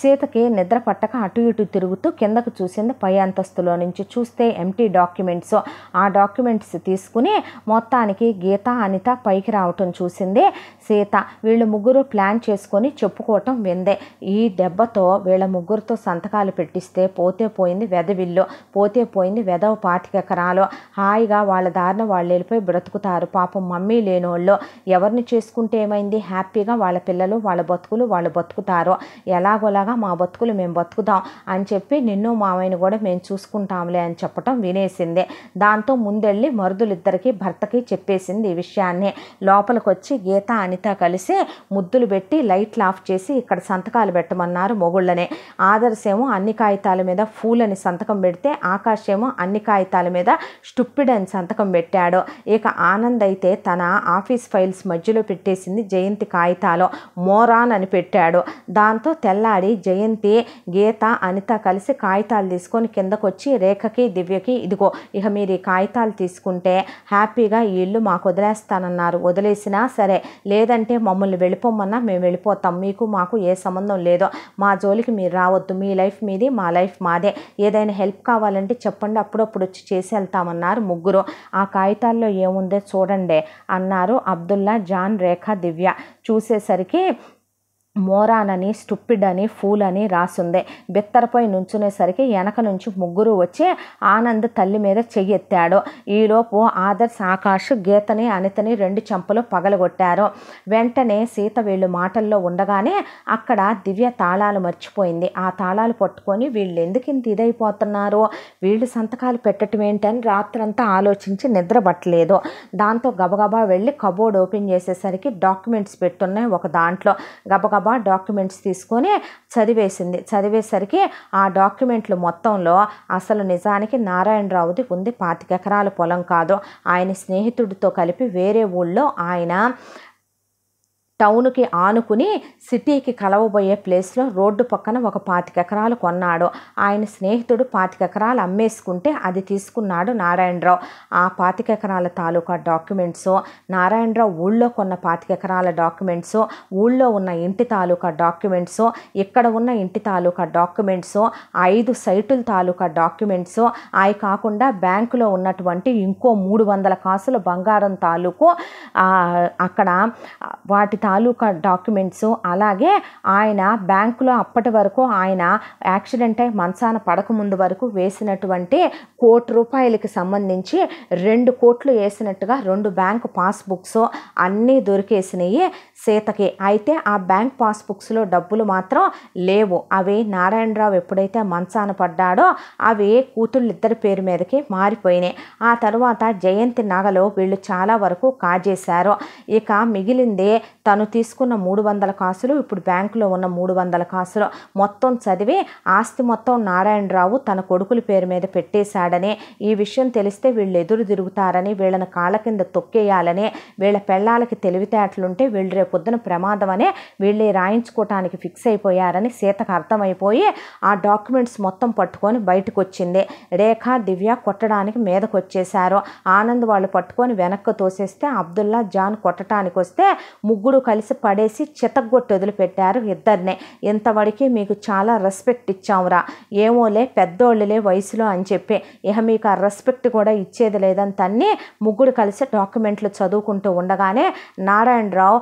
సీతకి నిద్ర పట్టక అటు ఇటు తిరుగుతూ కిందకు చూసింది పై అంతస్తులో నుంచి చూస్తే ఎంటీ డాక్యుమెంట్స్ ఆ డాక్యుమెంట్స్ తీసుకుని మొత్తానికి గీత అనిత పైకి రావటం చూసిందే సీత వీళ్ళు ముగ్గురు ప్లాన్ చేసుకొని చెప్పుకోవటం విందే ఈ దెబ్బతో వీళ్ళ ముగ్గురితో సంతకాలు పెట్టిస్తే పోతే పోయింది వెదవిల్లు పోతే పోయింది వెదవ పాటికెకరాలు హాయిగా వాళ్ళ దారిన వాళ్ళు వెళ్ళిపోయి బ్రతుకుతారు పాపం మమ్మీ లేనోళ్ళు ఎవరిని చేసుకుంటే ఏమైంది హ్యాపీగా వాళ్ళ పిల్లలు వాళ్ళ బతుకులు వాళ్ళు బతుకుతారు ఎలాగోలాగా మా బతుకులు మేము బతుకుదాం అని చెప్పి నిన్ను మావయ్యను కూడా మేము చూసుకుంటాంలే అని చెప్పటం వినేసిందే దాంతో ముందెళ్ళి మరు మరుదులిద్దరికీ భర్తకి చెప్పేసింది ఈ విషయాన్ని లోపలికి వచ్చి గీత అనిత కలిసి ముద్దులు పెట్టి లైట్లు ఆఫ్ చేసి ఇక్కడ సంతకాలు పెట్టమన్నారు మొగుళ్ళనే ఆదర్శేమో అన్ని కాగితాల మీద ఫూల్ అని సంతకం పెడితే ఆకాశేమో అన్ని కాగితాల మీద స్టుప్పిడ్ అని సంతకం పెట్టాడు ఇక ఆనంద్ అయితే తన ఆఫీస్ ఫైల్స్ మధ్యలో పెట్టేసింది జయంతి కాగితాలో మోరాన్ అని పెట్టాడు దాంతో తెల్లాడి జయంతి గీత అనిత కలిసి కాగితాలు తీసుకొని కిందకొచ్చి రేఖకి దివ్యకి ఇదిగో ఇక మీరు ఈ కాగితాలు తీసుకుంటే ఉంటే హ్యాపీగా ఈ ఇల్లు మాకు వదిలేస్తానన్నారు వదిలేసినా సరే లేదంటే మమ్మల్ని వెళ్ళిపోమన్నా మేము వెళ్ళిపోతాం మీకు మాకు ఏ సంబంధం లేదో మా జోలికి మీరు రావద్దు మీ లైఫ్ మీది మా లైఫ్ మాదే ఏదైనా హెల్ప్ కావాలంటే చెప్పండి అప్పుడప్పుడు వచ్చి చేసి వెళ్తామన్నారు ముగ్గురు ఆ కాగితాల్లో ఏముందో చూడండి అన్నారు అబ్దుల్లా జాన్ రేఖ దివ్య చూసేసరికి మోరానని స్టుప్పిడ్ అని ఫూల్ అని రాసుంది బిత్తరపై నుంచునేసరికి వెనక నుంచి ముగ్గురు వచ్చి ఆనంద్ తల్లి మీద చెయ్యెత్తాడు ఈలోపు ఆదర్శ్ ఆకాష్ గీతని అనితని రెండు చెంపలు పగలగొట్టారు వెంటనే సీత వీళ్ళు మాటల్లో ఉండగానే అక్కడ దివ్య తాళాలు మర్చిపోయింది ఆ తాళాలు పట్టుకొని వీళ్ళు ఎందుకు ఇంత ఇదైపోతున్నారు వీళ్ళు సంతకాలు పెట్టడం ఏంటని రాత్రంతా ఆలోచించి నిద్రపట్టలేదు దాంతో గబగబా వెళ్ళి కబోర్డ్ ఓపెన్ చేసేసరికి డాక్యుమెంట్స్ పెట్టున్నాయి ఒక దాంట్లో గబగబా బాబా డాక్యుమెంట్స్ తీసుకొని చదివేసింది చదివేసరికి ఆ డాక్యుమెంట్లు మొత్తంలో అసలు నిజానికి నారాయణరావుది ఉంది పాతిక ఎకరాల పొలం కాదు ఆయన స్నేహితుడితో కలిపి వేరే ఊళ్ళో ఆయన టౌన్కి ఆనుకుని సిటీకి కలవబోయే ప్లేస్లో రోడ్డు పక్కన ఒక పాతికెకరాలు కొన్నాడు ఆయన స్నేహితుడు పాతికెకరాలు అమ్మేసుకుంటే అది తీసుకున్నాడు నారాయణరావు ఆ పాతికెకరాల తాలూకా డాక్యుమెంట్స్ నారాయణరావు ఊళ్ళో కొన్న పాతికెకరాల డాక్యుమెంట్స్ ఊళ్ళో ఉన్న ఇంటి తాలూకా డాక్యుమెంట్స్ ఇక్కడ ఉన్న ఇంటి తాలూకా డాక్యుమెంట్స్ ఐదు సైటుల తాలూకా డాక్యుమెంట్స్ అవి కాకుండా బ్యాంకులో ఉన్నటువంటి ఇంకో మూడు వందల కాసుల బంగారం తాలూకు అక్కడ వాటి తాలూకా డాక్యుమెంట్స్ అలాగే ఆయన బ్యాంకులో అప్పటి వరకు ఆయన యాక్సిడెంట్ అయి మంచాన పడకముందు వరకు వేసినటువంటి కోటి రూపాయలకి సంబంధించి రెండు కోట్లు వేసినట్టుగా రెండు బ్యాంకు పాస్బుక్స్ అన్నీ దొరికేసినాయి సీతకి అయితే ఆ బ్యాంక్ పాస్బుక్స్లో డబ్బులు మాత్రం లేవు అవి నారాయణరావు ఎప్పుడైతే మంచాన పడ్డాడో అవి కూతుళ్ళిద్దరి పేరు మీదకి మారిపోయినాయి ఆ తర్వాత జయంతి నగలు వీళ్ళు చాలా వరకు కాజేశారు ఇక మిగిలింది తను తీసుకున్న మూడు వందల కాసులు ఇప్పుడు బ్యాంకులో ఉన్న మూడు వందల కాసులు మొత్తం చదివి ఆస్తి మొత్తం నారాయణరావు తన కొడుకుల పేరు మీద పెట్టేశాడని ఈ విషయం తెలిస్తే వీళ్ళు ఎదురు తిరుగుతారని వీళ్ళని కాళ్ళ కింద తొక్కేయాలని వీళ్ళ పెళ్ళాలకి తెలివితేటలుంటే వీళ్ళు రేపు పొద్దున ప్రమాదం అనే రాయించుకోవటానికి ఫిక్స్ అయిపోయారని సీతకు అర్థమైపోయి ఆ డాక్యుమెంట్స్ మొత్తం పట్టుకొని బయటకు వచ్చింది రేఖ దివ్య కొట్టడానికి మీదకు వచ్చేశారు ఆనంద్ వాళ్ళు పట్టుకొని వెనక్కి తోసేస్తే అబ్దుల్లా జాన్ కొట్టడానికి వస్తే ముగ్గురు కలిసి పడేసి చితగ్గొట్టి వదిలిపెట్టారు ఇద్దరిని ఇంతవరకు మీకు చాలా రెస్పెక్ట్ ఇచ్చాంరా ఏమోలే పెద్దోళ్ళులే వయసులో అని చెప్పి ఇక మీకు ఆ రెస్పెక్ట్ కూడా ఇచ్చేది లేదని తన్ని ముగ్గురు కలిసి డాక్యుమెంట్లు చదువుకుంటూ ఉండగానే నారాయణరావు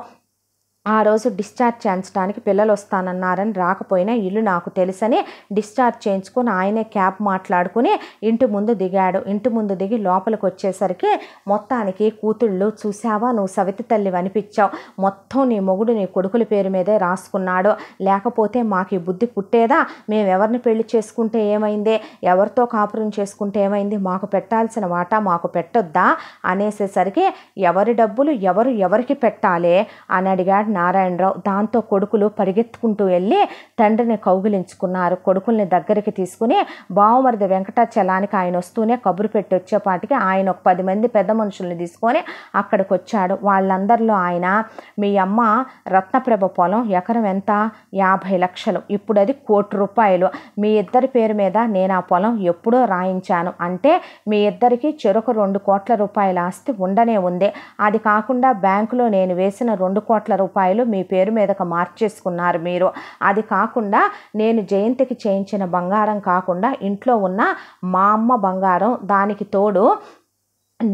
ఆ రోజు డిశ్చార్జ్ చేయించడానికి పిల్లలు వస్తానన్నారని రాకపోయినా ఇల్లు నాకు తెలుసని డిశ్చార్జ్ చేయించుకొని ఆయనే క్యాబ్ మాట్లాడుకుని ఇంటి ముందు దిగాడు ఇంటి ముందు దిగి లోపలికి వచ్చేసరికి మొత్తానికి కూతుళ్ళు చూసావా నువ్వు సవితి తల్లి అనిపించావు మొత్తం నీ మొగుడు నీ కొడుకుల పేరు మీదే రాసుకున్నాడు లేకపోతే మాకు ఈ బుద్ధి పుట్టేదా మేము ఎవరిని పెళ్లి చేసుకుంటే ఏమైంది ఎవరితో కాపురం చేసుకుంటే ఏమైంది మాకు పెట్టాల్సిన వాటా మాకు పెట్టొద్దా అనేసేసరికి ఎవరి డబ్బులు ఎవరు ఎవరికి పెట్టాలి అని అడిగాడు నారాయణరావు దాంతో కొడుకులు పరిగెత్తుకుంటూ వెళ్ళి తండ్రిని కౌగిలించుకున్నారు కొడుకుల్ని దగ్గరికి తీసుకుని బావమరిది వెంకటాచలానికి ఆయన వస్తూనే కబురు పెట్టి వచ్చేపాటికి ఆయన ఒక పది మంది పెద్ద మనుషుల్ని తీసుకొని అక్కడికి వచ్చాడు వాళ్ళందరిలో ఆయన మీ అమ్మ రత్నప్రభ పొలం ఎకరం ఎంత యాభై లక్షలు ఇప్పుడు అది కోటి రూపాయలు మీ ఇద్దరి పేరు మీద నేను ఆ పొలం ఎప్పుడో రాయించాను అంటే మీ ఇద్దరికి చెరొక రెండు కోట్ల రూపాయల ఆస్తి ఉండనే ఉంది అది కాకుండా బ్యాంకులో నేను వేసిన రెండు కోట్ల రూపాయలు రూపాయలు మీ పేరు మీదకి మార్చేసుకున్నారు మీరు అది కాకుండా నేను జయంతికి చేయించిన బంగారం కాకుండా ఇంట్లో ఉన్న మా అమ్మ బంగారం దానికి తోడు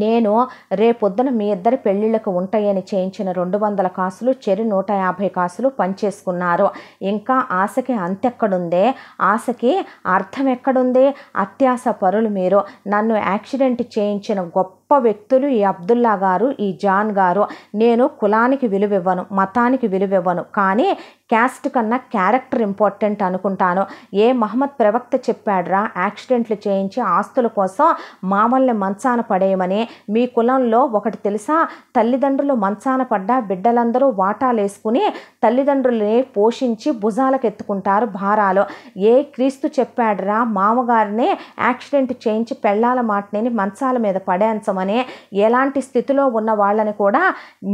నేను రేపొద్దున మీ ఇద్దరి పెళ్ళిళ్ళకు ఉంటాయని చేయించిన రెండు వందల కాసులు చెరు నూట యాభై కాసులు పనిచేసుకున్నారు ఇంకా ఆశకి అంతెక్కడుందే ఆశకి అర్థం ఎక్కడుంది అత్యాశ పరులు మీరు నన్ను యాక్సిడెంట్ చేయించిన గొప్ప గొప్ప వ్యక్తులు ఈ అబ్దుల్లా గారు ఈ జాన్ గారు నేను కులానికి విలువ ఇవ్వను మతానికి విలువ ఇవ్వను కానీ క్యాస్ట్ కన్నా క్యారెక్టర్ ఇంపార్టెంట్ అనుకుంటాను ఏ మహమ్మద్ ప్రవక్త చెప్పాడ్రా యాక్సిడెంట్లు చేయించి ఆస్తుల కోసం మామల్ని మంచాన పడేయమని మీ కులంలో ఒకటి తెలుసా తల్లిదండ్రులు మంచాన పడ్డా బిడ్డలందరూ వాటాలేసుకుని తల్లిదండ్రులని పోషించి భుజాలకు ఎత్తుకుంటారు భారాలు ఏ క్రీస్తు చెప్పాడ్రా మామగారిని యాక్సిడెంట్ చేయించి పెళ్ళాల మాటని మంచాల మీద పడేంచమని కోసమనే ఎలాంటి స్థితిలో ఉన్న వాళ్ళని కూడా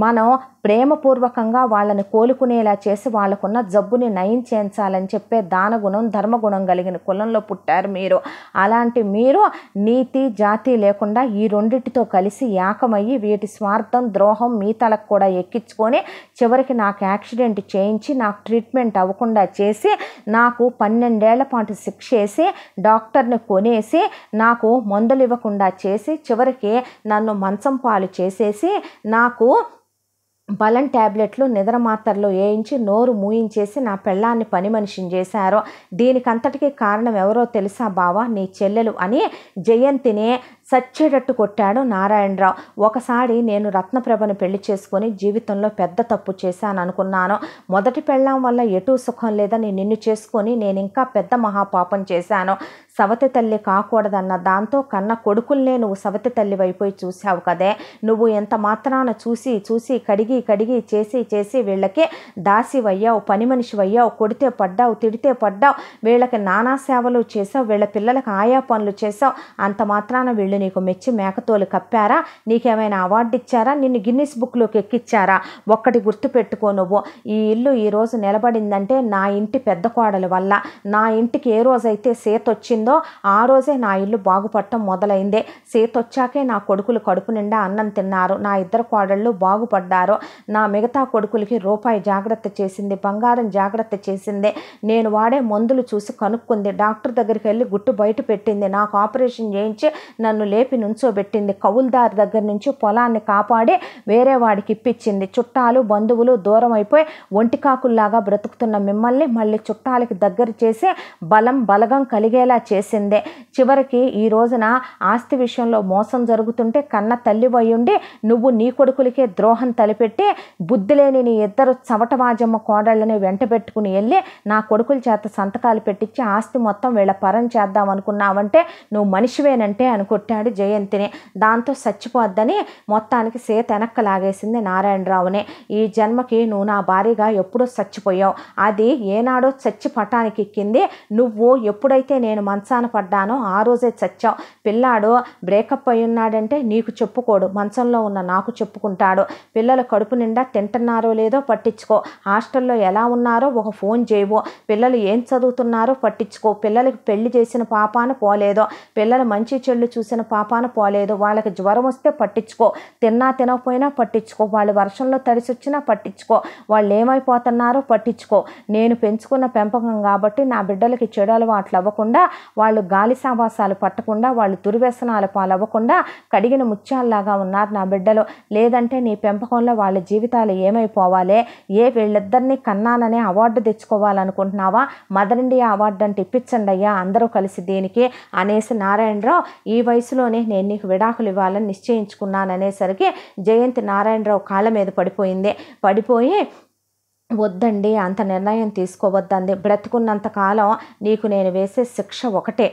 మనం ప్రేమపూర్వకంగా వాళ్ళని కోలుకునేలా చేసి వాళ్ళకున్న జబ్బుని నయం చేయించాలని చెప్పే దానగుణం ధర్మగుణం కలిగిన కులంలో పుట్టారు మీరు అలాంటి మీరు నీతి జాతి లేకుండా ఈ రెండింటితో కలిసి ఏకమయ్యి వీటి స్వార్థం ద్రోహం మీ తలకు కూడా ఎక్కించుకొని చివరికి నాకు యాక్సిడెంట్ చేయించి నాకు ట్రీట్మెంట్ అవ్వకుండా చేసి నాకు పన్నెండేళ్ల పాటు శిక్ష వేసి డాక్టర్ని కొనేసి నాకు మందులు ఇవ్వకుండా చేసి చివరికి నన్ను మంచం పాలు చేసేసి నాకు బలం ట్యాబ్లెట్లు నిద్ర మాత్రలు వేయించి నోరు మూయించేసి నా పెళ్ళాన్ని పని మనిషిని చేశారో దీనికంతటికీ కారణం ఎవరో తెలుసా బావా నీ చెల్లెలు అని జయంతినే చచ్చేటట్టు కొట్టాడు నారాయణరావు ఒకసారి నేను రత్నప్రభను పెళ్లి చేసుకొని జీవితంలో పెద్ద తప్పు చేశాను అనుకున్నాను మొదటి పెళ్ళం వల్ల ఎటూ సుఖం లేదని నిన్ను చేసుకొని నేను ఇంకా పెద్ద మహాపాపం చేశాను సవతి తల్లి కాకూడదన్న దాంతో కన్న కొడుకుల్నే నువ్వు సవతి తల్లి వైపోయి చూసావు కదే నువ్వు ఎంత మాత్రాన చూసి చూసి కడిగి కడిగి చేసి చేసి వీళ్ళకి దాసివయ్యావు పని మనిషి అయ్యావు కొడితే పడ్డావు తిడితే పడ్డావు వీళ్ళకి నానా సేవలు చేసావు వీళ్ళ పిల్లలకు ఆయా పనులు చేసావు అంత మాత్రాన వీళ్ళు నీకు మెచ్చి మేకతోలు కప్పారా నీకేమైనా అవార్డు ఇచ్చారా నిన్ను గిన్నిస్ బుక్లోకి ఎక్కిచ్చారా ఒక్కటి గుర్తుపెట్టుకో నువ్వు ఈ ఇల్లు ఈరోజు నిలబడిందంటే నా ఇంటి పెద్ద కోడల వల్ల నా ఇంటికి ఏ రోజైతే సీత వచ్చిందో ఆ రోజే నా ఇల్లు బాగుపడటం మొదలైందే సీత వచ్చాకే నా కొడుకులు కడుపు నిండా అన్నం తిన్నారు నా ఇద్దరు కోడళ్ళు బాగుపడ్డారు నా మిగతా కొడుకులకి రూపాయి జాగ్రత్త చేసింది బంగారం జాగ్రత్త చేసింది నేను వాడే మందులు చూసి కనుక్కుంది డాక్టర్ దగ్గరికి వెళ్ళి గుట్టు బయట పెట్టింది నాకు ఆపరేషన్ చేయించి నన్ను అతను లేపి నుంచోబెట్టింది కవుల్దార్ దగ్గర నుంచి పొలాన్ని కాపాడి వేరే వాడికి ఇప్పించింది చుట్టాలు బంధువులు దూరం అయిపోయి ఒంటికాకుల్లాగా బ్రతుకుతున్న మిమ్మల్ని మళ్ళీ చుట్టాలకి దగ్గర చేసి బలం బలగం కలిగేలా చేసిందే చివరికి ఈ రోజున ఆస్తి విషయంలో మోసం జరుగుతుంటే కన్న తల్లి వయ్యుండి నువ్వు నీ కొడుకులకే ద్రోహం తలపెట్టి బుద్ధి లేని నీ ఇద్దరు చవటవాజమ్మ కోడళ్ళని వెంట పెట్టుకుని వెళ్ళి నా కొడుకుల చేత సంతకాలు పెట్టించి ఆస్తి మొత్తం వీళ్ళ పరం చేద్దాం అనుకున్నావంటే నువ్వు మనిషివేనంటే అనుకుంటా కొట్టాడు జయంతిని దాంతో చచ్చిపోద్దని మొత్తానికి సీత వెనక్కి లాగేసింది నారాయణరావుని ఈ జన్మకి నువ్వు నా భారీగా ఎప్పుడో చచ్చిపోయావు అది ఏనాడో చచ్చి పటానికి ఎక్కింది నువ్వు ఎప్పుడైతే నేను మంచాన పడ్డానో ఆ రోజే చచ్చావు పిల్లాడు బ్రేకప్ అయి ఉన్నాడంటే నీకు చెప్పుకోడు మంచంలో ఉన్న నాకు చెప్పుకుంటాడు పిల్లల కడుపు నిండా తింటున్నారో లేదో పట్టించుకో హాస్టల్లో ఎలా ఉన్నారో ఒక ఫోన్ చేయవు పిల్లలు ఏం చదువుతున్నారో పట్టించుకో పిల్లలకి పెళ్లి చేసిన పాపాను పోలేదో పిల్లలు మంచి చెల్లు చూసిన పాపాన పోలేదు వాళ్ళకి జ్వరం వస్తే పట్టించుకో తిన్నా తినకపోయినా పట్టించుకో వాళ్ళు వర్షంలో వచ్చినా పట్టించుకో వాళ్ళు ఏమైపోతున్నారో పట్టించుకో నేను పెంచుకున్న పెంపకం కాబట్టి నా బిడ్డలకి చెడు అలవాట్లు అవ్వకుండా వాళ్ళు గాలి సావాసాలు పట్టకుండా వాళ్ళు దుర్వ్యసనాలు పాలవ్వకుండా కడిగిన ముత్యాల్లాగా ఉన్నారు నా బిడ్డలు లేదంటే నీ పెంపకంలో వాళ్ళ జీవితాలు ఏమైపోవాలి ఏ వీళ్ళిద్దరినీ కన్నాననే అవార్డు తెచ్చుకోవాలనుకుంటున్నావా మదర్ ఇండియా అవార్డు అంటే ఇప్పించండి అయ్యా అందరూ కలిసి దీనికి అనేసి నారాయణరావు ఈ వయసు మనసులోనే నేను నీకు విడాకులు ఇవ్వాలని నిశ్చయించుకున్నాననేసరికి జయంతి నారాయణరావు కాళ్ళ మీద పడిపోయింది పడిపోయి వద్దండి అంత నిర్ణయం తీసుకోవద్దండి బ్రతుకున్నంతకాలం నీకు నేను వేసే శిక్ష ఒకటే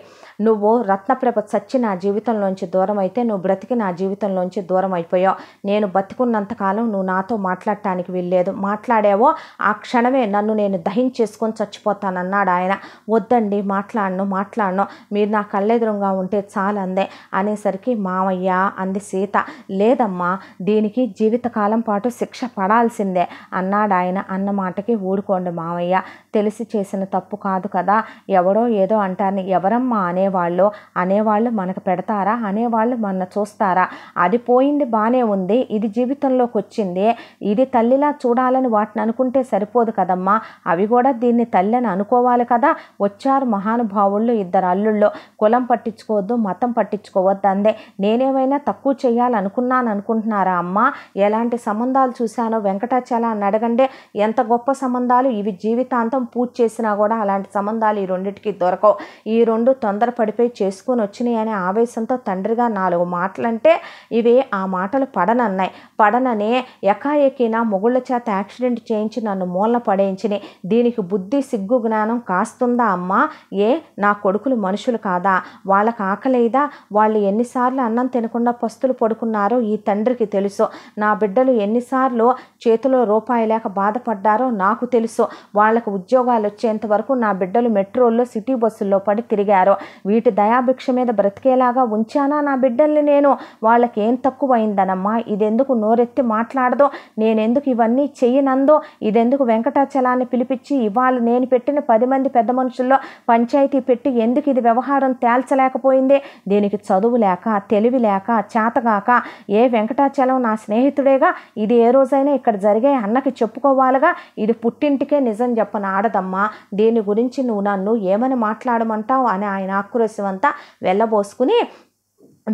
నువ్వు రత్నప్రభ చచ్చి నా జీవితంలోంచి దూరం అయితే నువ్వు బ్రతికి నా జీవితంలోంచి దూరం అయిపోయావు నేను బతికున్నంతకాలం నువ్వు నాతో మాట్లాడటానికి వీల్లేదు మాట్లాడావో ఆ క్షణమే నన్ను నేను దహించేసుకొని చచ్చిపోతానన్నాడు ఆయన వద్దండి మాట్లాడను మాట్లాడను మీరు నా కళ్ళెదురుగా ఉంటే చాలందే అనేసరికి మామయ్య అంది సీత లేదమ్మా దీనికి జీవితకాలం పాటు శిక్ష పడాల్సిందే అన్నాడు ఆయన అన్న మాటకి ఊడుకోండి మామయ్య తెలిసి చేసిన తప్పు కాదు కదా ఎవడో ఏదో అంటారని ఎవరమ్మా అనే అనేవాళ్ళు అనేవాళ్ళు మనకు పెడతారా అనేవాళ్ళు మన చూస్తారా అది పోయింది బాగానే ఉంది ఇది జీవితంలోకి వచ్చింది ఇది తల్లిలా చూడాలని వాటిని అనుకుంటే సరిపోదు కదమ్మా అవి కూడా దీన్ని తల్లి అని అనుకోవాలి కదా వచ్చారు మహానుభావుళ్ళు ఇద్దరు అల్లుళ్ళు కులం పట్టించుకోవద్దు మతం పట్టించుకోవద్దు అందే నేనేమైనా తక్కువ చేయాలనుకున్నాను అనుకుంటున్నారా అమ్మ ఎలాంటి సంబంధాలు చూశానో వెంకటాచల అని అడగండి ఎంత గొప్ప సంబంధాలు ఇవి జీవితాంతం పూజ చేసినా కూడా అలాంటి సంబంధాలు ఈ రెండింటికి దొరకవు ఈ రెండు తొందర పడిపోయి చేసుకొని వచ్చినాయి అనే ఆవేశంతో తండ్రిగా నాలుగు మాటలంటే ఇవే ఆ మాటలు పడనన్నాయి పడననే ఎకాయకి మొగుళ్ళ చేత యాక్సిడెంట్ చేయించి నన్ను మూలన పడేయించిని దీనికి బుద్ధి సిగ్గు జ్ఞానం కాస్తుందా అమ్మా ఏ నా కొడుకులు మనుషులు కాదా వాళ్ళకి ఆకలేదా వాళ్ళు ఎన్నిసార్లు అన్నం తినకుండా పస్తులు పడుకున్నారో ఈ తండ్రికి తెలుసు నా బిడ్డలు ఎన్నిసార్లు చేతిలో రూపాయి లేక బాధపడ్డారో నాకు తెలుసు వాళ్ళకు ఉద్యోగాలు వచ్చేంత వరకు నా బిడ్డలు మెట్రోల్లో సిటీ బస్సుల్లో పడి తిరిగారు వీటి దయాభిక్ష మీద బ్రతికేలాగా ఉంచానా నా బిడ్డల్ని నేను వాళ్ళకేం తక్కువైందనమ్మా ఇదెందుకు నోరెత్తి మాట్లాడదో నేనెందుకు ఇవన్నీ చెయ్యనందో ఇదెందుకు వెంకటాచలాన్ని పిలిపించి ఇవాళ నేను పెట్టిన పది మంది పెద్ద మనుషుల్లో పంచాయతీ పెట్టి ఎందుకు ఇది వ్యవహారం తేల్చలేకపోయిందే దీనికి చదువు లేక తెలివి లేక చేతగాక ఏ వెంకటాచలం నా స్నేహితుడేగా ఇది ఏ రోజైనా ఇక్కడ జరిగే అన్నకి చెప్పుకోవాలిగా ఇది పుట్టింటికే నిజం చెప్పని ఆడదమ్మా దీని గురించి నువ్వు నన్ను ఏమని మాట్లాడమంటావు అని ఆయన ఆకురసం అంతా వెళ్ళబోసుకుని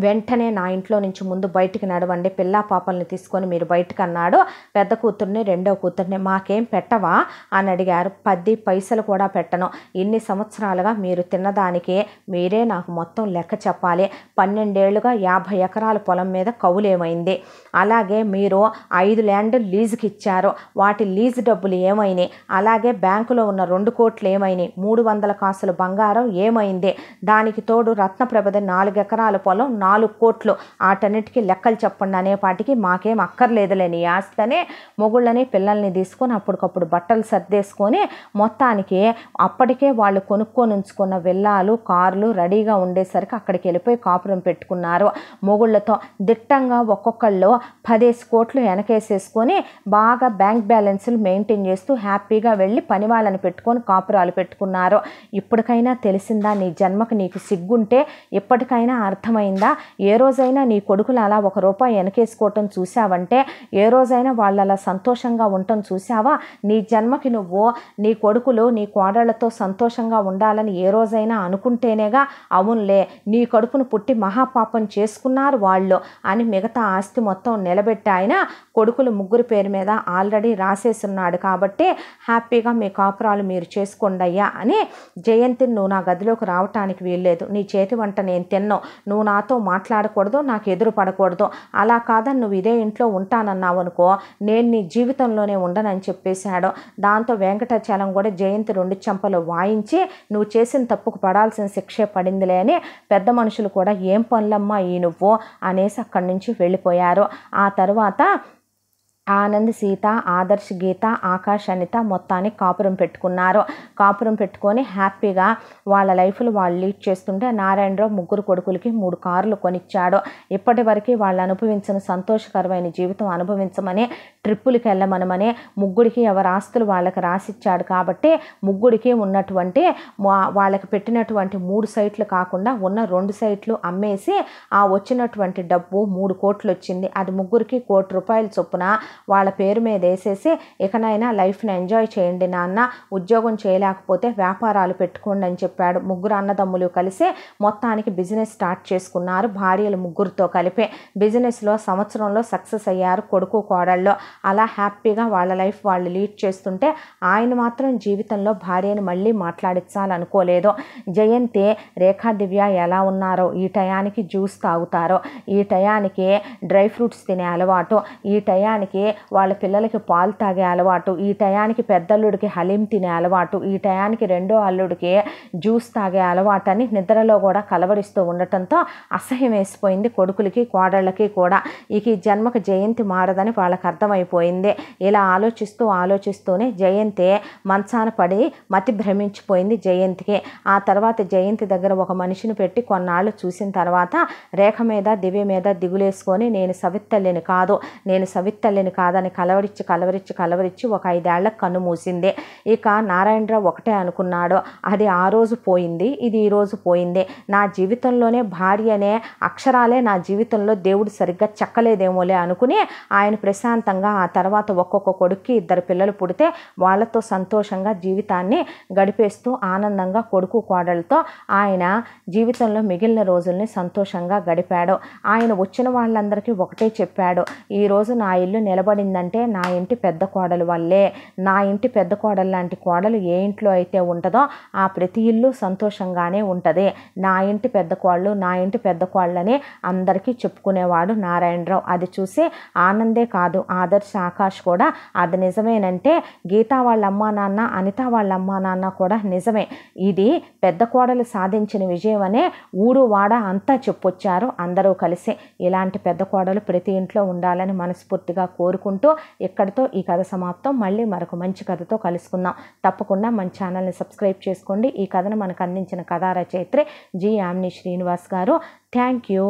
వెంటనే నా ఇంట్లో నుంచి ముందు బయటికి నడవండి పిల్ల పాపల్ని తీసుకొని మీరు బయటకు అన్నాడు పెద్ద కూతుర్ని రెండో కూతుర్ని మాకేం పెట్టవా అని అడిగారు పది పైసలు కూడా పెట్టను ఇన్ని సంవత్సరాలుగా మీరు తిన్నదానికి మీరే నాకు మొత్తం లెక్క చెప్పాలి పన్నెండేళ్లుగా యాభై ఎకరాల పొలం మీద కవులేమైంది అలాగే మీరు ఐదు ల్యాండ్ లీజుకి ఇచ్చారు వాటి లీజు డబ్బులు ఏమైనాయి అలాగే బ్యాంకులో ఉన్న రెండు కోట్లు ఏమైనాయి మూడు వందల కాసులు బంగారం ఏమైంది దానికి తోడు రత్నప్రభది నాలుగు ఎకరాల పొలం నాలుగు కోట్లు వాటన్నిటికీ లెక్కలు చెప్పండి అనేపాటికి మాకేం అక్కర్లేదులే నీ ఆస్తనే మొగుళ్ళని పిల్లల్ని తీసుకొని అప్పటికప్పుడు బట్టలు సర్దేసుకొని మొత్తానికి అప్పటికే వాళ్ళు కొనుక్కొని ఉంచుకున్న విల్లాలు కార్లు రెడీగా ఉండేసరికి అక్కడికి వెళ్ళిపోయి కాపురం పెట్టుకున్నారు మొగుళ్ళతో దిట్టంగా ఒక్కొక్కళ్ళు పదేసి కోట్లు వెనకేసేసుకొని బాగా బ్యాంక్ బ్యాలెన్స్లు మెయింటైన్ చేస్తూ హ్యాపీగా వెళ్ళి పని వాళ్ళని పెట్టుకొని కాపురాలు పెట్టుకున్నారు ఇప్పటికైనా తెలిసిందా నీ జన్మకు నీకు సిగ్గుంటే ఇప్పటికైనా అర్థమైందా ఏ రోజైనా నీ కొడుకులు అలా ఒక రూపాయి వెనకేసుకోవటం చూసావంటే ఏ రోజైనా వాళ్ళు అలా సంతోషంగా ఉండటం చూసావా నీ జన్మకి నువ్వు నీ కొడుకులు నీ కోడళ్లతో సంతోషంగా ఉండాలని ఏ రోజైనా అనుకుంటేనేగా అవునులే నీ కడుపును పుట్టి మహాపాపం చేసుకున్నారు వాళ్ళు అని మిగతా ఆస్తి మొత్తం నిలబెట్టి ఆయన కొడుకులు ముగ్గురు పేరు మీద ఆల్రెడీ రాసేసున్నాడు కాబట్టి హ్యాపీగా మీ కాపురాలు మీరు చేసుకోండి అయ్యా అని జయంతిని నువ్వు నా గదిలోకి రావటానికి వీల్లేదు నీ చేతి వంట నేను తిన్నో నువ్వు నాతో మాట్లాడకూడదు నాకు ఎదురు పడకూడదు అలా కాదని నువ్వు ఇదే ఇంట్లో ఉంటానన్నావు అనుకో నేను నీ జీవితంలోనే ఉండనని చెప్పేశాడు దాంతో వెంకటాచలం కూడా జయంతి రెండు చెంపలు వాయించి నువ్వు చేసిన తప్పుకు పడాల్సిన శిక్షే పడిందిలే అని పెద్ద మనుషులు కూడా ఏం పనులమ్మా ఈ నువ్వు అనేసి అక్కడి నుంచి వెళ్ళిపోయారు ఆ తర్వాత ఆనంద్ సీత ఆదర్శ్ గీత ఆకాశ్ అనిత మొత్తాన్ని కాపురం పెట్టుకున్నారు కాపురం పెట్టుకొని హ్యాపీగా వాళ్ళ లైఫ్లు వాళ్ళు లీడ్ చేస్తుంటే నారాయణరావు ముగ్గురు కొడుకులకి మూడు కార్లు కొనిచ్చాడు ఇప్పటి వరకు వాళ్ళు అనుభవించిన సంతోషకరమైన జీవితం అనుభవించమని ట్రిప్పులకి వెళ్ళమనమని ముగ్గురికి ఎవరి ఆస్తులు వాళ్ళకి రాసిచ్చాడు కాబట్టి ముగ్గురికి ఉన్నటువంటి వాళ్ళకి పెట్టినటువంటి మూడు సైట్లు కాకుండా ఉన్న రెండు సైట్లు అమ్మేసి ఆ వచ్చినటువంటి డబ్బు మూడు కోట్లు వచ్చింది అది ముగ్గురికి కోటి రూపాయల చొప్పున వాళ్ళ పేరు మీద వేసేసి ఇకనైనా లైఫ్ని ఎంజాయ్ చేయండి నాన్న ఉద్యోగం చేయలేకపోతే వ్యాపారాలు పెట్టుకోండి అని చెప్పాడు ముగ్గురు అన్నదమ్ములు కలిసి మొత్తానికి బిజినెస్ స్టార్ట్ చేసుకున్నారు భార్యలు ముగ్గురితో కలిపి బిజినెస్లో సంవత్సరంలో సక్సెస్ అయ్యారు కొడుకు కోడల్లో అలా హ్యాపీగా వాళ్ళ లైఫ్ వాళ్ళు లీడ్ చేస్తుంటే ఆయన మాత్రం జీవితంలో భార్యను మళ్ళీ మాట్లాడించాలనుకోలేదు జయంతి రేఖా దివ్య ఎలా ఉన్నారో ఈ టయానికి జ్యూస్ తాగుతారో ఈ టయానికి డ్రై ఫ్రూట్స్ తినే అలవాటు ఈ టయానికి వాళ్ళ పిల్లలకి పాలు తాగే అలవాటు ఈ టయానికి పెద్దల్లుడికి హలీం తినే అలవాటు ఈ టయానికి రెండో అల్లుడికి జ్యూస్ తాగే అలవాటు అని నిద్రలో కూడా కలవరిస్తూ ఉండటంతో అసహ్యం వేసిపోయింది కొడుకులకి కోడళ్ళకి కూడా ఇక జన్మకు జయంతి మారదని వాళ్ళకి అర్థమైపోయింది ఇలా ఆలోచిస్తూ ఆలోచిస్తూనే జయంతి మంచాన పడి మతి భ్రమించిపోయింది జయంతికి ఆ తర్వాత జయంతి దగ్గర ఒక మనిషిని పెట్టి కొన్నాళ్ళు చూసిన తర్వాత రేఖ మీద దివ్య మీద దిగులేసుకొని నేను సవిత్తల్లిని కాదు నేను సవిత్తల్లిని కాదని కలవరిచ్చి కలవరిచ్చి కలవరిచ్చి ఒక ఐదేళ్ల కన్ను మూసిందే ఇక నారాయణరావు ఒకటే అనుకున్నాడు అది ఆ రోజు పోయింది ఇది ఈరోజు పోయింది నా జీవితంలోనే భార్య అనే అక్షరాలే నా జీవితంలో దేవుడు సరిగ్గా చెక్కలేదేమోలే అనుకుని ఆయన ప్రశాంతంగా ఆ తర్వాత ఒక్కొక్క కొడుక్కి ఇద్దరు పిల్లలు పుడితే వాళ్ళతో సంతోషంగా జీవితాన్ని గడిపేస్తూ ఆనందంగా కొడుకు కోడలతో ఆయన జీవితంలో మిగిలిన రోజుల్ని సంతోషంగా గడిపాడు ఆయన వచ్చిన వాళ్ళందరికీ ఒకటే చెప్పాడు ఈరోజు నా ఇల్లు నిలబడిందంటే నా ఇంటి పెద్ద కోడలు వల్లే నా ఇంటి పెద్ద కోడలు లాంటి కోడలు ఏ ఇంట్లో అయితే ఉంటుందో ఆ ప్రతి ఇల్లు సంతోషంగానే ఉంటుంది నా ఇంటి పెద్ద కోళ్ళు నా ఇంటి పెద్ద కోళ్ళని అందరికీ చెప్పుకునేవాడు నారాయణరావు అది చూసి ఆనందే కాదు ఆదర్శ ఆకాష్ కూడా అది నిజమేనంటే గీతా వాళ్ళ అమ్మా నాన్న అనిత వాళ్ళ అమ్మా నాన్న కూడా నిజమే ఇది పెద్ద కోడలు సాధించిన విజయం అనే ఊరు వాడ అంతా చెప్పొచ్చారు అందరూ కలిసి ఇలాంటి పెద్ద కోడలు ప్రతి ఇంట్లో ఉండాలని మనస్ఫూర్తిగా కోరు కోరుకుంటూ ఇక్కడితో ఈ కథ సమాప్తం మళ్ళీ మరొక మంచి కథతో కలుసుకుందాం తప్పకుండా మన ఛానల్ని సబ్స్క్రైబ్ చేసుకోండి ఈ కథను మనకు అందించిన కథా రచయిత్రి జి యామిని శ్రీనివాస్ గారు థ్యాంక్ యూ